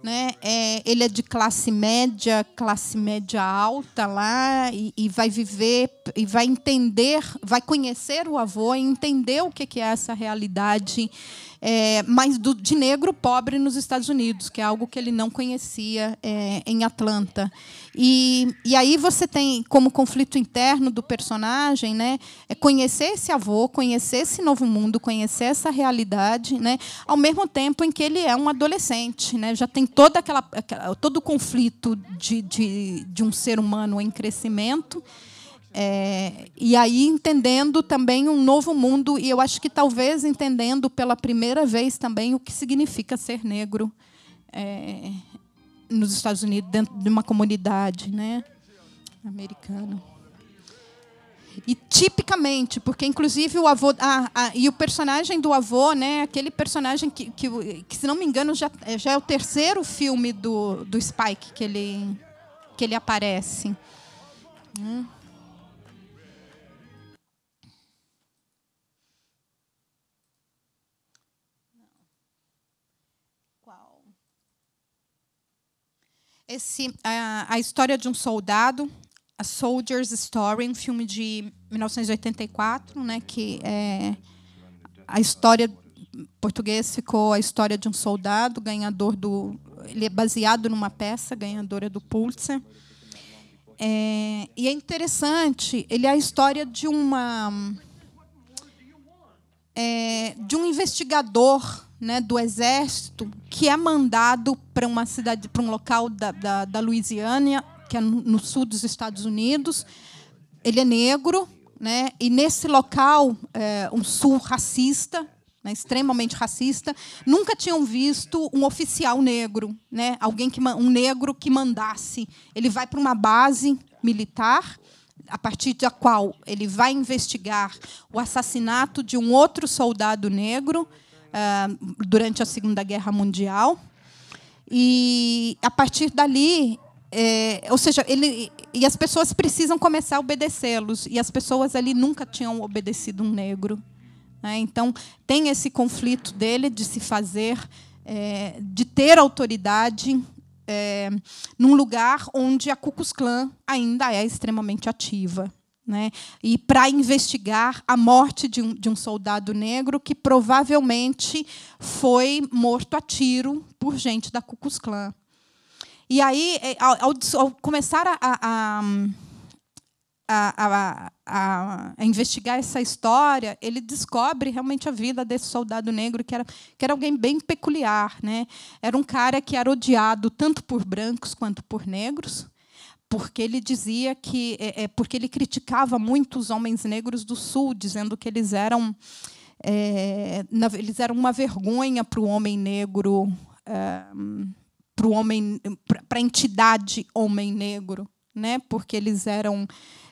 Né? É, ele é de classe média, classe média alta lá, e, e, vai viver, e vai entender, vai conhecer o avô e entender o que é essa realidade é, mas do, de negro pobre nos Estados Unidos, que é algo que ele não conhecia é, em Atlanta. E, e aí você tem como conflito interno do personagem, né, é conhecer esse avô, conhecer esse novo mundo, conhecer essa realidade, né, ao mesmo tempo em que ele é um adolescente, né, já tem toda aquela, todo o conflito de, de, de um ser humano em crescimento. É, e aí entendendo também um novo mundo, e eu acho que talvez entendendo pela primeira vez também o que significa ser negro é, nos Estados Unidos, dentro de uma comunidade né, americana. E tipicamente, porque inclusive o avô. Ah, ah, e o personagem do avô, né? Aquele personagem que, que, que, se não me engano, já, já é o terceiro filme do, do Spike que ele, que ele aparece. Hum. Esse, a, a história de um soldado, a Soldier's Story, um filme de 1984, né, que é a história português ficou a história de um soldado ganhador do, ele é baseado numa peça ganhadora do Pulitzer. É, e é interessante, ele é a história de uma é, de um investigador né, do exército que é mandado para uma cidade, para um local da, da, da Louisiana, que é no sul dos Estados Unidos. Ele é negro, né? E nesse local, é, um sul racista, né, extremamente racista, nunca tinham visto um oficial negro, né? Alguém que um negro que mandasse. Ele vai para uma base militar a partir da qual ele vai investigar o assassinato de um outro soldado negro ah, durante a Segunda Guerra Mundial. E a partir dali, é, ou seja, ele e as pessoas precisam começar a obedecê-los e as pessoas ali nunca tinham obedecido um negro. Né? Então tem esse conflito dele de se fazer, é, de ter autoridade é, num lugar onde a Ku Klux Klan ainda é extremamente ativa. Né? E para investigar a morte de um, de um, soldado negro que provavelmente foi morto a tiro por gente da Ku Klux Klan. E aí, é, ao, ao começar a, a, a, a, investigar essa história, ele descobre realmente a vida desse soldado negro, que era, que era alguém bem peculiar. Né? Era um cara que era odiado tanto por brancos quanto por negros porque ele dizia que é, é porque ele criticava muitos homens negros do sul, dizendo que eles eram é, na, eles eram uma vergonha para o homem negro, é, para o homem, para a entidade homem negro, né? Porque eles eram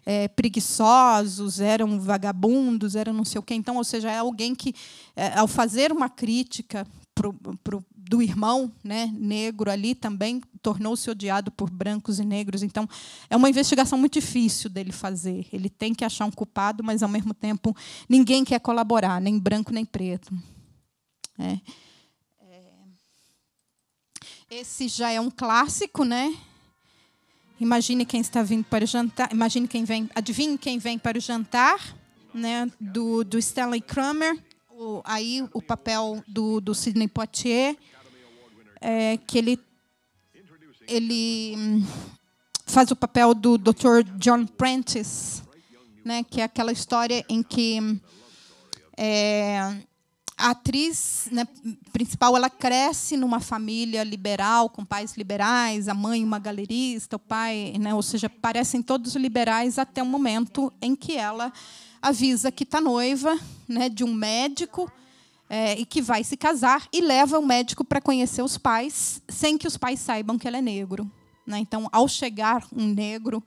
é, preguiçosos, eram vagabundos, eram não sei o quê. Então, ou seja, é alguém que, é, ao fazer uma crítica para o do irmão né, negro ali também tornou-se odiado por brancos e negros. Então, é uma investigação muito difícil dele fazer. Ele tem que achar um culpado, mas, ao mesmo tempo, ninguém quer colaborar, nem branco nem preto. É. é. Esse já é um clássico, né? Imagine quem está vindo para o jantar. Imagine quem vem. Adivinhe quem vem para o jantar, né? Do, do Stanley Kramer. O, aí o papel do, do Sidney Poitier é, que ele, ele hum, faz o papel do Dr. John Prentice, né, que é aquela história em que hum, é, a atriz né, principal ela cresce numa família liberal, com pais liberais, a mãe uma galerista, o pai, né, ou seja, parecem todos liberais até o momento em que ela avisa que está noiva né, de um médico é, e que vai se casar e leva o médico para conhecer os pais, sem que os pais saibam que ela é negro. Né? Então, ao chegar um negro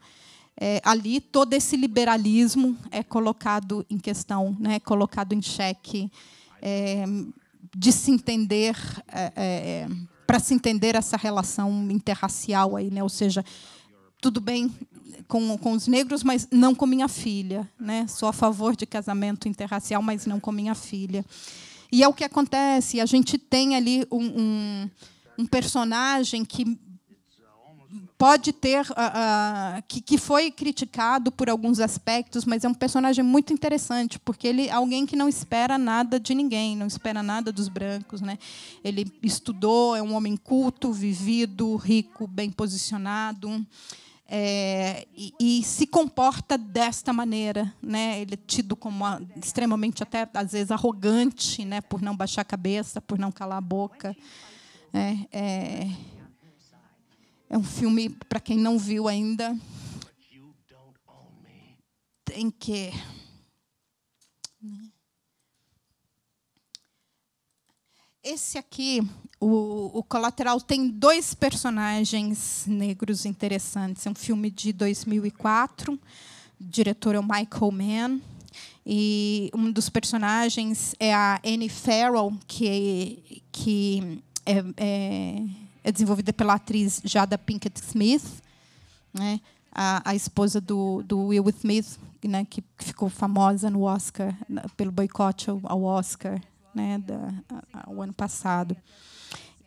é, ali, todo esse liberalismo é colocado em questão, né? é colocado em xeque, é, de se entender é, é, para se entender essa relação interracial aí, né? Ou seja, tudo bem com, com os negros, mas não com minha filha, né? Sou a favor de casamento interracial, mas não com minha filha. E é o que acontece. A gente tem ali um, um, um personagem que pode ter uh, uh, que, que foi criticado por alguns aspectos, mas é um personagem muito interessante porque ele é alguém que não espera nada de ninguém, não espera nada dos brancos, né? Ele estudou, é um homem culto, vivido, rico, bem posicionado. É, e, e, se comporta desta maneira, né? Ele é tido como extremamente até às vezes arrogante, né? Por não baixar a cabeça, por não calar a boca. É, é, é um filme para quem não viu ainda. Tem que esse aqui o, o, Colateral tem dois personagens negros interessantes. É um filme de 2004, o diretor é o Michael Mann. E um dos personagens é a Annie Farrell, que, que é, é, é desenvolvida pela atriz Jada Pinkett Smith, né? a, a esposa do, do Will Smith, né? que ficou famosa no Oscar pelo boicote ao, Oscar né? da, ano passado.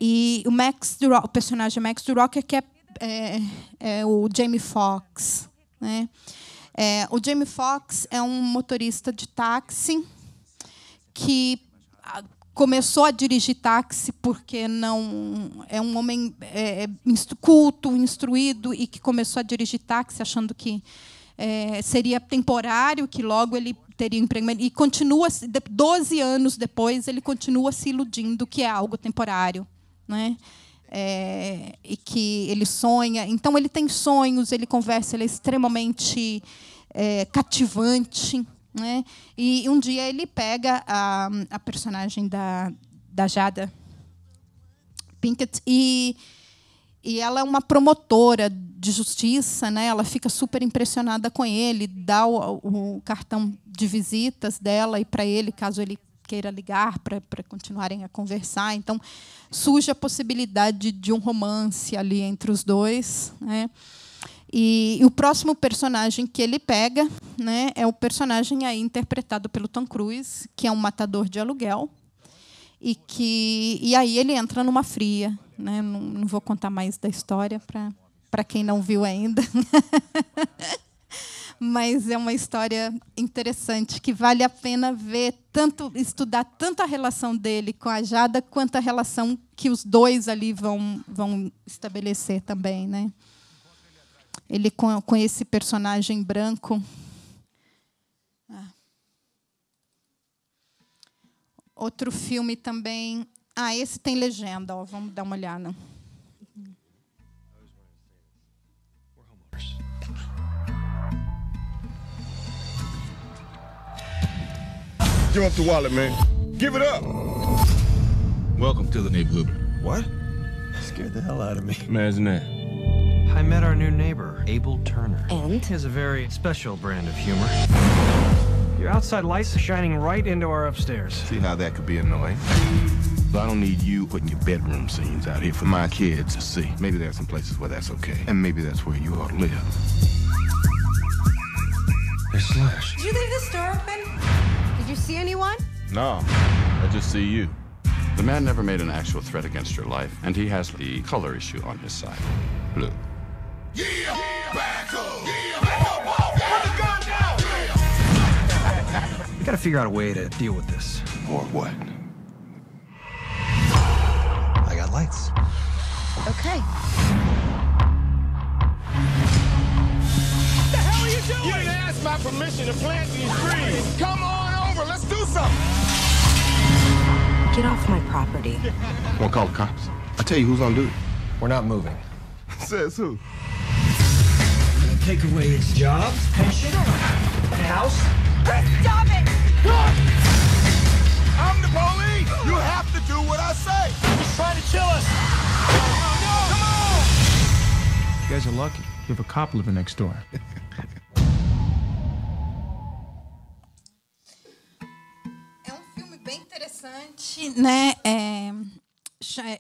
E o Max o personagem Max Durock é que é, é, é o Jamie Foxx. Né? É, o Jamie Foxx é um motorista de táxi que ah, começou a dirigir táxi porque não é um homem é, é culto, instruído e que começou a dirigir táxi achando que é, seria temporário, que logo ele teria emprego. E continua, 12 anos depois, ele continua se iludindo que é algo temporário né? É, e que ele sonha. Então, ele tem sonhos, ele conversa, ele é extremamente é, cativante. Né? E um dia ele pega a, a personagem da, da Jada Pinkett e, e ela é uma promotora de justiça, né? Ela fica super impressionada com ele, dá o, o cartão de visitas dela e para ele, caso ele queira ligar para continuarem a conversar. Então, surge a possibilidade de um romance ali entre os dois. Né? E, e, o próximo personagem que ele pega né, é o personagem aí interpretado pelo Tom Cruise, que é um matador de aluguel. E, que, e aí ele entra numa fria. Né? Não, não vou contar mais da história para quem não viu ainda. mas é uma história interessante que vale a pena ver, tanto estudar tanto a relação dele com a Jada quanto a relação que os dois ali vão vão estabelecer também, né? Ele com, com esse personagem branco. Ah. Outro filme também. Ah, esse tem legenda. Ó, vamos dar uma olhada. Give up the wallet, man. Give it up. Welcome to the neighborhood. What? Scared the hell out of me. Imagine that. I met our new neighbor, Abel Turner. And? He has a very special brand of humor. Your outside lights are shining right into our upstairs. See how that could be annoying. I don't need you putting your bedroom scenes out here for my kids to see. Maybe there are some places where that's okay. And maybe that's where you ought to live. Hey, Slash. Did you leave the store open? you see anyone? No, I just see you. The man never made an actual threat against your life, and he has the color issue on his side. Blue. Yeah! we gotta figure out a way to deal with this. Or what? I got lights. Okay. What the hell are you doing? You didn't ask my permission to plant these trees. Come on! over. Let's do something. Get off my property. We'll call the cops. I tell you who's on duty. We're not moving. Says who? Take away his job, pension, house. Stop it! I'm the police. You have to do what I say. He's trying to kill us. Oh, no. Come on! You guys are lucky. You have a cop living next door. interessante, né? É,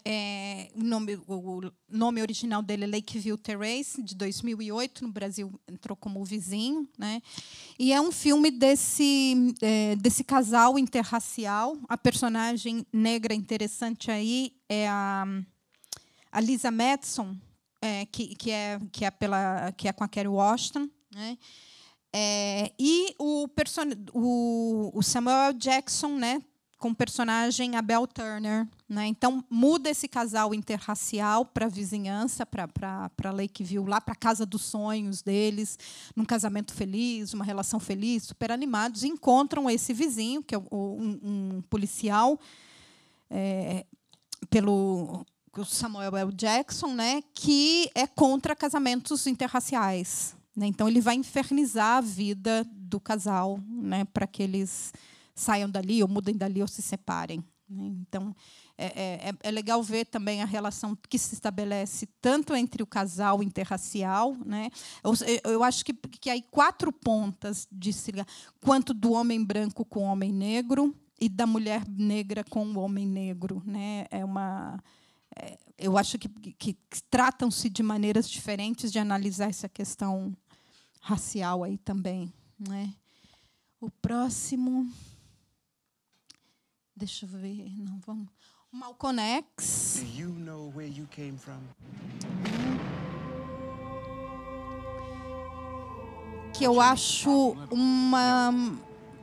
é, o, nome, o nome original dele é Lakeview Terrace, de 2008, no Brasil entrou como o vizinho. Né? E é um filme desse, é, desse casal interracial. A personagem negra interessante aí é a, a Lisa Madison, é, que, que, é, que, é pela, que é com a Kerry Washington. Né? É, e o, o, o, Samuel Jackson né, com o personagem Abel Turner. Né? Então, muda esse casal interracial para a vizinhança, para Lakeview, lá para a casa dos sonhos deles, num casamento feliz, uma relação feliz, super animados. encontram esse vizinho, que é um, um policial, é, pelo Samuel L. Jackson, né? que é contra casamentos interraciais. Né? Então, ele vai infernizar a vida do casal né? para que eles saiam dali, ou mudem dali, ou se separem. Né? Então, é, é, é, é, legal ver também a relação que se estabelece tanto entre o casal interracial, né? eu, eu acho que, que há quatro pontas de se ligar, quanto do homem branco com o homem negro e da mulher negra com o homem negro. Né? É uma, é, eu acho que, que, que tratam-se de maneiras diferentes de analisar essa questão racial aí também. Né? O próximo. Deixa eu ver, não vamos. Malconex. Do you know where you came from? Que eu acho uma.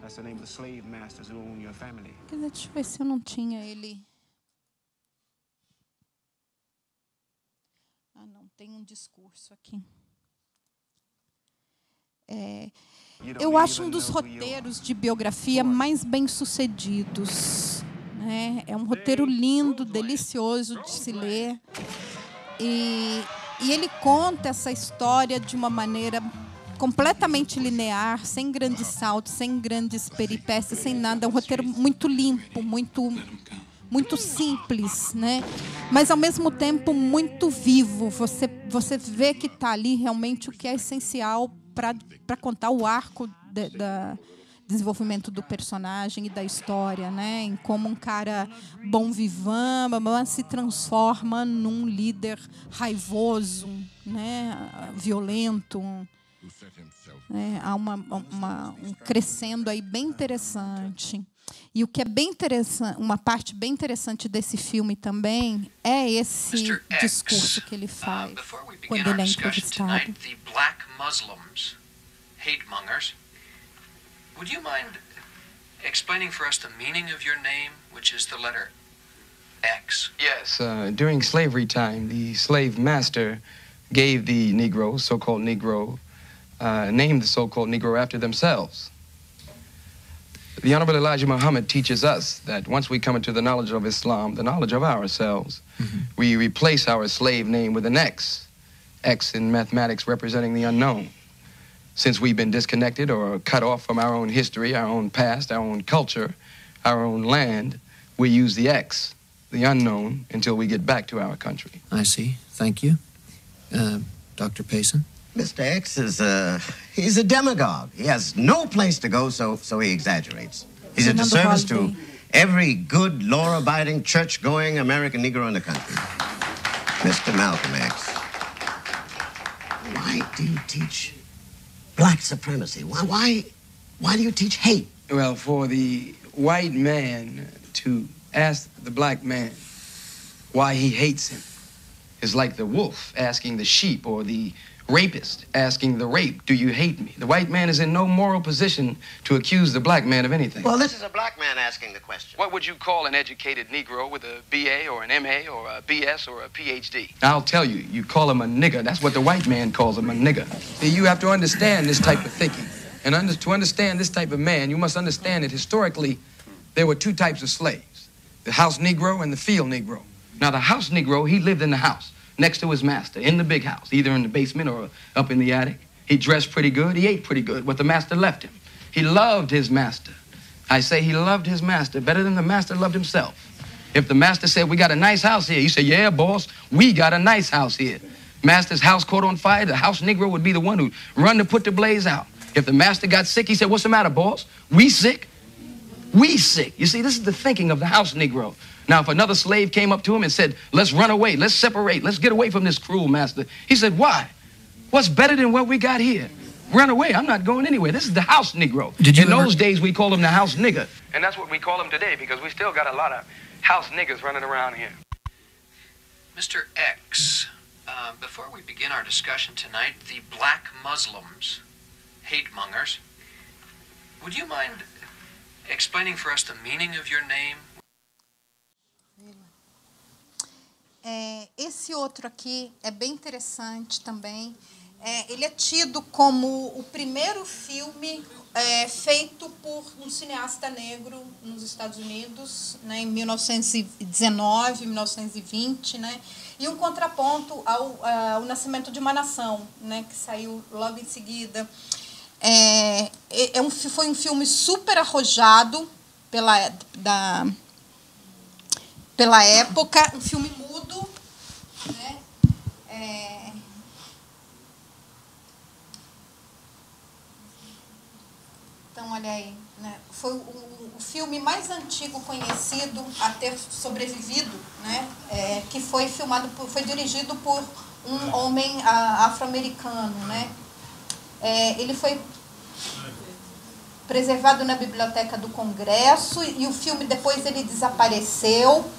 That's the the name of slave who own your family. Deixa eu ver se eu não tinha ele. Ah, não, tem um discurso aqui. É, eu acho um dos roteiros de biografia mais bem sucedidos. Né? É um roteiro lindo, é. delicioso de se é. ler. E, e ele conta essa história de uma maneira completamente linear, sem grandes saltos, sem grandes peripécias, sem nada. É um roteiro muito limpo, muito muito simples, né? Mas ao mesmo tempo muito vivo. Você você vê que está ali realmente o que é essencial para contar o arco de, da desenvolvimento do personagem e da história, né? Em como um cara bom vivan se transforma num líder raivoso, né? Violento. Né? Há uma, uma, um crescendo aí bem interessante. E o que é bem interessante, uma parte bem interessante desse filme também é esse X, discurso que ele uh, faz uh, quando ele é entrevistado. Tonight, the black Muslims, hate mongers, would you mind explaining for us the meaning of your name, which is the letter X? Yes, uh, during slavery time, the slave master gave the Negro, so-called Negro, uh, named the so-called Negro after themselves. The Honorable Elijah Muhammad teaches us that once we come into the knowledge of Islam, the knowledge of ourselves, mm-hmm. we replace our slave name with an X, X in mathematics representing the unknown. Since we've been disconnected or cut off from our own history, our own past, our own culture, our own land, we use the X, the unknown, until we get back to our country. I see. Thank you. Uh, Dr. Payson? Mr. X is a uh, he's a demagogue. He has no place to go, so so he exaggerates. He's a disservice to every good, law-abiding, church-going American Negro in the country. Mr. Malcolm X. Why do you teach black supremacy? Why why why do you teach hate? Well, for the white man to ask the black man why he hates him is like the wolf asking the sheep or the rapist asking the rape, Do you hate me? The white man is in no moral position to accuse the black man of anything. Well, this is a black man asking the question. What would you call an educated Negro with a BA or an MA or a BS or a PhD? I'll tell you, you call him a nigger. That's what the white man calls him, a nigger. You have to understand this type of thinking. And under, to understand this type of man, you must understand that historically, there were two types of slaves the house Negro and the field Negro. Now, the house Negro, he lived in the house next to his master in the big house, either in the basement or up in the attic. He dressed pretty good. He ate pretty good what the master left him. He loved his master. I say he loved his master better than the master loved himself. If the master said, We got a nice house here, he said, Yeah, boss, we got a nice house here. Master's house caught on fire, the house Negro would be the one who'd run to put the blaze out. If the master got sick, he said, What's the matter, boss? We sick? We sick. You see, this is the thinking of the house Negro. Now, if another slave came up to him and said, Let's run away, let's separate, let's get away from this cruel master, he said, Why? What's better than what we got here? Run away. I'm not going anywhere. This is the house Negro. Did you In ever... those days, we called him the house nigger. And that's what we call him today because we still got a lot of house niggers running around here. Mr. X, uh, before we begin our discussion tonight, the black Muslims, hate mongers, would you mind explaining for us the meaning of your name É, esse outro aqui é bem interessante também. É, ele é tido como o primeiro filme é, feito por um cineasta negro nos Estados Unidos, né, em 1919, 1920, né, e um contraponto ao, é, ao Nascimento de uma Nação, né, que saiu logo em seguida. É, é, é um, foi um filme super arrojado pela, da, pela época, um filme é... Então, olha aí. Né? Foi o, o, filme mais antigo conhecido a ter sobrevivido, né? É, que foi filmado, por, foi dirigido por um é. homem afro-americano, né? É, ele foi preservado na biblioteca do Congresso e o filme depois ele desapareceu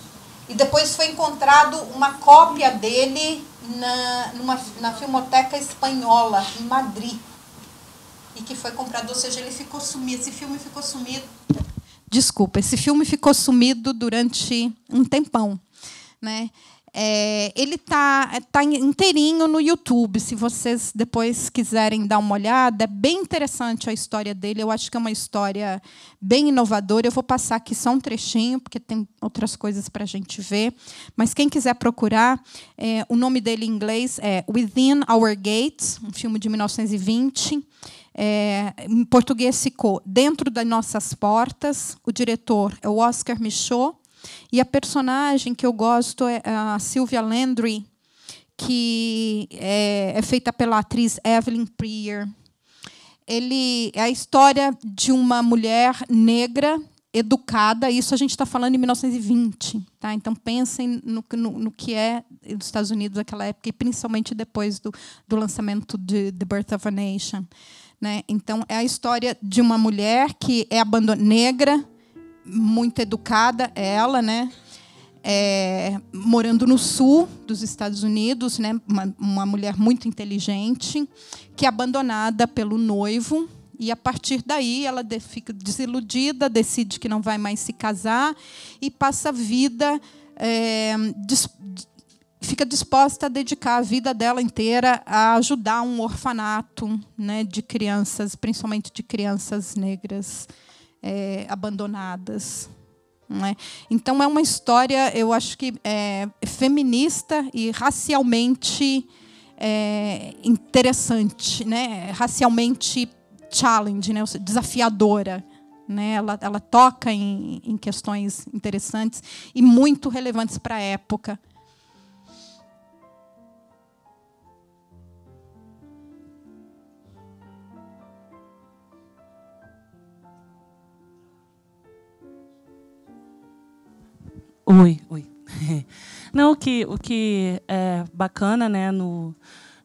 e depois foi encontrado uma cópia dele na, numa, na Filmoteca Espanhola, em Madrid, e que foi comprado, ou seja, ele ficou sumido, esse filme ficou sumido. Desculpa, esse filme ficou sumido durante um tempão, né? É, ele está tá, é, tá inteirinho no YouTube. Se vocês depois quiserem dar uma olhada, é bem interessante a história dele. Eu acho que é uma história bem inovadora. Eu vou passar aqui só um trechinho, porque tem outras coisas para a gente ver. Mas quem quiser procurar, é, o nome dele em inglês é Within Our Gates, um filme de 1920. É, em português ficou Dentro das Nossas Portas. O diretor é o Oscar Michaud. E a personagem que eu gosto é a Sylvia Landry, que é, é feita pela atriz Evelyn Prier. Ele é a história de uma mulher negra educada, isso a gente está falando em 1920. Tá? Então, pensem no, no, no, que é dos Estados Unidos naquela época, e principalmente depois do, do lançamento de The Birth of a Nation. Né? Então, é a história de uma mulher que é abandonada, negra, muito educada, é ela, né? É, morando no sul dos Estados Unidos, né? Uma, uma mulher muito inteligente, que é abandonada pelo noivo, e a partir daí ela fica desiludida, decide que não vai mais se casar e passa a vida. É, dis, fica disposta a dedicar a vida dela inteira a ajudar um orfanato né, de crianças, principalmente de crianças negras é, abandonadas. É? Então, é uma história, eu acho que é, feminista e racialmente é, interessante, né? racialmente challenge, né? desafiadora. Né? Ela, ela toca em, em questões interessantes e muito relevantes para a época. Oi, oi. Não, o que, o que é bacana né, no,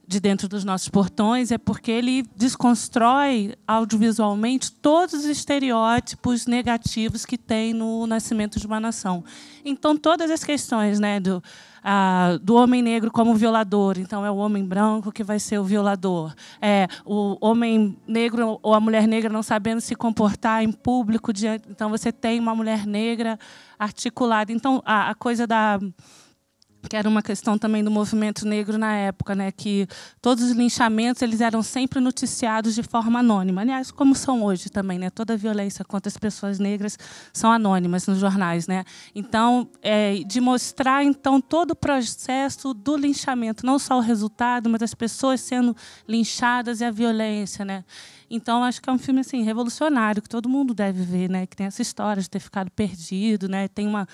de dentro dos nossos portões é porque ele desconstrói audiovisualmente todos os estereótipos negativos que tem no nascimento de uma nação. Então, todas as questões né, do ah, do homem negro como violador, então é o homem branco que vai ser o violador. É, o homem negro ou a mulher negra não sabendo se comportar em público, diante, então você tem uma mulher negra articulada. Então, a, a coisa da que era uma questão também do movimento negro na época, né, que todos os linchamentos eles eram sempre noticiados de forma anônima. Aliás, como são hoje também, né? Toda violência contra as pessoas negras são anônimas nos jornais, né? Então, é, de mostrar então todo o processo do linchamento, não só o resultado, mas as pessoas sendo linchadas e a violência, né? Então, acho que é um filme assim revolucionário que todo mundo deve ver, né? Que tem essa história de ter ficado perdido, né? Tem uma,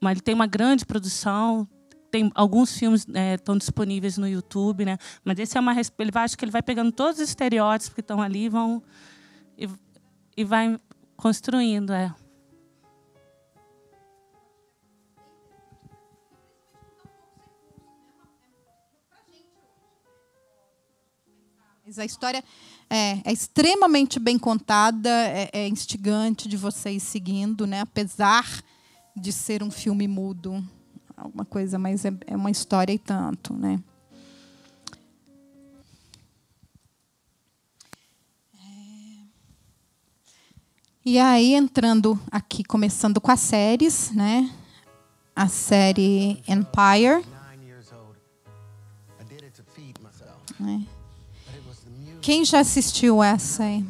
uma ele tem uma grande produção, tem alguns filmes é, estão disponíveis no YouTube, né? Mas esse é uma ele vai, acho que ele vai pegando todos os estereótipos que estão ali vão e, e vai construindo, é. A história é, é, extremamente bem contada, é, é instigante de vocês seguindo, né? apesar de ser um filme mudo alguma coisa, mas é, é uma história e tanto, né? E aí, entrando aqui, começando com as séries, né? A série Empire. Né? Quem já assistiu essa aí?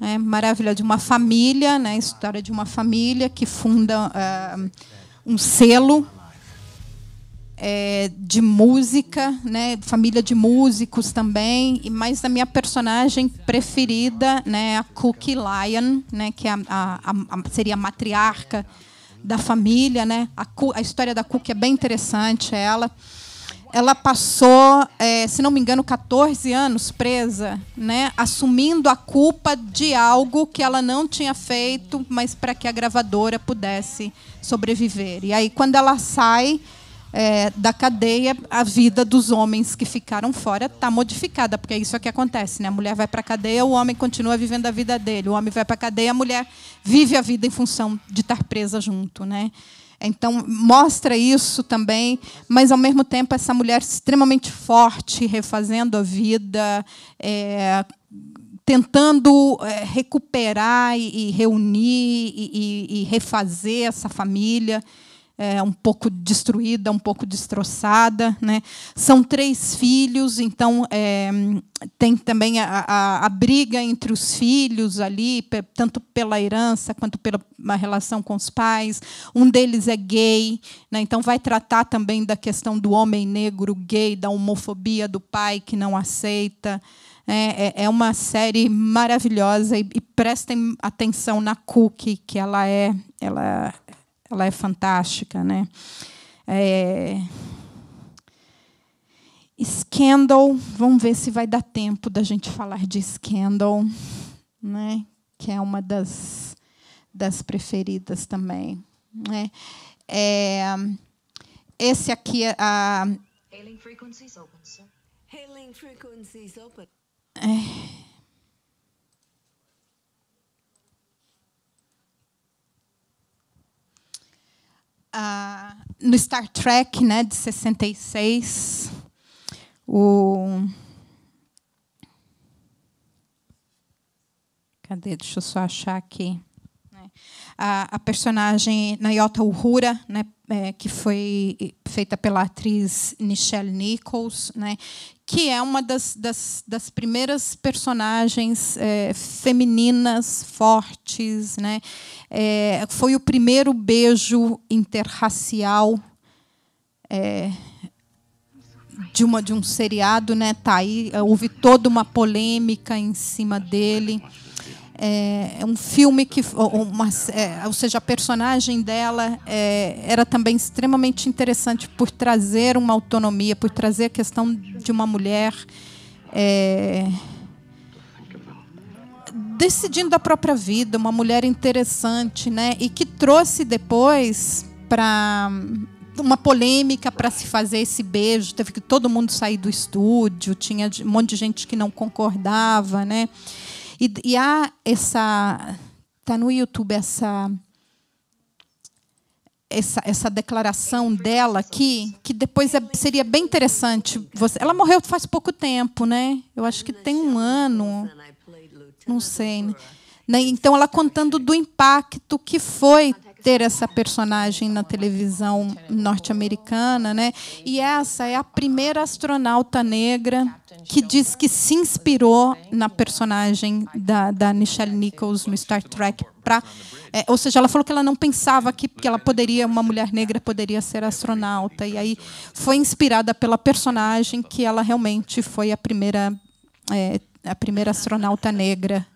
É maravilha de uma família, né? História de uma família que funda uh, um selo é, de música, né, família de músicos também, mas a minha personagem preferida né, é a Cookie Lion, né, que é a, a, a, seria a matriarca da família. Né? A, a história da Cookie é bem interessante, ela ela passou, é, se não me engano, 14 anos presa, né, assumindo a culpa de algo que ela não tinha feito, mas para que a gravadora pudesse sobreviver. E aí, quando ela sai, é, da cadeia, a vida dos homens que ficaram fora está modificada, porque isso é isso que acontece. Né? A mulher vai para a cadeia, o homem continua vivendo a vida dele. O homem vai para a cadeia, a mulher vive a vida em função de estar presa junto. Né? Então, mostra isso também, mas, ao mesmo tempo, essa mulher extremamente forte, refazendo a vida, é, tentando é, recuperar e, e reunir e, e, e refazer essa família é, um pouco destruída, um pouco destroçada. Né? São três filhos, então é, tem também a, a, a, briga entre os filhos ali, tanto pela herança quanto pela relação com os pais. Um deles é gay, né? então vai tratar também da questão do homem negro gay, da homofobia do pai que não aceita. É, é, é uma série maravilhosa e, e prestem atenção na Cookie, que ela é, ela ela é fantástica, né? É... Scandal, vamos ver se vai dar tempo da gente falar de Scandal, né? Que é uma das, das preferidas também, né? É... Esse aqui é a Hailing frequencies open, sir. Hailing frequencies open. É... Ah, no Star Trek, né, de 66, o Cadê? Deixa eu só achar aqui. Né? A, a personagem Nayota Uhura, né, é, que foi feita pela atriz Nichelle Nichols, né, que é uma das, das, das primeiras personagens é, femininas fortes. Né? É, foi o primeiro beijo interracial é, de, uma, de um seriado. Né? Tá aí, houve toda uma polêmica em cima dele. É, é, um filme que uma, é, ou seja a personagem dela é, era também extremamente interessante por trazer uma autonomia por trazer a questão de uma mulher é, decidindo a própria vida uma mulher interessante né e que trouxe depois para uma polêmica para se fazer esse beijo teve que todo mundo sair do estúdio tinha um monte de gente que não concordava né e, e há essa. Está no YouTube essa. Essa, essa, declaração dela aqui, que depois é, seria bem interessante. Você, ela morreu faz pouco tempo, né? Eu acho que tem um ano. Não sei. Né? Então, ela contando do impacto que foi ter essa personagem na televisão norte-americana, né? E essa é a primeira astronauta negra que diz que se inspirou na personagem da, da Nichelle Nichols no Star Trek para, é, ou seja, ela falou que ela não pensava que, que ela poderia, uma mulher negra poderia ser astronauta e aí foi inspirada pela personagem que ela realmente foi a primeira é, a primeira astronauta negra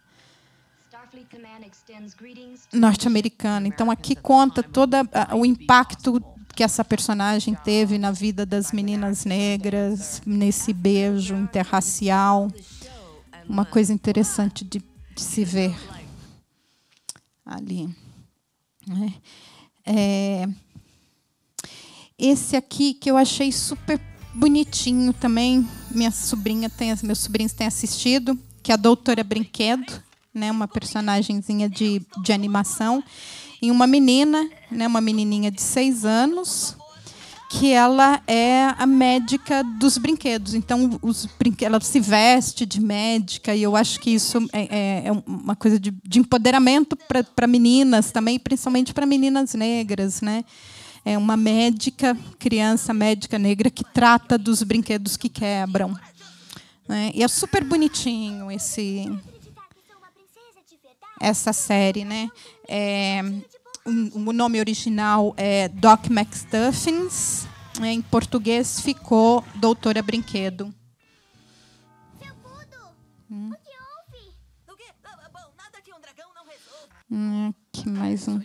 norte-americana. Então, aqui conta todo ah, o impacto que essa personagem teve na vida das meninas negras, nesse beijo interracial. Uma coisa interessante de, de se ver ali. Né? É, esse aqui que eu achei super bonitinho também, minha sobrinha tem, meus sobrinhos têm assistido, que é a Doutora Brinquedo né, uma personagemzinha de, de animação, e uma menina, né, uma menininha de seis anos, que ela é a médica dos brinquedos. Então, os brinque... ela se veste de médica, e eu acho que isso é, é, é uma coisa de, de empoderamento para meninas também, principalmente para meninas negras. Né? É uma médica, criança médica negra, que trata dos brinquedos que quebram. Né? E é super bonitinho esse, essa série, né? É, o nome original é Doc McStuffins, em português ficou Doutora Brinquedo. Hum, que mais um.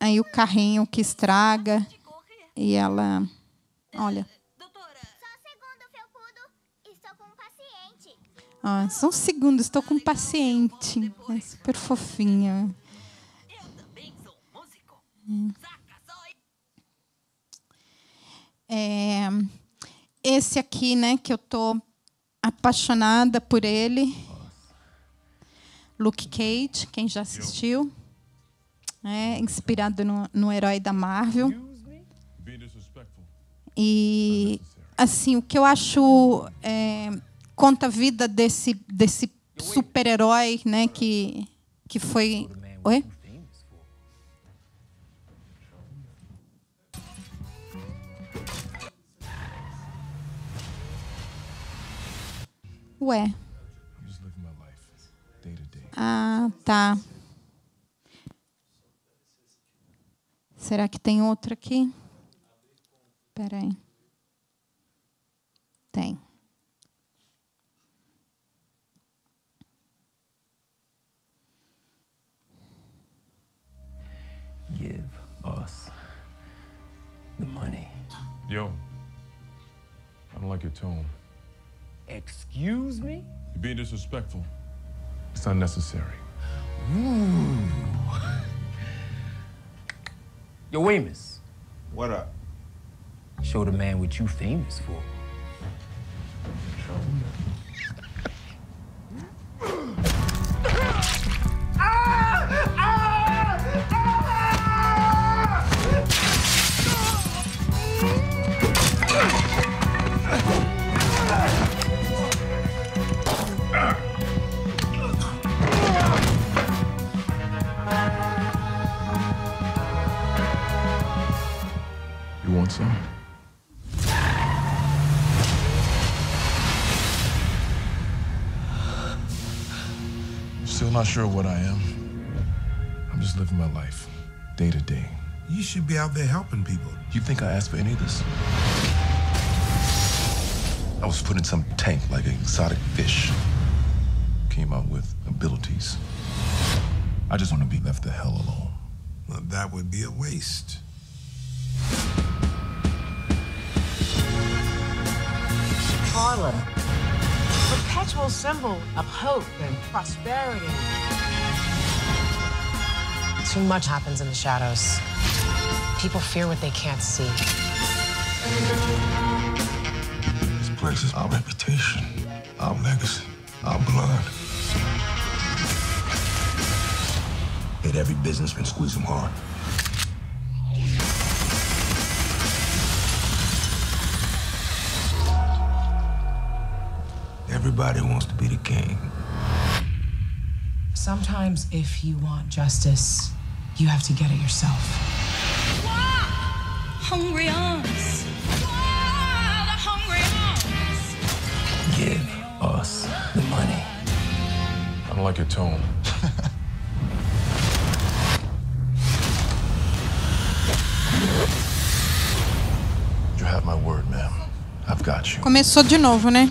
Aí o carrinho que estraga e ela, olha. Ah, só um segundo, estou com um paciente. É super fofinha. É, esse aqui, né, que eu tô apaixonada por ele. Luke Cage, quem já assistiu. É, inspirado no, no herói da Marvel. E, assim, o que eu acho... É, conta a vida desse, desse super-herói né, que, que foi. Oi? Ué. Ah, tá. Será que tem outra aqui? Espera aí. Tem. us the money. Yo, I don't like your tone. Excuse me? You're being disrespectful. It's unnecessary. Ooh. Yo, Wemus. What up? Show the man what you famous for. so. Still not sure what I am. I'm just living my life, day to day. You should be out there helping people. You think I asked for any of this? I was put in some tank like an exotic fish. Came out with abilities. I just want to be left the hell alone. Well, that would be a waste. Harlem. Perpetual symbol of hope and prosperity. Too much happens in the shadows. People fear what they can't see. This place is our reputation, our legacy, our blood. Hit every business and squeeze them hard. Everybody wants to be the king. Sometimes, if you want justice, you have to get it yourself. Wow, hungry arms. Wow, hungry arms. Give us the money. I don't like your tone. You have my word, ma'am. I've got you. Começou de novo, né?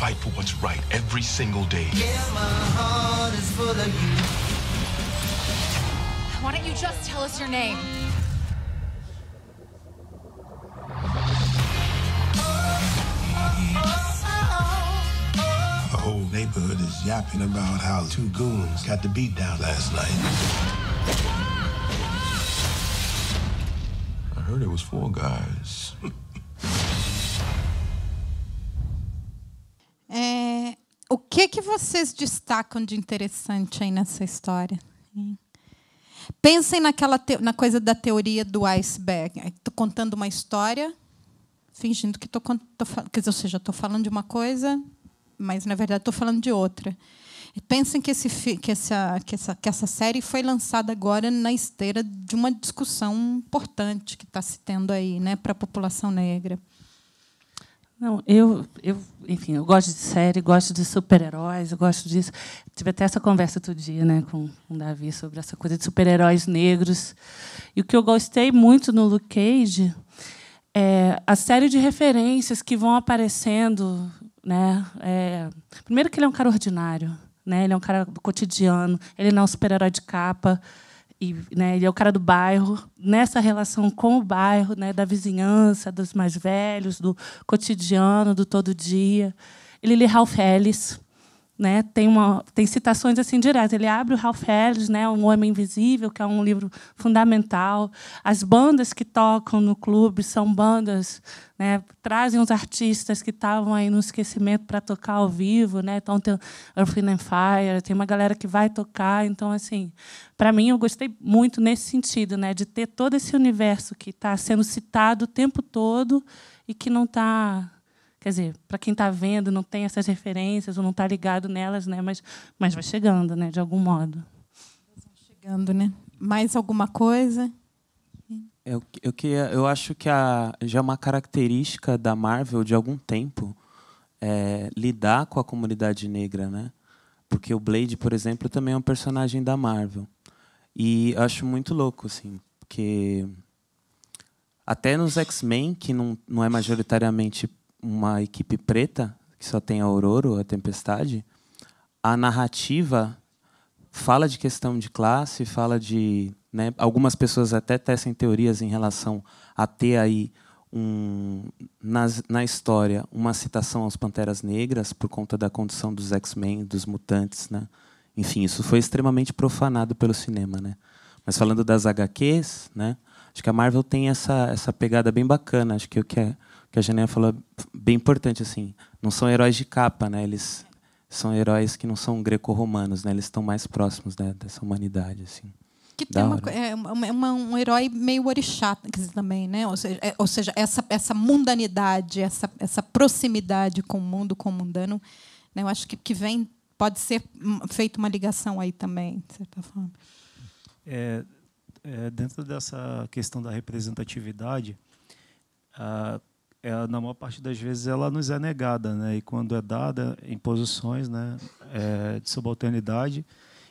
fight for what's right every single day. Yeah, Why don't you just tell us your name? The whole neighborhood is yapping about how two goons got the beat down last night. I heard it was four guys. É, o que que vocês destacam de interessante aí nessa história? Pensem naquela te... na coisa da teoria do iceberg. Estou contando uma história, fingindo que estou cont... quer dizer, ou seja, estou falando de uma coisa, mas na verdade estou falando de outra. Pensem que, esse, que, essa, que, essa, que essa série foi lançada agora na esteira de uma discussão importante que está se tendo aí né, para a população negra. Não, eu, eu, enfim, eu gosto de série, gosto de super-heróis, eu gosto disso. Tive até essa conversa outro dia, né, com, o Davi sobre essa coisa de super-heróis negros. E o que eu gostei muito no Luke Cage é a série de referências que vão aparecendo, né? É, primeiro que ele é um cara ordinário, né? Ele é um cara do cotidiano, ele não é um super-herói de capa e né, ele é o cara do bairro, nessa relação com o bairro, né, da vizinhança, dos mais velhos, do cotidiano, do todo dia. Ele lê Ralph Ellis, né, tem, uma, tem citações assim diretas. Ele abre o Ralph Ellis, né, Um Homem Invisível, que é um livro fundamental. As bandas que tocam no clube são bandas, né, trazem os artistas que estavam aí no esquecimento para tocar ao vivo, né. Então tem Earth and Fire, tem uma galera que vai tocar, então assim, para mim eu gostei muito nesse sentido, né, de ter todo esse universo que está sendo citado o tempo todo e que não está Quer dizer, para quem está vendo, não tem essas referências ou não está ligado nelas, né? Mas, mas vai chegando, né? De algum modo. Chegando, né? Mais alguma coisa? Eu, eu, queria, eu acho que a, já é uma característica da Marvel de algum tempo é, lidar com a comunidade negra, né? Porque o Blade, por exemplo, também é um personagem da Marvel. E acho muito louco, assim, porque até nos X-Men, que não, não é majoritariamente uma equipe preta, que só tem a Aurora, a Tempestade, a narrativa fala de questão de classe, fala de. Né, algumas pessoas até tecem teorias em relação a ter aí um, nas, na história uma citação aos Panteras Negras por conta da condição dos X-Men, dos mutantes. Né? Enfim, isso foi extremamente profanado pelo cinema. Né? Mas falando das HQs, né, acho que a Marvel tem essa, essa pegada bem bacana. Acho que o que é que a Janine falou bem importante assim, não são heróis de capa, né? Eles são heróis que não são greco-romanos, né? Eles estão mais próximos né, dessa humanidade, assim. Que tem é, é uma, é, uma, um herói meio orixá também, né? Ou seja, é, ou seja essa, essa mundanidade, essa, essa proximidade com o mundo, com o mundano, né? eu acho que, que vem, pode ser feita uma ligação aí também, de certa forma. É, é, dentro dessa questão da representatividade, ah, é, na maior parte das vezes ela nos é negada, né? E quando é dada em posições, né, é, de subalternidade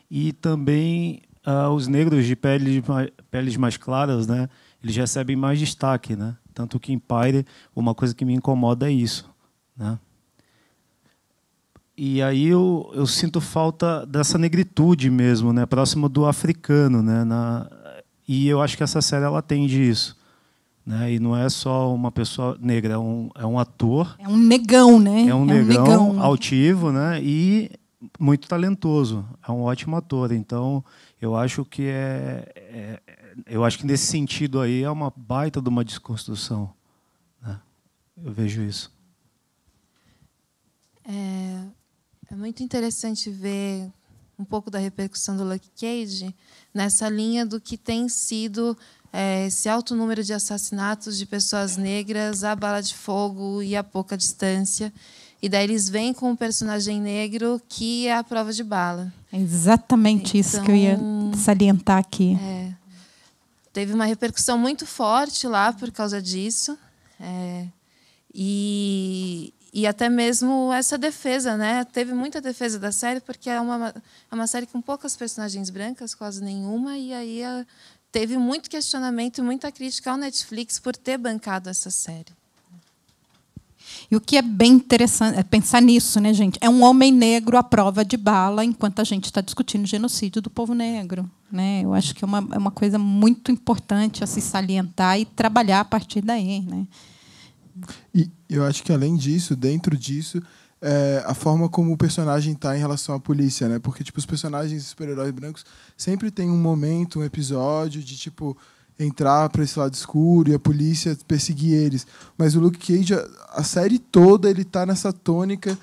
e também uh, os negros de peles mais, peles mais claras, né, eles recebem mais destaque, né? Tanto que em Paire, uma coisa que me incomoda é isso, né? E aí eu, eu sinto falta dessa negritude mesmo, né, próximo do africano, né, na, e eu acho que essa série ela atende isso né? E não é só uma pessoa negra, é um, é um ator. É um negão, né? É um, é um negão, negão, né? altivo, né? E muito talentoso. É um ótimo ator. Então, eu acho que é, é eu acho que nesse sentido aí é uma baita de uma desconstrução. Né? Eu vejo isso. É, é muito interessante ver um pouco da repercussão do Lucky Cage nessa linha do que tem sido é, esse alto número de assassinatos de pessoas negras a bala de fogo e a pouca distância. E daí eles vêm com um personagem negro que é a prova de bala. É exatamente então, isso que eu ia então, salientar aqui. É, teve uma repercussão muito forte lá por causa disso. É, e, e até mesmo essa defesa, né? Teve muita defesa da série, porque é uma, é uma série com poucas personagens brancas, quase nenhuma, e aí a, teve muito questionamento e muita crítica ao Netflix por ter bancado essa série. E o que é bem interessante é pensar nisso, né, gente? É um homem negro à prova de bala enquanto a gente está discutindo o genocídio do povo negro. Né? Eu acho que é uma, é uma coisa muito importante a se salientar e trabalhar a partir daí. Né? E eu acho que, além disso, dentro disso, é a forma como o personagem está em relação à polícia, né? Porque tipo, os personagens super-heróis brancos sempre tem um momento, um episódio de tipo entrar para esse lado escuro e a polícia perseguir eles. Mas o Luke Cage, a, série toda, ele tá nessa tônica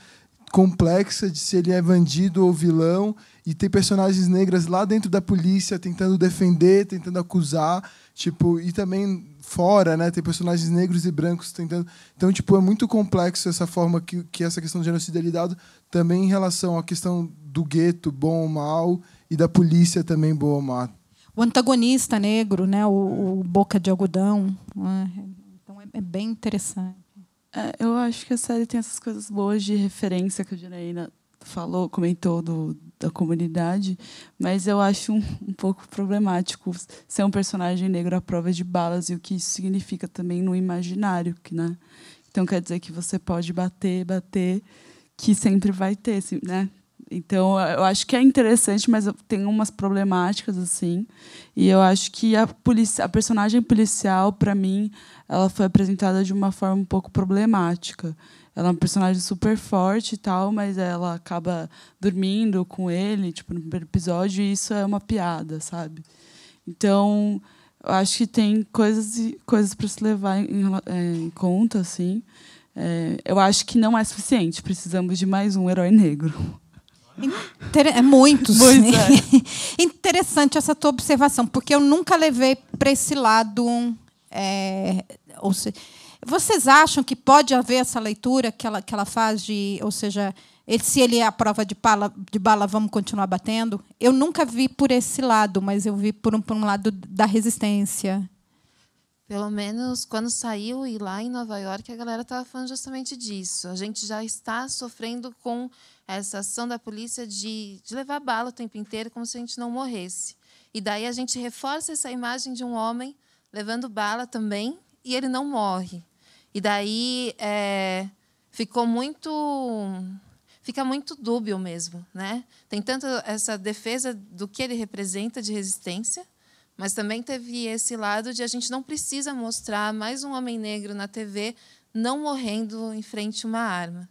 complexa de se ele é bandido ou vilão e tem personagens negras lá dentro da polícia tentando defender, tentando acusar, tipo, e também fora, né, tem personagens negros e brancos tentando. Então, tipo, é muito complexo essa forma que que essa questão de genocídio é lidado também em relação à questão do gueto, bom ou mal e da polícia também boa mata. O antagonista negro, né? O, o boca de algodão. Né? Então é, é bem interessante. É, eu acho que a série tem essas coisas boas de referência que a Janaína falou, comentou do, da comunidade, mas eu acho um, um, pouco problemático ser um personagem negro à prova de balas e o que isso significa também no imaginário, que né? Então quer dizer que você pode bater, bater, que sempre vai ter, assim, né? Então, eu acho que é interessante, mas tem umas problemáticas assim. E eu acho que a, polícia a personagem policial, para mim, ela foi apresentada de uma forma um pouco problemática. Ela é uma personagem super forte e tal, mas ela acaba dormindo com ele, tipo no primeiro episódio, e isso é uma piada, sabe? Então, eu acho que tem coisas coisas para se levar em, em, é, em conta, assim. É, eu acho que não é suficiente. Precisamos de mais um herói negro. Inter é muito É. Interessante essa tua observação, porque eu nunca levei para esse lado. É, ou se, vocês acham que pode haver essa leitura que ela, que ela faz de, ou seja, ele, se ele é a prova de, pala, de bala, vamos continuar batendo? Eu nunca vi por esse lado, mas eu vi por um, por um lado da resistência. Pelo menos quando saiu e lá em Nova York, a galera estava falando justamente disso. A gente já está sofrendo com essa ação da polícia de, de levar bala o tempo inteiro, como se a gente não morresse. E daí a gente reforça essa imagem de um homem levando bala também e ele não morre. E daí é, ficou muito fica muito dúbio mesmo, né? Tem tanto essa defesa do que ele representa de resistência, mas também teve esse lado de a gente não precisa mostrar mais um homem negro na TV não morrendo em frente a uma arma.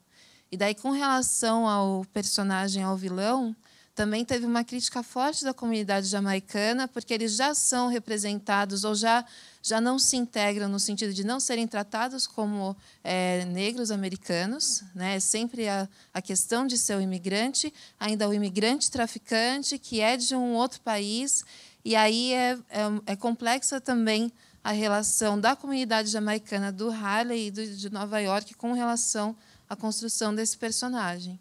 E daí, com relação ao personagem, ao vilão, também teve uma crítica forte da comunidade jamaicana, porque eles já são representados ou já, já não se integram no sentido de não serem tratados como é, negros americanos. Né? É sempre a, a questão de ser o um imigrante, ainda o imigrante traficante, que é de um outro país e aí é, é, é complexa também a relação da comunidade jamaicana do Harley e do, de Nova York com relação à construção desse personagem.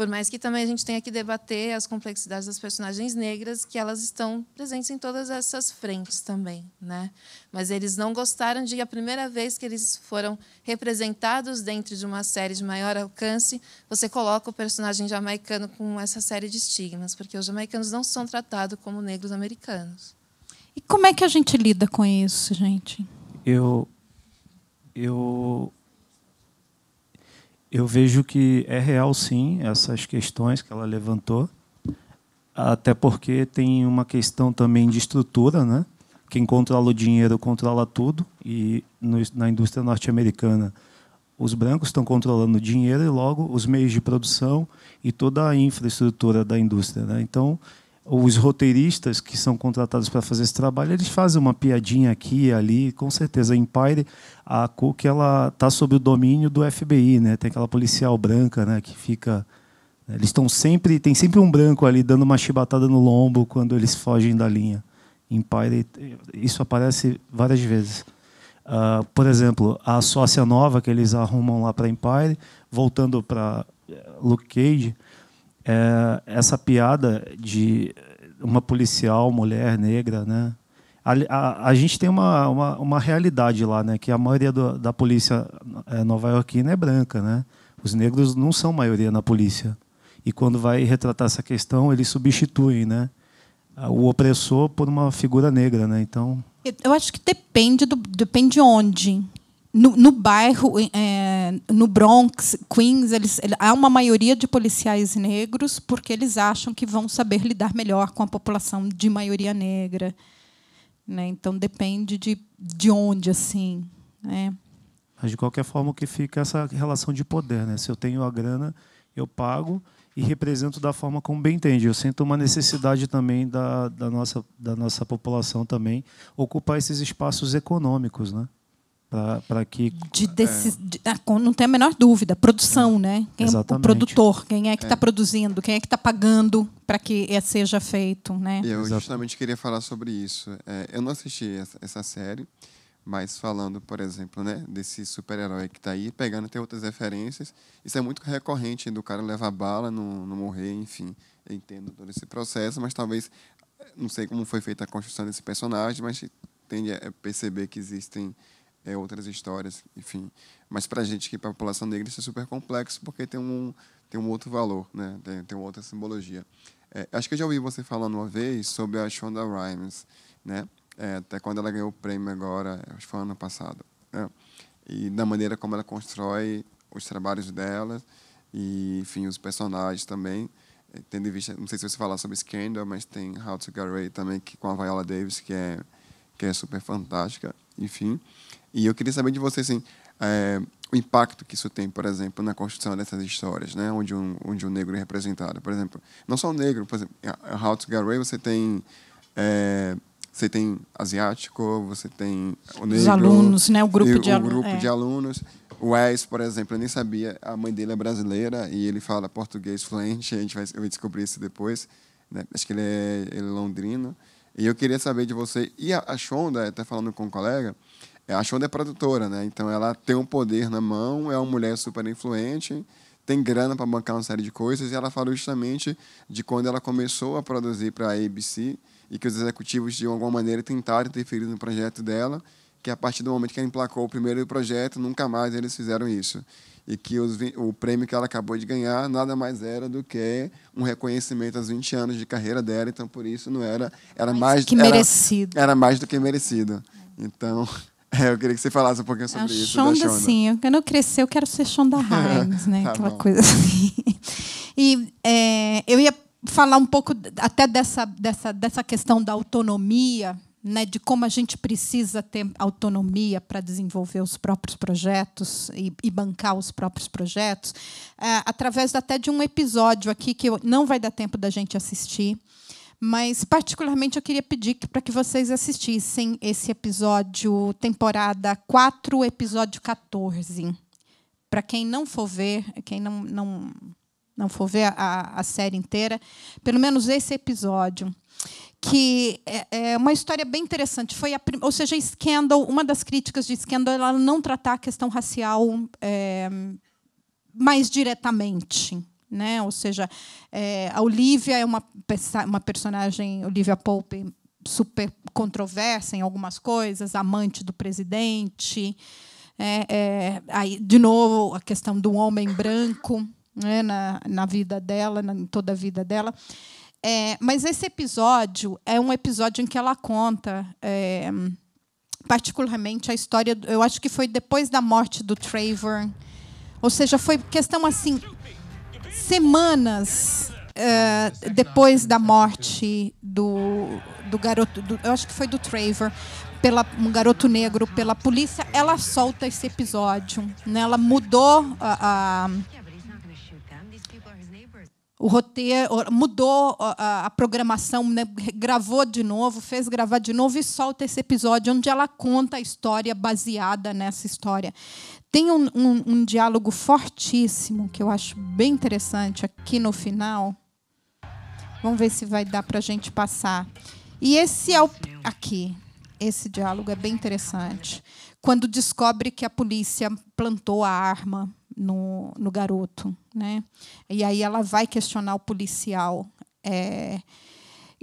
Por mais que também a gente tenha que debater as complexidades das personagens negras, que elas estão presentes em todas essas frentes também, né? Mas eles não gostaram de a primeira vez que eles foram representados dentro de uma série de maior alcance, você coloca o personagem jamaicano com essa série de estigmas, porque os jamaicanos não são tratados como negros americanos. E como é que a gente lida com isso, gente? Eu eu eu vejo que é real, sim, essas questões que ela levantou, até porque tem uma questão também de estrutura, né? Quem controla o dinheiro controla tudo, e no, na indústria norte-americana, os brancos estão controlando o dinheiro e logo os meios de produção e toda a infraestrutura da indústria. Né? Então, os roteiristas que são contratados para fazer esse trabalho, eles fazem uma piadinha aqui e ali, com certeza. Em Empire, a Cook ela está sob o domínio do FBI, né? Tem aquela policial branca, né, que fica né, eles estão sempre, tem sempre um branco ali dando uma chibatada no lombo quando eles fogem da linha. Em Empire, isso aparece várias vezes. Uh, por exemplo, a sócia nova que eles arrumam lá para Empire, voltando para eh, Luke Cage, é, essa piada de uma policial mulher negra, né? A, a, a gente tem uma, uma, uma, realidade lá, né? Que a maioria do, da polícia é, nova-iorquina é branca, né? Os negros não são maioria na polícia. E quando vai retratar essa questão, eles substituem, né? O opressor por uma figura negra, né? Então... Eu acho que depende, do, depende onde no, no, bairro, é, no Bronx, Queens, eles, há uma maioria de policiais negros porque eles acham que vão saber lidar melhor com a população de maioria negra. Né? Então depende de, de onde, assim. Né? Mas de qualquer forma, o que fica é essa relação de poder. Né? Se eu tenho a grana, eu pago e represento da forma como bem entende. Eu sinto uma necessidade também da, da, nossa, da nossa população também ocupar esses espaços econômicos, né? para que de é. desse, de, ah, não tem a menor dúvida produção é, né quem, é exatamente. o produtor quem é que está é. produzindo quem é que está pagando para que é, seja feito né eu Exato. justamente queria falar sobre isso é, eu não assisti essa, essa, série mas falando por exemplo né desse super herói que está aí pegando tem outras referências isso é muito recorrente do cara levar bala não, não morrer enfim eu entendo todo esse processo mas talvez não sei como foi feita a construção desse personagem mas tende a perceber que existem é, outras histórias, enfim. Mas para a gente, que para a população negra, isso é super complexo, porque tem um, tem um outro valor, né? tem, tem outra simbologia. É, acho que eu já ouvi você falando uma vez sobre a Shonda Rhimes, né? É, até quando ela ganhou o prêmio agora, acho que foi ano passado. Né? E da maneira como ela constrói os trabalhos dela e, enfim, os personagens também. É, tendo em vista, não sei se você falar sobre Scandal, mas tem How to Get Away também, que, com a Viola Davis, que é, que é super fantástica, enfim. E eu queria saber de você, assim, é, o impacto que isso tem, por exemplo, na construção dessas histórias, né? Onde um, onde um negro é representado. Por exemplo, não só o negro, por exemplo, em How to Get você tem... É, você tem asiático, você tem o negro, Os alunos, né? O grupo, de, o grupo é. de alunos. O Wes, por exemplo, eu nem sabia, a mãe dele é brasileira e ele fala português fluente, a gente vai, eu descobrir isso depois. Né? Acho que ele é, ele é londrino. E eu queria saber de você, e a, a Shonda, até falando com um colega, a Shonda é produtora, né? Então ela tem um poder na mão, é uma mulher super influente, tem grana para bancar uma série de coisas, e ela falou justamente de quando ela começou a produzir para a ABC e que os executivos, de alguma maneira, tentaram interferir no projeto dela, que a partir do momento que ela emplacou o primeiro projeto, nunca mais eles fizeram isso. E que os, o prêmio que ela acabou de ganhar nada mais era do que um reconhecimento aos 20 anos de carreira dela, então por isso não era. Era mais, do que merecido. Era, era mais do que merecido. Então, É, eu queria que você falasse um pouquinho é sobre a isso. Shonda, Shonda, sim. Quando eu crescer, eu quero ser Shonda tá Rhimes, né? tá Aquela bom. coisa assim. E é, eu ia falar um pouco até dessa, dessa, dessa questão da autonomia, né, de como a gente precisa ter autonomia para desenvolver os próprios projetos e, e bancar os próprios projetos, é, através até de um episódio aqui que eu, não vai dar tempo da gente assistir, mas, particularmente, eu queria pedir que, para que vocês assistissem esse episódio, temporada 4, episódio 14. Para quem não for ver, quem não, não, não for ver a, a série inteira, pelo menos esse episódio que é, é uma história bem interessante. Foi a, ou seja, Scandal, uma das críticas de Scandal ela não tratar a questão racial é, mais diretamente né? Ou seja, é, a Olivia é uma, uma personagem, Olivia Pope, super controversa em algumas coisas, amante do presidente. É, é, aí, de novo, a questão do homem branco né, na, na vida dela, na, em toda a vida dela. É, mas esse episódio é um episódio em que ela conta, é, particularmente, a história. Eu acho que foi depois da morte do Trevor. Ou seja, foi questão assim semanas uh, depois da morte do, do garoto, do, eu acho que foi do Trevor, pela, um garoto negro pela polícia, ela solta esse episódio. Né? Ela mudou a, a o roteiro, mudou a, a programação, né? gravou de novo, fez gravar de novo e solta esse episódio onde ela conta a história baseada nessa história. Tem um, um, um diálogo fortíssimo que eu acho bem interessante aqui no final. Vamos ver se vai dar para a gente passar. E esse é o. Aqui. Esse diálogo é bem interessante. Quando descobre que a polícia plantou a arma no, no garoto. Né? E aí ela vai questionar o policial. É,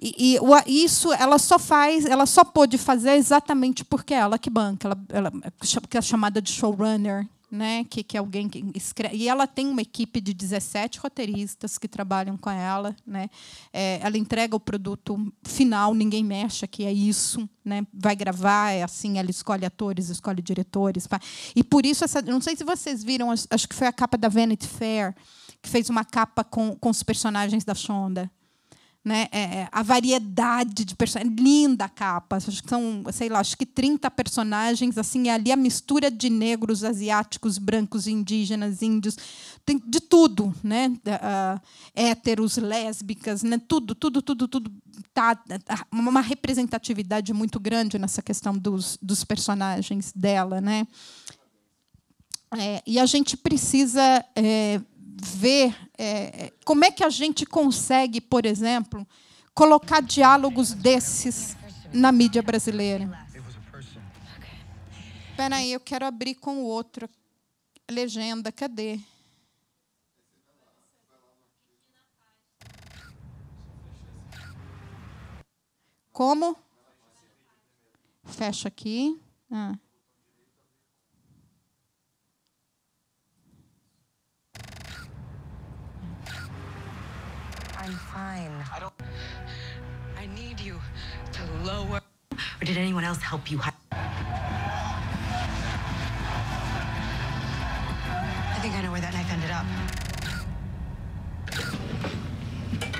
e, e isso ela só faz, ela só pôde fazer exatamente porque é ela que banca, ela, ela é que é chamada de showrunner, né? Que, que é alguém que escreve. E ela tem uma equipe de 17 roteiristas que trabalham com ela, né? É, ela entrega o produto final, ninguém mexe, que é isso, né? Vai gravar, é assim, ela escolhe atores, escolhe diretores, pá. e por isso essa, não sei se vocês viram, acho que foi a capa da Vanity Fair que fez uma capa com, com os personagens da Shonda. Né? É, é, a variedade de personagens. É linda a capa. Acho que são, sei lá, acho que 30 personagens, assim, é ali a mistura de negros, asiáticos, brancos, indígenas, índios. Tem de tudo, né? Uh, héteros, lésbicas, né? Tudo, tudo, tudo, tudo. Tá, tá uma representatividade muito grande nessa questão dos, dos personagens dela, né? É, e a gente precisa é, ver é, é, como é que a gente consegue, por exemplo, colocar diálogos desses na mídia brasileira. Espera aí, eu quero abrir com o outro. Legenda, cadê? Como? Fecha aqui. Ah. I'm fine. I don't. I need you to lower. Or did anyone else help you? I think I know where that knife ended up.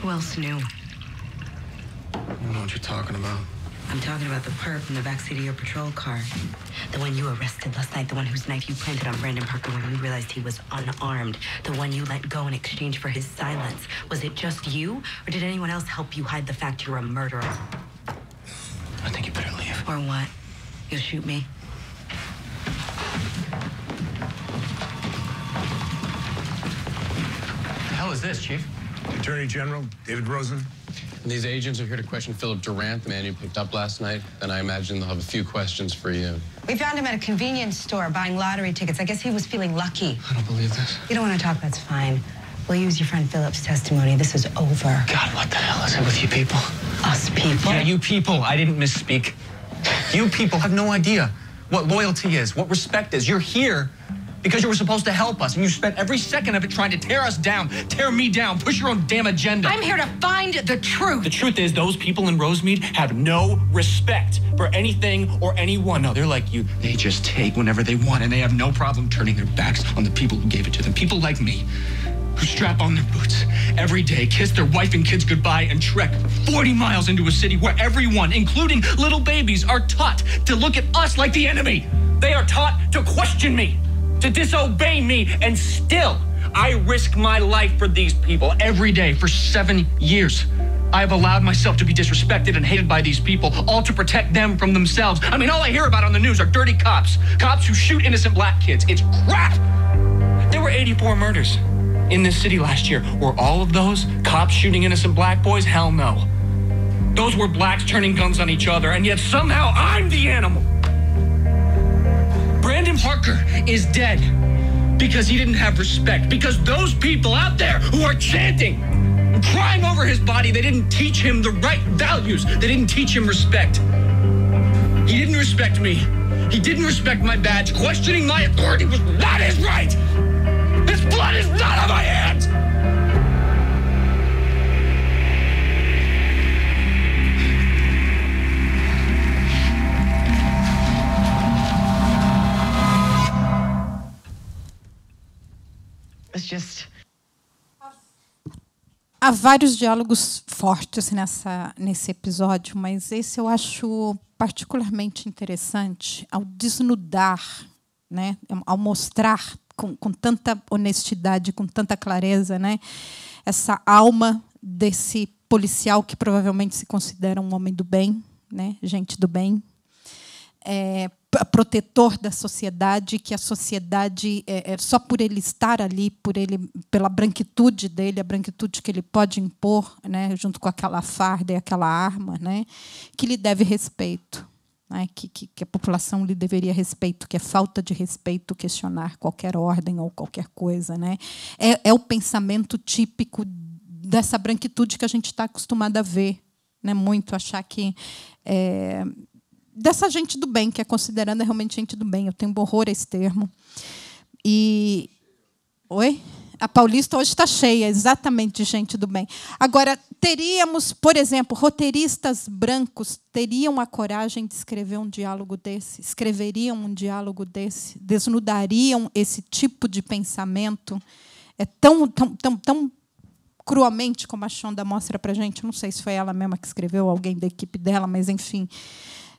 Who else knew? I don't know what you're talking about. I'm talking about the perp in the backseat of your patrol car. The one you arrested last night, the one whose knife you planted on Brandon Parker when you realized he was unarmed, the one you let go in exchange for his silence. Was it just you, or did anyone else help you hide the fact you're a murderer? I think you better leave. Or what? You'll shoot me? What the hell is this, Chief? Attorney General David Rosen. These agents are here to question Philip Durant, the man you picked up last night, and I imagine they'll have a few questions for you. We found him at a convenience store buying lottery tickets. I guess he was feeling lucky. I don't believe this. You don't want to talk, that's fine. We'll use your friend Philip's testimony. This is over. God, what the hell is it with you people? Us people? Yeah, you people. I didn't misspeak. You people have no idea what loyalty is, what respect is. You're here because you were supposed to help us, and you spent every second of it trying to tear us down, tear me down, push your own damn agenda. I'm here to find the truth. The truth is, those people in Rosemead have no respect for anything or anyone. No, they're like you. They just take whenever they want, and they have no problem turning their backs on the people who gave it to them. People like me who strap on their boots every day, kiss their wife and kids goodbye, and trek 40 miles into a city where everyone, including little babies, are taught to look at us like the enemy. They are taught to question me to disobey me, and still I risk my life for these people every day for seven years. I have allowed myself to be disrespected and hated by these people, all to protect them from themselves. I mean, all I hear about on the news are dirty cops, cops who shoot innocent black kids. It's crap! There were 84 murders in this city last year. Were all of those cops shooting innocent black boys? Hell no. Those were blacks turning guns on each other, and yet somehow I'm the animal. Brandon Parker is dead because he didn't have respect. Because those people out there who are chanting, crying over his body, they didn't teach him the right values. They didn't teach him respect. He didn't respect me. He didn't respect my badge. Questioning my authority was not his right. His blood is not on my hands. Há vários diálogos fortes nessa, nesse episódio, mas esse eu acho particularmente interessante ao desnudar, né, ao mostrar com, com tanta honestidade, com tanta clareza, né, essa alma desse policial que provavelmente se considera um homem do bem, né, gente do bem, é, protetor da sociedade, que a sociedade é, é, só por ele estar ali, por ele, pela branquitude dele, a branquitude que ele pode impor, né, junto com aquela farda e aquela arma, né, que lhe deve respeito. Né, que, que, que, a população lhe deveria respeito, que é falta de respeito questionar qualquer ordem ou qualquer coisa. Né? É, é o pensamento típico dessa branquitude que a gente está acostumada a ver. Né, muito achar que é, dessa gente do bem, que é considerada realmente gente do bem. Eu tenho um horror a esse termo. E. Oi? A Paulista hoje está cheia exatamente de gente do bem. Agora, teríamos, por exemplo, roteiristas brancos teriam a coragem de escrever um diálogo desse? Escreveriam um diálogo desse? Desnudariam esse tipo de pensamento? É tão, tão, tão, tão cruamente como a Shonda mostra para gente. Não sei se foi ela mesma que escreveu, alguém da equipe dela, mas enfim.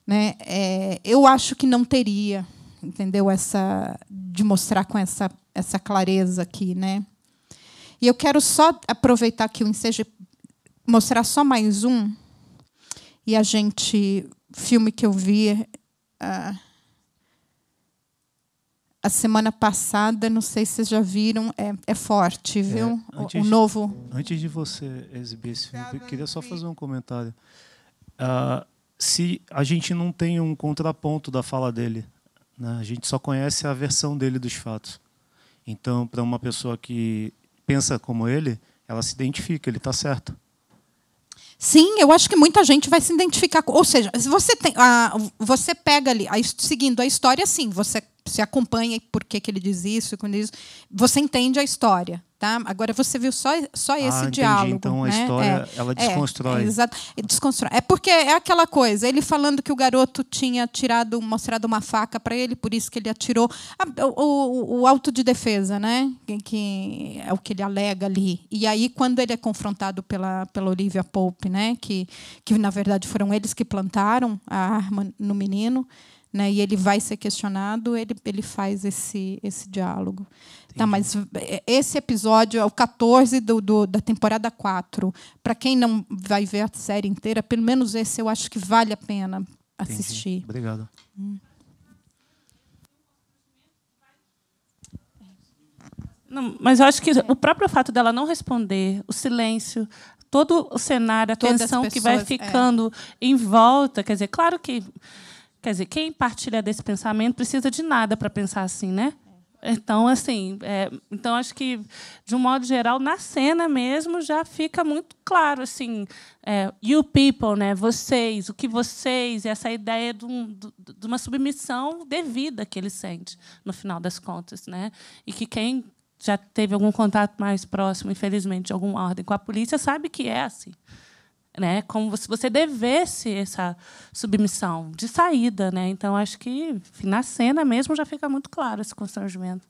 Né? É, eu acho que não teria, entendeu? Essa de mostrar com essa, essa clareza aqui, né? E eu quero só aproveitar aqui o ensejo mostrar só mais um e a gente filme que eu vi a semana passada, não sei se vocês já viram, é, é forte, é, viu? É, antes, o, novo. Antes de você exibir esse filme, eu queria só tá fazer um comentário. Uh, se a gente não tem um contraponto da fala dele. Né? A gente só conhece a versão dele dos fatos. Então, para uma pessoa que pensa como ele, ela se identifica, ele está certo. Sim, eu acho que muita gente vai se identificar. Ou seja, você, tem, a, você pega ali, a, seguindo a história, sim, você se acompanha por que, que ele diz isso, quando isso. Você entende a história. Tá? Agora você viu só, só ah, esse entendi. diálogo. Então né? a história é, ela é, desconstrói. É, é, exato. Desconstrói. É porque é aquela coisa, ele falando que o garoto tinha tirado, mostrado uma faca para ele, por isso que ele atirou. O, o, o auto de defesa, né? Que é o que ele alega ali. E aí, quando ele é confrontado pela, pela Olivia Pope, né? Que, que na verdade foram eles que plantaram a arma no menino. Né, e ele vai ser questionado, ele, ele faz esse, esse diálogo. Tá, mas é, esse episódio é o 14 do, do da temporada 4. Para quem não vai ver a série inteira, pelo menos esse eu acho que vale a pena assistir. Entendi. Obrigado. Hum. Não, mas eu acho que o próprio fato dela não responder, o silêncio, todo o cenário, a Todas tensão pessoas, que vai é. ficando é. em volta, quer dizer, claro que quer dizer, quem partilha desse pensamento precisa de nada para pensar assim, né? Então, assim, é, então acho que, de um modo geral, na cena mesmo já fica muito claro, assim, é, you people, né, vocês, o que vocês, essa ideia de, um, de uma submissão devida que ele sente, no final das contas. Né? E que quem já teve algum contato mais próximo, infelizmente, de alguma ordem com a polícia, sabe que é assim né? Como se você devesse essa submissão de saída, né? Então acho que na cena mesmo já fica muito claro esse constrangimento.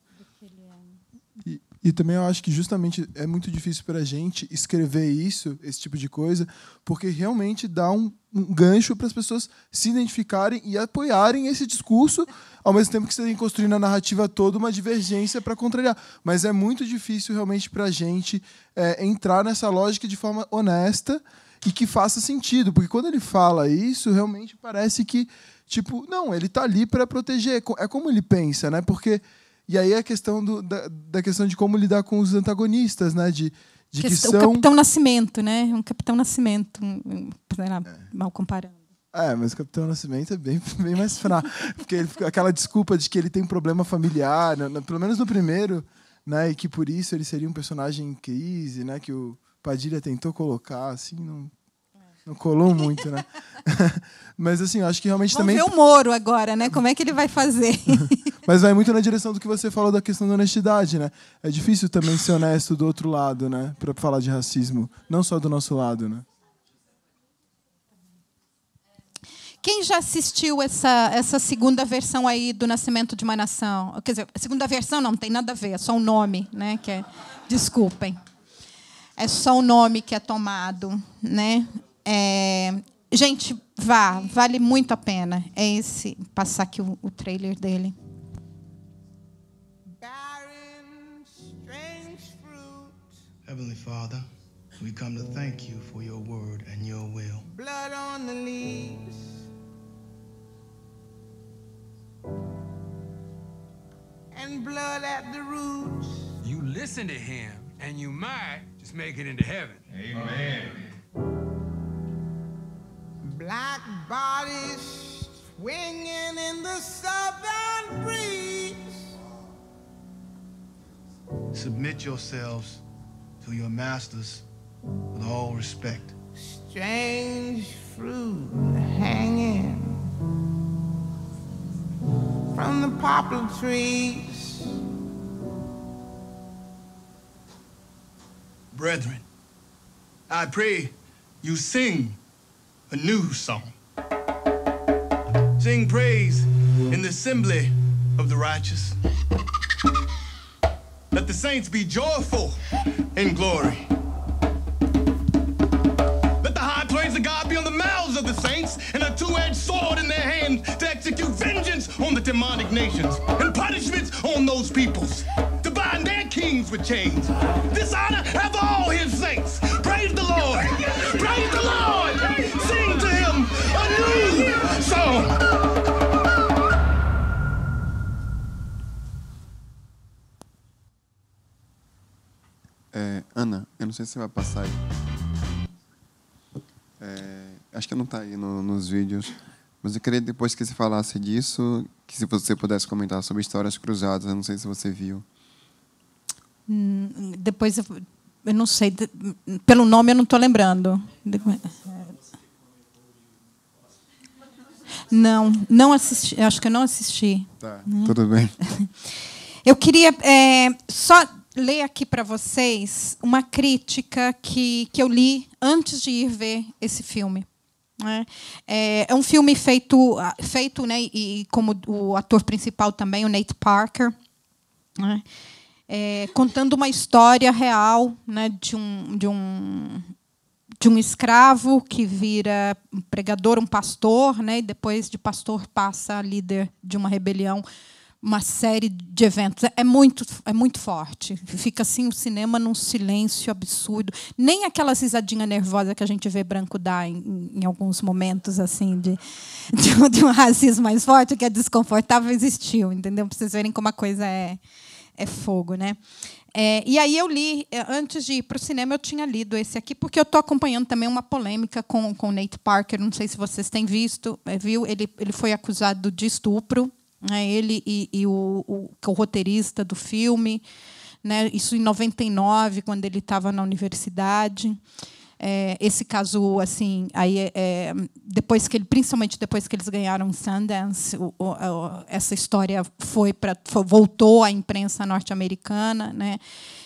E, também eu acho que justamente é muito difícil para a gente escrever isso, esse tipo de coisa, porque realmente dá um, um gancho para as pessoas se identificarem e apoiarem esse discurso, ao mesmo tempo que você tem construindo construir na narrativa toda uma divergência para contrariar. Mas é muito difícil realmente para a gente é, entrar nessa lógica de forma honesta e que faça sentido, porque quando ele fala isso, realmente parece que tipo, não, ele tá ali para proteger, é como ele pensa, né? Porque e aí a questão do, da, da questão de como lidar com os antagonistas, né? De, de que, que são... O Capitão Nascimento, né? Um Capitão Nascimento, lá, é. mal comparando. É, mas o Capitão Nascimento é bem, bem mais fraco. porque ele, aquela desculpa de que ele tem problema familiar, né, pelo menos no primeiro, né? E que por isso ele seria um personagem em crise, né? Que o, Padilha tentou colocar, assim, não, não colou muito, né? Mas assim, acho que realmente Vamos também. Ver o Moro agora, né? Como é que ele vai fazer? Mas vai muito na direção do que você falou da questão da honestidade, né? É difícil também ser honesto do outro lado, né? Para falar de racismo, não só do nosso lado, né? Quem já assistiu essa, essa segunda versão aí do Nascimento de uma Nação? Quer dizer, a segunda versão não, não tem nada a ver, é só um nome, né? Que é... Desculpem é só o nome que é tomado, né? É, gente, vá, vale muito a pena. É esse passar aqui o, o trailer dele. Heavenly Father, we come to thank you for your word and your will. Blood on the leaves. And blood at the roots. You listen to him and you might Let's make it into heaven. Amen. Black bodies swinging in the southern breeze. Submit yourselves to your masters with all respect. Strange fruit hanging from the poplar trees. brethren. I pray you sing a new song. Sing praise in the assembly of the righteous. Let the saints be joyful in glory. Let the high praise of God be on the mouths of the saints, and a two edged sword in their hands to execute vengeance on the demonic nations and punishments on those peoples. things would change. Dishonor have all his saints. Praise the Lord. Praise the Lord. Sing to him a new song. É, Ana, eu não sei se você vai passar aí. É, acho que não está aí no, nos vídeos. Mas eu queria depois que você falasse disso, que se você pudesse comentar sobre histórias cruzadas, eu não sei se você viu. Hum, depois, eu não sei, pelo nome eu não estou lembrando. Não, não assisti, acho que eu não assisti. Tá, né? tudo bem. Eu queria é, só ler aqui para vocês uma crítica que, que eu li antes de ir ver esse filme. Né? É, é um filme feito, feito né, e como o ator principal também, o Nate Parker. Né? é, contando uma história real né, de, um, de, um, de um escravo que vira um pregador, um pastor, né, e depois de pastor passa a líder de uma rebelião, uma série de eventos. É muito, é muito forte. Fica assim o cinema num silêncio absurdo. Nem aquela risadinha nervosa que a gente vê branco dar em, em alguns momentos assim de, de, de um racismo mais forte, que é desconfortável, existiu, entendeu? Para vocês verem como a coisa é é fogo, né? É, e aí eu li, é, antes de ir para o cinema, eu tinha lido esse aqui, porque eu estou acompanhando também uma polêmica com, com o Nate Parker, não sei se vocês têm visto, é, viu? Ele, ele foi acusado de estupro, né? ele e, e o, o, o, roteirista do filme, né? isso em 99, quando ele estava na universidade. É, esse caso, assim, aí é, é, depois que ele, principalmente depois que eles ganharam Sundance, o, o, o, essa história foi para voltou à imprensa norte-americana, né?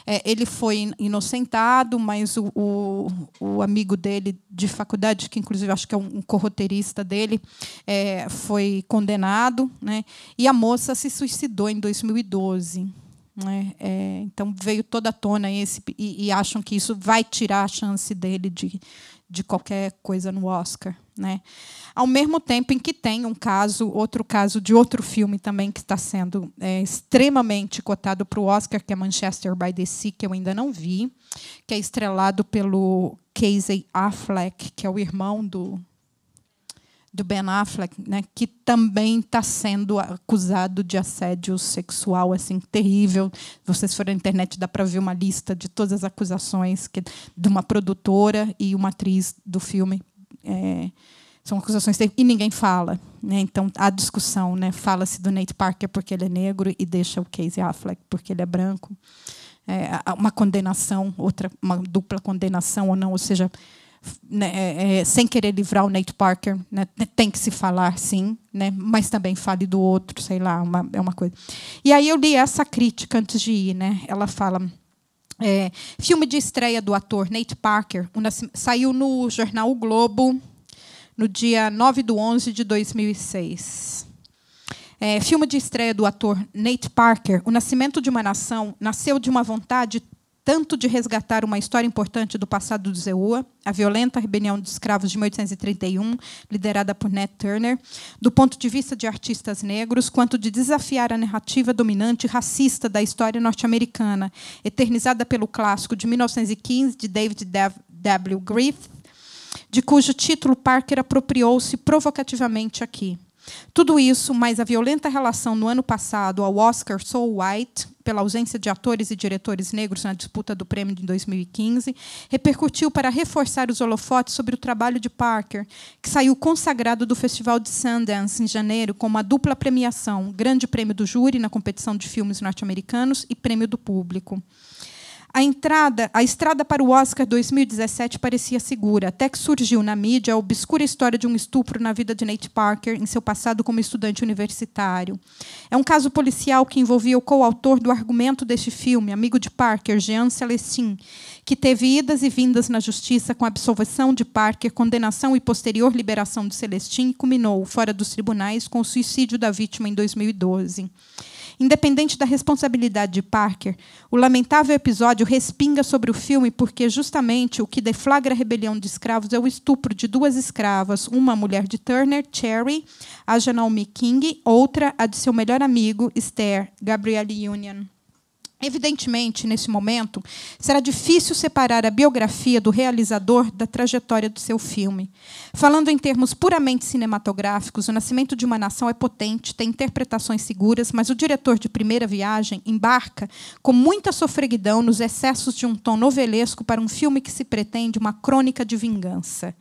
É, ele foi inocentado, mas o, o, o, amigo dele de faculdade, que inclusive acho que é um, corroteirista dele, é, foi condenado. Né? E a moça se suicidou em 2012. Né? É, então veio toda a tona esse e, e, acham que isso vai tirar a chance dele de, de qualquer coisa no Oscar. Né? Ao mesmo tempo em que tem um caso, outro caso de outro filme também que está sendo é, extremamente cotado para o Oscar, que é Manchester by the Sea, que eu ainda não vi, que é estrelado pelo Casey Affleck, que é o irmão do do Ben Affleck, né, que também está sendo acusado de assédio sexual assim terrível. Vocês forem na internet dá para ver uma lista de todas as acusações que de uma produtora e uma atriz do filme. É, são acusações terríveis, e ninguém fala, né? Então há discussão, né? Fala-se do Nate Parker porque ele é negro e deixa o Casey Affleck porque ele é branco. É, uma condenação, outra uma dupla condenação ou não, ou seja, né, é, é, sem querer livrar o Nate Parker, né, tem que se falar sim, né, mas também fale do outro, sei lá, uma, é uma coisa. E aí eu li essa crítica antes de ir, né? Ela fala. É, filme de estreia do ator Nate Parker saiu no jornal o Globo no dia 9 de 11 de 2006. É, filme de estreia do ator Nate Parker, O Nascimento de uma Nação, nasceu de uma vontade tanto de resgatar uma história importante do passado do Zewa, a violenta rebelião de escravos de 1831, liderada por Nat Turner, do ponto de vista de artistas negros, quanto de desafiar a narrativa dominante racista da história norte-americana, eternizada pelo clássico de 1915 de David W. Griffith, de cujo título Parker apropriou-se provocativamente aqui. Tudo isso, mais a violenta relação no ano passado ao Oscar Soul White, pela ausência de atores e diretores negros na disputa do prêmio de 2015, repercutiu para reforçar os holofotes sobre o trabalho de Parker, que saiu consagrado do Festival de Sundance em janeiro com uma dupla premiação: Grande Prêmio do Júri na competição de filmes norte-americanos e Prêmio do Público. A entrada, a estrada para o Oscar 2017 parecia segura, até que surgiu na mídia a obscura história de um estupro na vida de Nate Parker em seu passado como estudante universitário. É um caso policial que envolvia o coautor do argumento deste filme, amigo de Parker, Jean Celestin, que teve idas e vindas na justiça com a absolvição de Parker, condenação e posterior liberação de Celestin e culminou, fora dos tribunais, com o suicídio da vítima em 2012. Independente da responsabilidade de Parker, o lamentável episódio respinga sobre o filme porque, justamente, o que deflagra a rebelião de escravos é o estupro de duas escravas, uma mulher de Turner, Cherry, a Janelle King, outra a de seu melhor amigo, Esther, Gabrielle Union. Evidentemente, nesse momento, será difícil separar a biografia do realizador da trajetória do seu filme. Falando em termos puramente cinematográficos, O Nascimento de uma Nação é potente, tem interpretações seguras, mas o diretor de primeira viagem embarca com muita sofreguidão nos excessos de um tom novelesco para um filme que se pretende uma crônica de vingança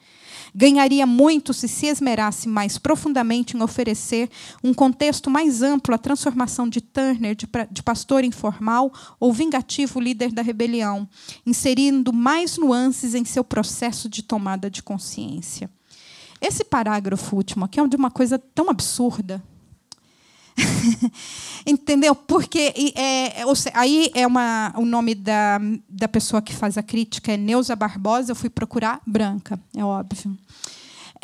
ganharia muito se se esmerasse mais profundamente em oferecer um contexto mais amplo à transformação de Turner de, de pastor informal ou vingativo líder da rebelião, inserindo mais nuances em seu processo de tomada de consciência. Esse parágrafo último aqui é de uma coisa tão absurda Entendeu? Porque é, é aí é uma, o nome da, da pessoa que faz a crítica é Neuza Barbosa. Eu fui procurar branca, é óbvio.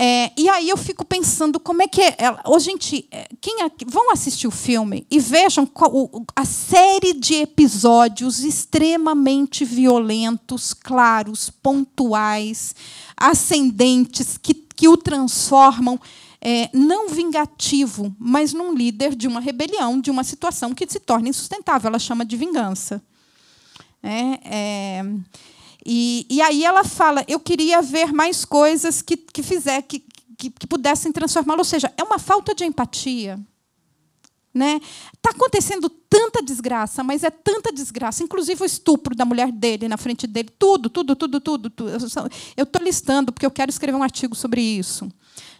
É, e aí eu fico pensando como é que é. Ela, oh, gente, é, quem é vão assistir o filme e vejam qual, o, a série de episódios extremamente violentos, claros, pontuais, ascendentes, que, que o transformam é, não vingativo, mas num líder de uma rebelião, de uma situação que se torna insustentável. Ela chama de vingança. É, é, e, e, aí ela fala: eu queria ver mais coisas que, que fizer, que, que, que pudessem transformá-lo. Ou seja, é uma falta de empatia. Né? Tá acontecendo tanta desgraça, mas é tanta desgraça, inclusive o estupro da mulher dele na frente dele, tudo, tudo, tudo, tudo. tudo. Eu estou listando porque eu quero escrever um artigo sobre isso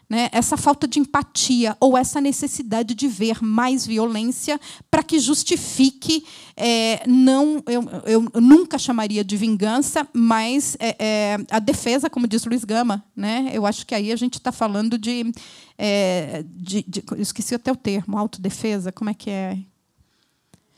né, essa falta de empatia ou essa necessidade de ver mais violência para que justifique é, não eu, eu, nunca chamaria de vingança, mas é, é, a defesa, como diz Luiz Gama, né, eu acho que aí a gente está falando de, é, de, de esqueci até o termo, autodefesa, como é que é?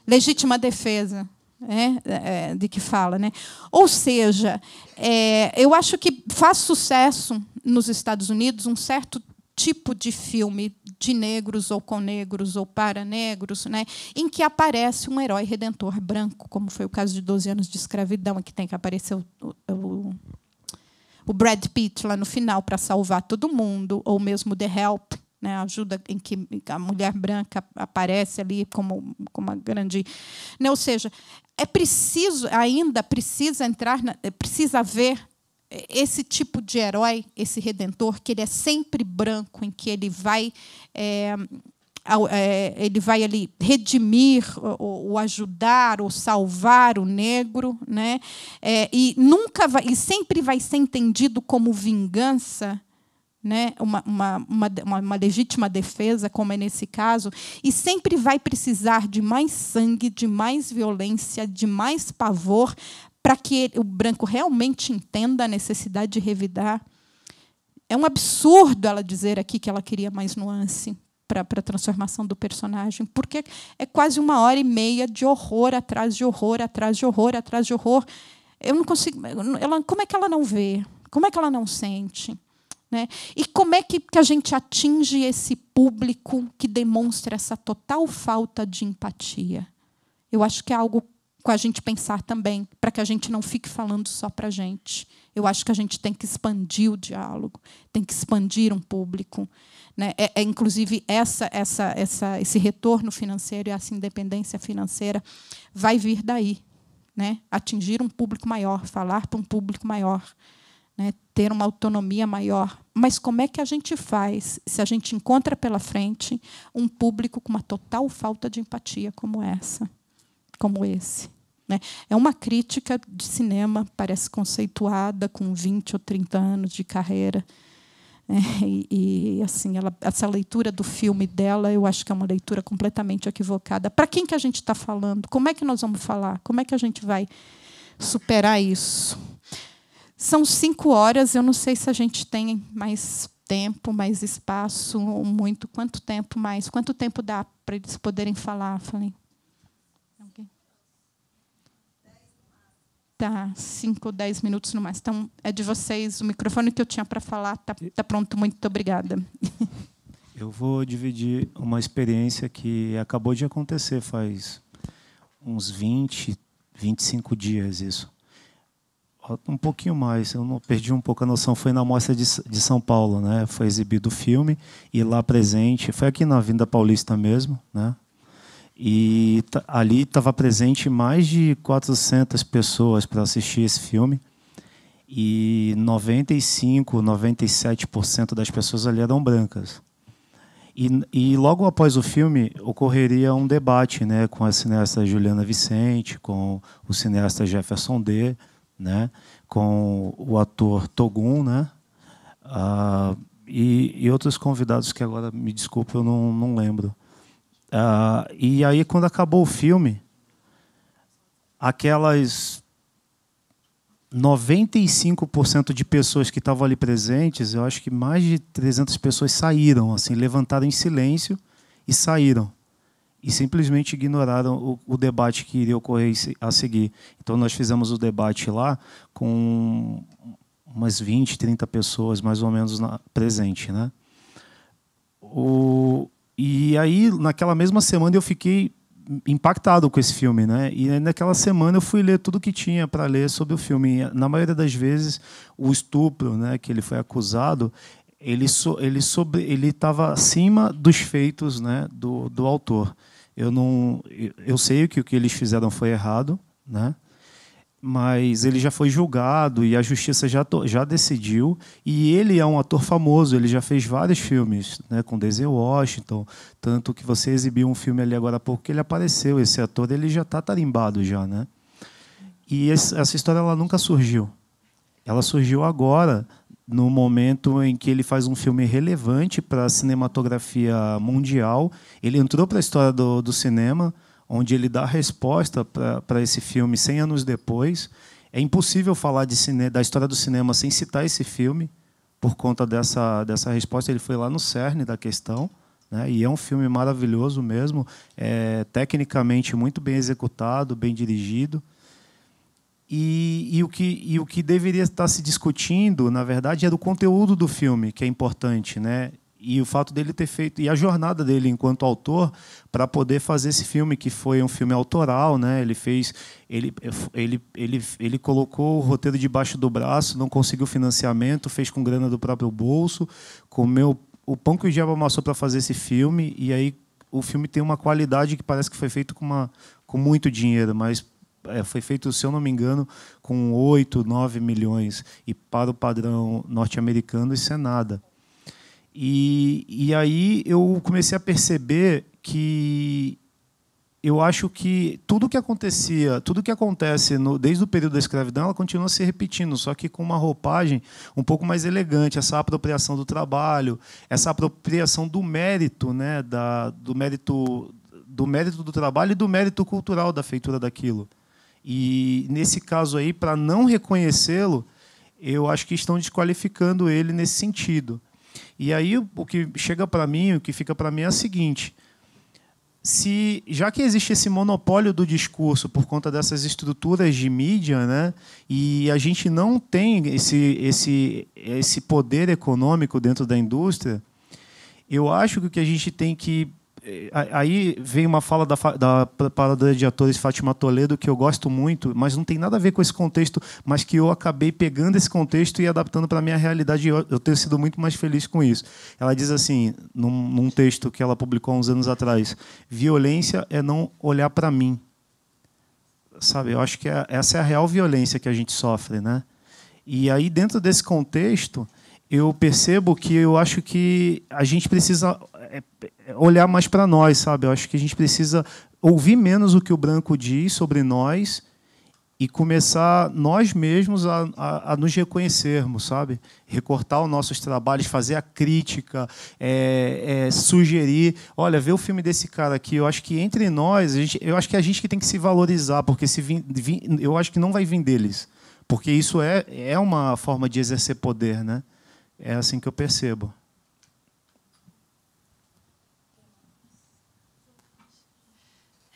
Legítima defesa. Né, é, de que fala. Né? Ou seja, é, eu acho que faz sucesso nos Estados Unidos um certo tipo de filme de negros ou com negros ou para negros, né, em que aparece um herói redentor branco, como foi o caso de 12 anos de escravidão, em que tem que aparecer o, o, o Brad Pitt lá no final para salvar todo mundo, ou mesmo The Help, né, ajuda em que a mulher branca aparece ali como, como uma grande. Né, ou seja, é preciso ainda precisa entrar, na, eh, precisa ver eh, esse tipo de herói, esse redentor, que ele é sempre branco, em que ele vai é, ele vai ali redimir ou, ajudar ou salvar o negro, né? É, e nunca vai, e sempre vai ser entendido como vingança né, uma, uma, uma, uma, legítima defesa, como é nesse caso, e sempre vai precisar de mais sangue, de mais violência, de mais pavor, para que o branco realmente entenda a necessidade de revidar. É um absurdo ela dizer aqui que ela queria mais nuance para a transformação do personagem, porque é quase uma hora e meia de horror atrás de horror, atrás de horror, atrás de horror. Eu não consigo. Ela, como é que ela não vê? Como é que ela não sente? Né? E como é que, que a gente atinge esse público que demonstra essa total falta de empatia? Eu acho que é algo com a gente pensar também, para que a gente não fique falando só para a gente. Eu acho que a gente tem que expandir o diálogo, tem que expandir um público. Né? É, é inclusive, essa, essa, essa, esse retorno financeiro e essa independência financeira vai vir daí. Né? Atingir um público maior, falar para um público maior né, ter uma autonomia maior. Mas como é que a gente faz se a gente encontra pela frente um público com uma total falta de empatia como essa, como esse? Né? É uma crítica de cinema, parece conceituada, com 20 ou 30 anos de carreira. É, e, e, assim ela, essa leitura do filme dela eu acho que é uma leitura completamente equivocada para quem que a gente está falando como é que nós vamos falar como é que a gente vai superar isso são cinco horas, eu não sei se a gente tem mais tempo, mais espaço, ou muito. Quanto tempo mais? Quanto tempo dá para eles poderem falar? Falei. Tá, cinco, dez minutos no mais. Então, é de vocês. O microfone que eu tinha para falar está tá pronto. Muito obrigada. Eu vou dividir uma experiência que acabou de acontecer faz uns 20, 25 dias isso um pouquinho mais, eu não perdi um pouco a noção, foi na Mostra de, de São Paulo, né? Foi exibido o filme e lá presente, foi aqui na Vinda Paulista mesmo, né? E ali estava presente mais de 400 pessoas para assistir esse filme. E 95, 97% das pessoas ali eram brancas. E, e, logo após o filme ocorreria um debate né, com a cineasta Juliana Vicente, com o cineasta Jefferson D né? com o ator Togun, né? Uh, e, e, outros convidados que agora, me desculpe, eu não, não lembro. Uh, e aí, quando acabou o filme, aquelas 95% de pessoas que estavam ali presentes, eu acho que mais de 300 pessoas saíram, assim, levantaram em silêncio e saíram e simplesmente ignoraram o, o, debate que iria ocorrer a seguir. Então, nós fizemos o debate lá com umas 20, 30 pessoas, mais ou menos, na, presente. Né? O, e aí, naquela mesma semana, eu fiquei impactado com esse filme, né? E naquela semana eu fui ler tudo que tinha para ler sobre o filme. E, na maioria das vezes, o estupro, né, que ele foi acusado, ele so, ele sobre ele estava acima dos feitos, né, do, do autor. Eu não, eu sei que o que eles fizeram foi errado, né? Mas ele já foi julgado e a justiça já, já decidiu. E ele é um ator famoso, ele já fez vários filmes né, com Denzel Washington. Tanto que você exibiu um filme ali agora há pouco que ele apareceu. Esse ator ele já está tarimbado, já, né? E essa história ela nunca surgiu. Ela surgiu agora no momento em que ele faz um filme relevante para a cinematografia mundial. Ele entrou para a história do, do, cinema, onde ele dá resposta para esse filme 100 anos depois. É impossível falar cine, da história do cinema sem citar esse filme, por conta dessa, dessa resposta. Ele foi lá no cerne da questão. Né? E é um filme maravilhoso mesmo, é, tecnicamente muito bem executado, bem dirigido. E, e, o que, e o que deveria estar se discutindo, na verdade, era é o conteúdo do filme, que é importante, né? E o fato dele ter feito e a jornada dele enquanto autor para poder fazer esse filme que foi um filme autoral, né? Ele fez, ele, ele, ele, ele colocou o roteiro debaixo do braço, não conseguiu financiamento, fez com grana do próprio bolso, comeu o pão que o diabo amassou para fazer esse filme e aí o filme tem uma qualidade que parece que foi feito com uma com muito dinheiro, mas é, foi feito, se eu não me engano, com 8, 9 milhões, e para o padrão norte-americano, isso é nada. E, e aí eu comecei a perceber que eu acho que tudo que acontecia, tudo que acontece no, desde o período da escravidão, ela continua se repetindo, só que com uma roupagem um pouco mais elegante, essa apropriação do trabalho, essa apropriação do mérito, né, da, do mérito do mérito do trabalho e do mérito cultural da feitura daquilo. E nesse caso aí, para não reconhecê-lo, eu acho que estão desqualificando ele nesse sentido. E aí o que chega para mim, o que fica para mim é o seguinte: se já que existe esse monopólio do discurso por conta dessas estruturas de mídia, né, e a gente não tem esse, esse, esse poder econômico dentro da indústria, eu acho que o que a gente tem que aí vem uma fala da, da preparadora de atores Fátima Toledo, que eu gosto muito, mas não tem nada a ver com esse contexto, mas que eu acabei pegando esse contexto e adaptando para a minha realidade. Eu, eu tenho sido muito mais feliz com isso. Ela diz assim, num, num texto que ela publicou há uns anos atrás: violência é não olhar para mim. Sabe, eu acho que é, essa é a real violência que a gente sofre, né? E aí, dentro desse contexto, eu percebo que eu acho que a gente precisa é, olhar mais para nós, sabe? Eu acho que a gente precisa ouvir menos o que o branco diz sobre nós e começar nós mesmos a, a, a, nos reconhecermos, sabe? Recortar os nossos trabalhos, fazer a crítica, é, é, sugerir. Olha, vê o filme desse cara aqui. Eu acho que entre nós, gente, eu acho que é a gente que tem que se valorizar, porque se vim, vim, eu acho que não vai vir deles, porque isso é, é uma forma de exercer poder, né? É assim que eu percebo.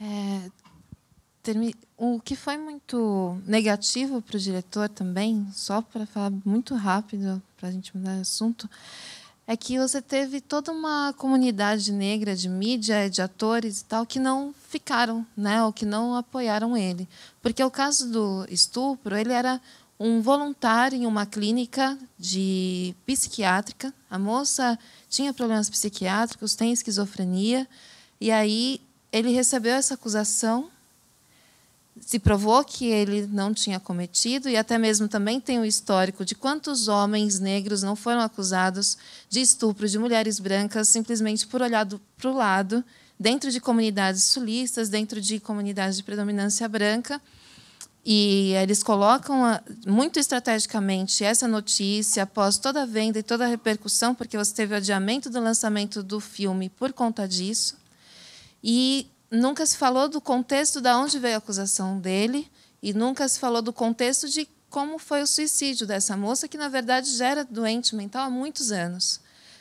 É, o que foi muito negativo para o diretor também, só para falar muito rápido, para a gente mudar de assunto, é que você teve toda uma comunidade negra de mídia, de atores e tal, que não ficaram, né, ou que não apoiaram ele. Porque o caso do estupro, ele era um voluntário em uma clínica de psiquiátrica. A moça tinha problemas psiquiátricos, tem esquizofrenia, e aí ele recebeu essa acusação, se provou que ele não tinha cometido e até mesmo também tem o histórico de quantos homens negros não foram acusados de estupro de mulheres brancas simplesmente por olhar para o lado, dentro de comunidades sulistas, dentro de comunidades de predominância branca. E eles colocam muito estrategicamente essa notícia após toda a venda e toda a repercussão, porque você teve o adiamento do lançamento do filme por conta disso. E nunca se falou do contexto da onde veio a acusação dele e nunca se falou do contexto de como foi o suicídio dessa moça que na verdade já era doente mental há muitos anos,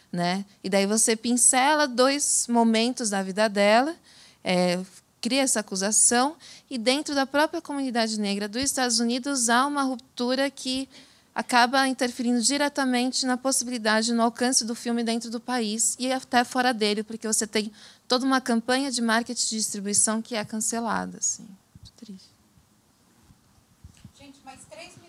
né? E daí você pincela dois momentos da vida dela, é, cria essa acusação e dentro da própria comunidade negra dos Estados Unidos há uma ruptura que acaba interferindo diretamente na possibilidade no alcance do filme dentro do país e até fora dele, porque você tem toda uma campanha de marketing de distribuição que é cancelada. Assim. Muito triste. Gente, mais três minutos.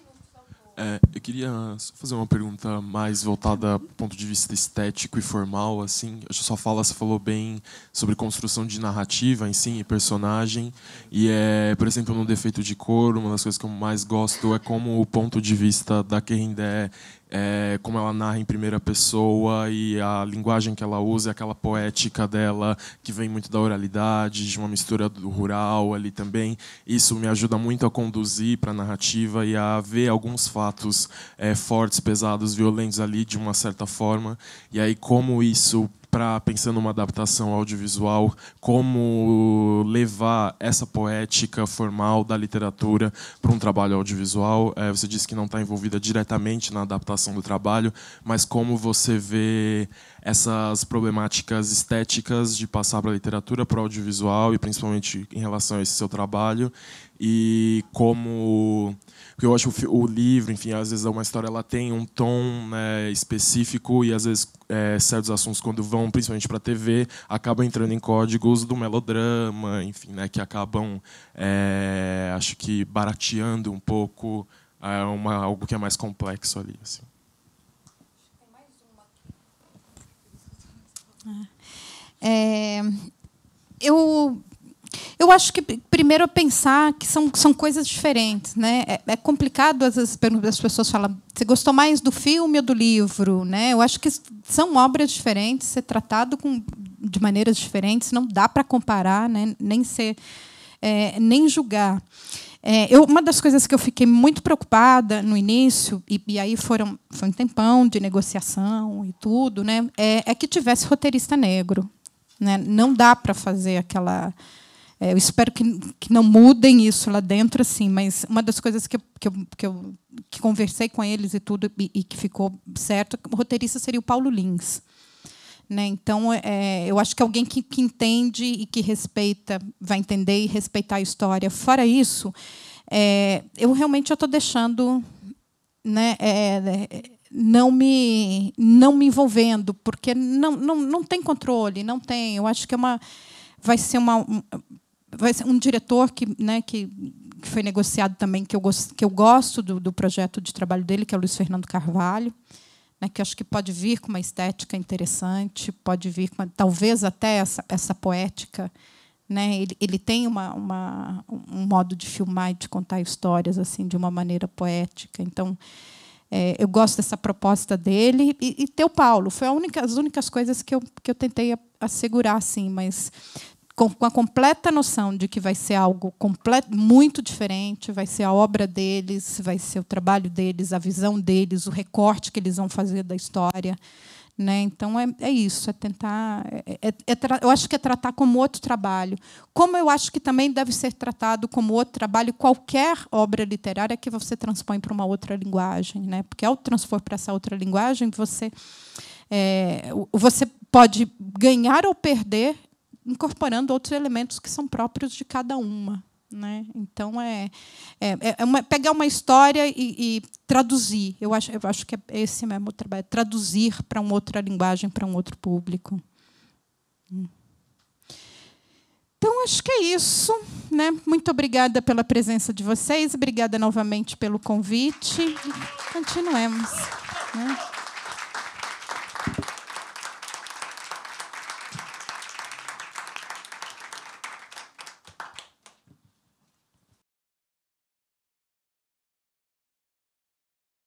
É, eu queria fazer uma pergunta mais voltada do ponto de vista estético e formal, assim. Acho que sua fala você falou bem sobre construção de narrativa em si e personagem. E é, por exemplo, no defeito de cor, uma das coisas que eu mais gosto é como o ponto de vista da é é, como ela narra em primeira pessoa e a linguagem que ela usa, é aquela poética dela, que vem muito da oralidade, de uma mistura do rural ali também. Isso me ajuda muito a conduzir para a narrativa e a ver alguns fatos é, fortes, pesados, violentos ali, de uma certa forma. E aí, como isso para pensando uma adaptação audiovisual, como levar essa poética formal da literatura para um trabalho audiovisual. É, você disse que não está envolvida diretamente na adaptação do trabalho, mas como você vê essas problemáticas estéticas de passar para a literatura, para o audiovisual e principalmente em relação a esse seu trabalho e como porque eu acho o, o livro, enfim, às vezes é uma história ela tem um tom né, específico e às vezes é, certos assuntos, quando vão principalmente para a TV, acabam entrando em códigos do melodrama, enfim, né, que acabam, é, acho que, barateando um pouco é, uma, algo que é mais complexo ali. Assim. É, eu eu acho que primeiro é pensar que são, são coisas diferentes, né? É, é complicado às vezes as pessoas falam: você gostou mais do filme ou do livro, né? Eu acho que são obras diferentes, ser tratado com, de maneiras diferentes, não dá para comparar, né? Nem ser, é, nem julgar. É, eu, uma das coisas que eu fiquei muito preocupada no início, e, e, aí foram, foi um tempão de negociação e tudo, né, é, é que tivesse roteirista negro. Né? Não dá para fazer aquela. É, eu espero que, que não mudem isso lá dentro, assim, mas uma das coisas que eu, que eu, que eu que conversei com eles e tudo, e, e que ficou certo, o roteirista seria o Paulo Lins. Né? Então, é, eu acho que é alguém que, que entende e que respeita, vai entender e respeitar a história. Fora isso, é, eu realmente estou deixando. Né, é, não me não me envolvendo porque não, não, não tem controle não tem eu acho que é uma vai ser uma vai ser um diretor que, né, que foi negociado também, que eu, gosto, que eu gosto do, do projeto de trabalho dele, que é o Luiz Fernando Carvalho, né, que acho que pode vir com uma estética interessante, pode vir com uma, talvez até essa, essa poética. Né? Ele, ele tem uma, uma, um modo de filmar e de contar histórias assim de uma maneira poética. Então, é, eu gosto dessa proposta dele e, e ter o Paulo. Foi única, as únicas coisas que eu, que eu tentei assegurar, assim, mas com, com a completa noção de que vai ser algo completo, muito diferente, vai ser a obra deles, vai ser o trabalho deles, a visão deles, o recorte que eles vão fazer da história. Né? Então é, é isso, é tentar. É, é, é eu acho que é tratar como outro trabalho. Como eu acho que também deve ser tratado como outro trabalho qualquer obra literária que você transpõe para uma outra linguagem. Né? Porque ao transpor para essa outra linguagem, você, é, você pode ganhar ou perder incorporando outros elementos que são próprios de cada uma. Né? Então, é, é, é, é uma, pegar uma história e, e, traduzir. Eu acho, eu acho que é esse mesmo o trabalho, traduzir para uma outra linguagem, para um outro público. Hum. Então, acho que é isso. Né? Muito obrigada pela presença de vocês, obrigada novamente pelo convite. Continuemos. Né?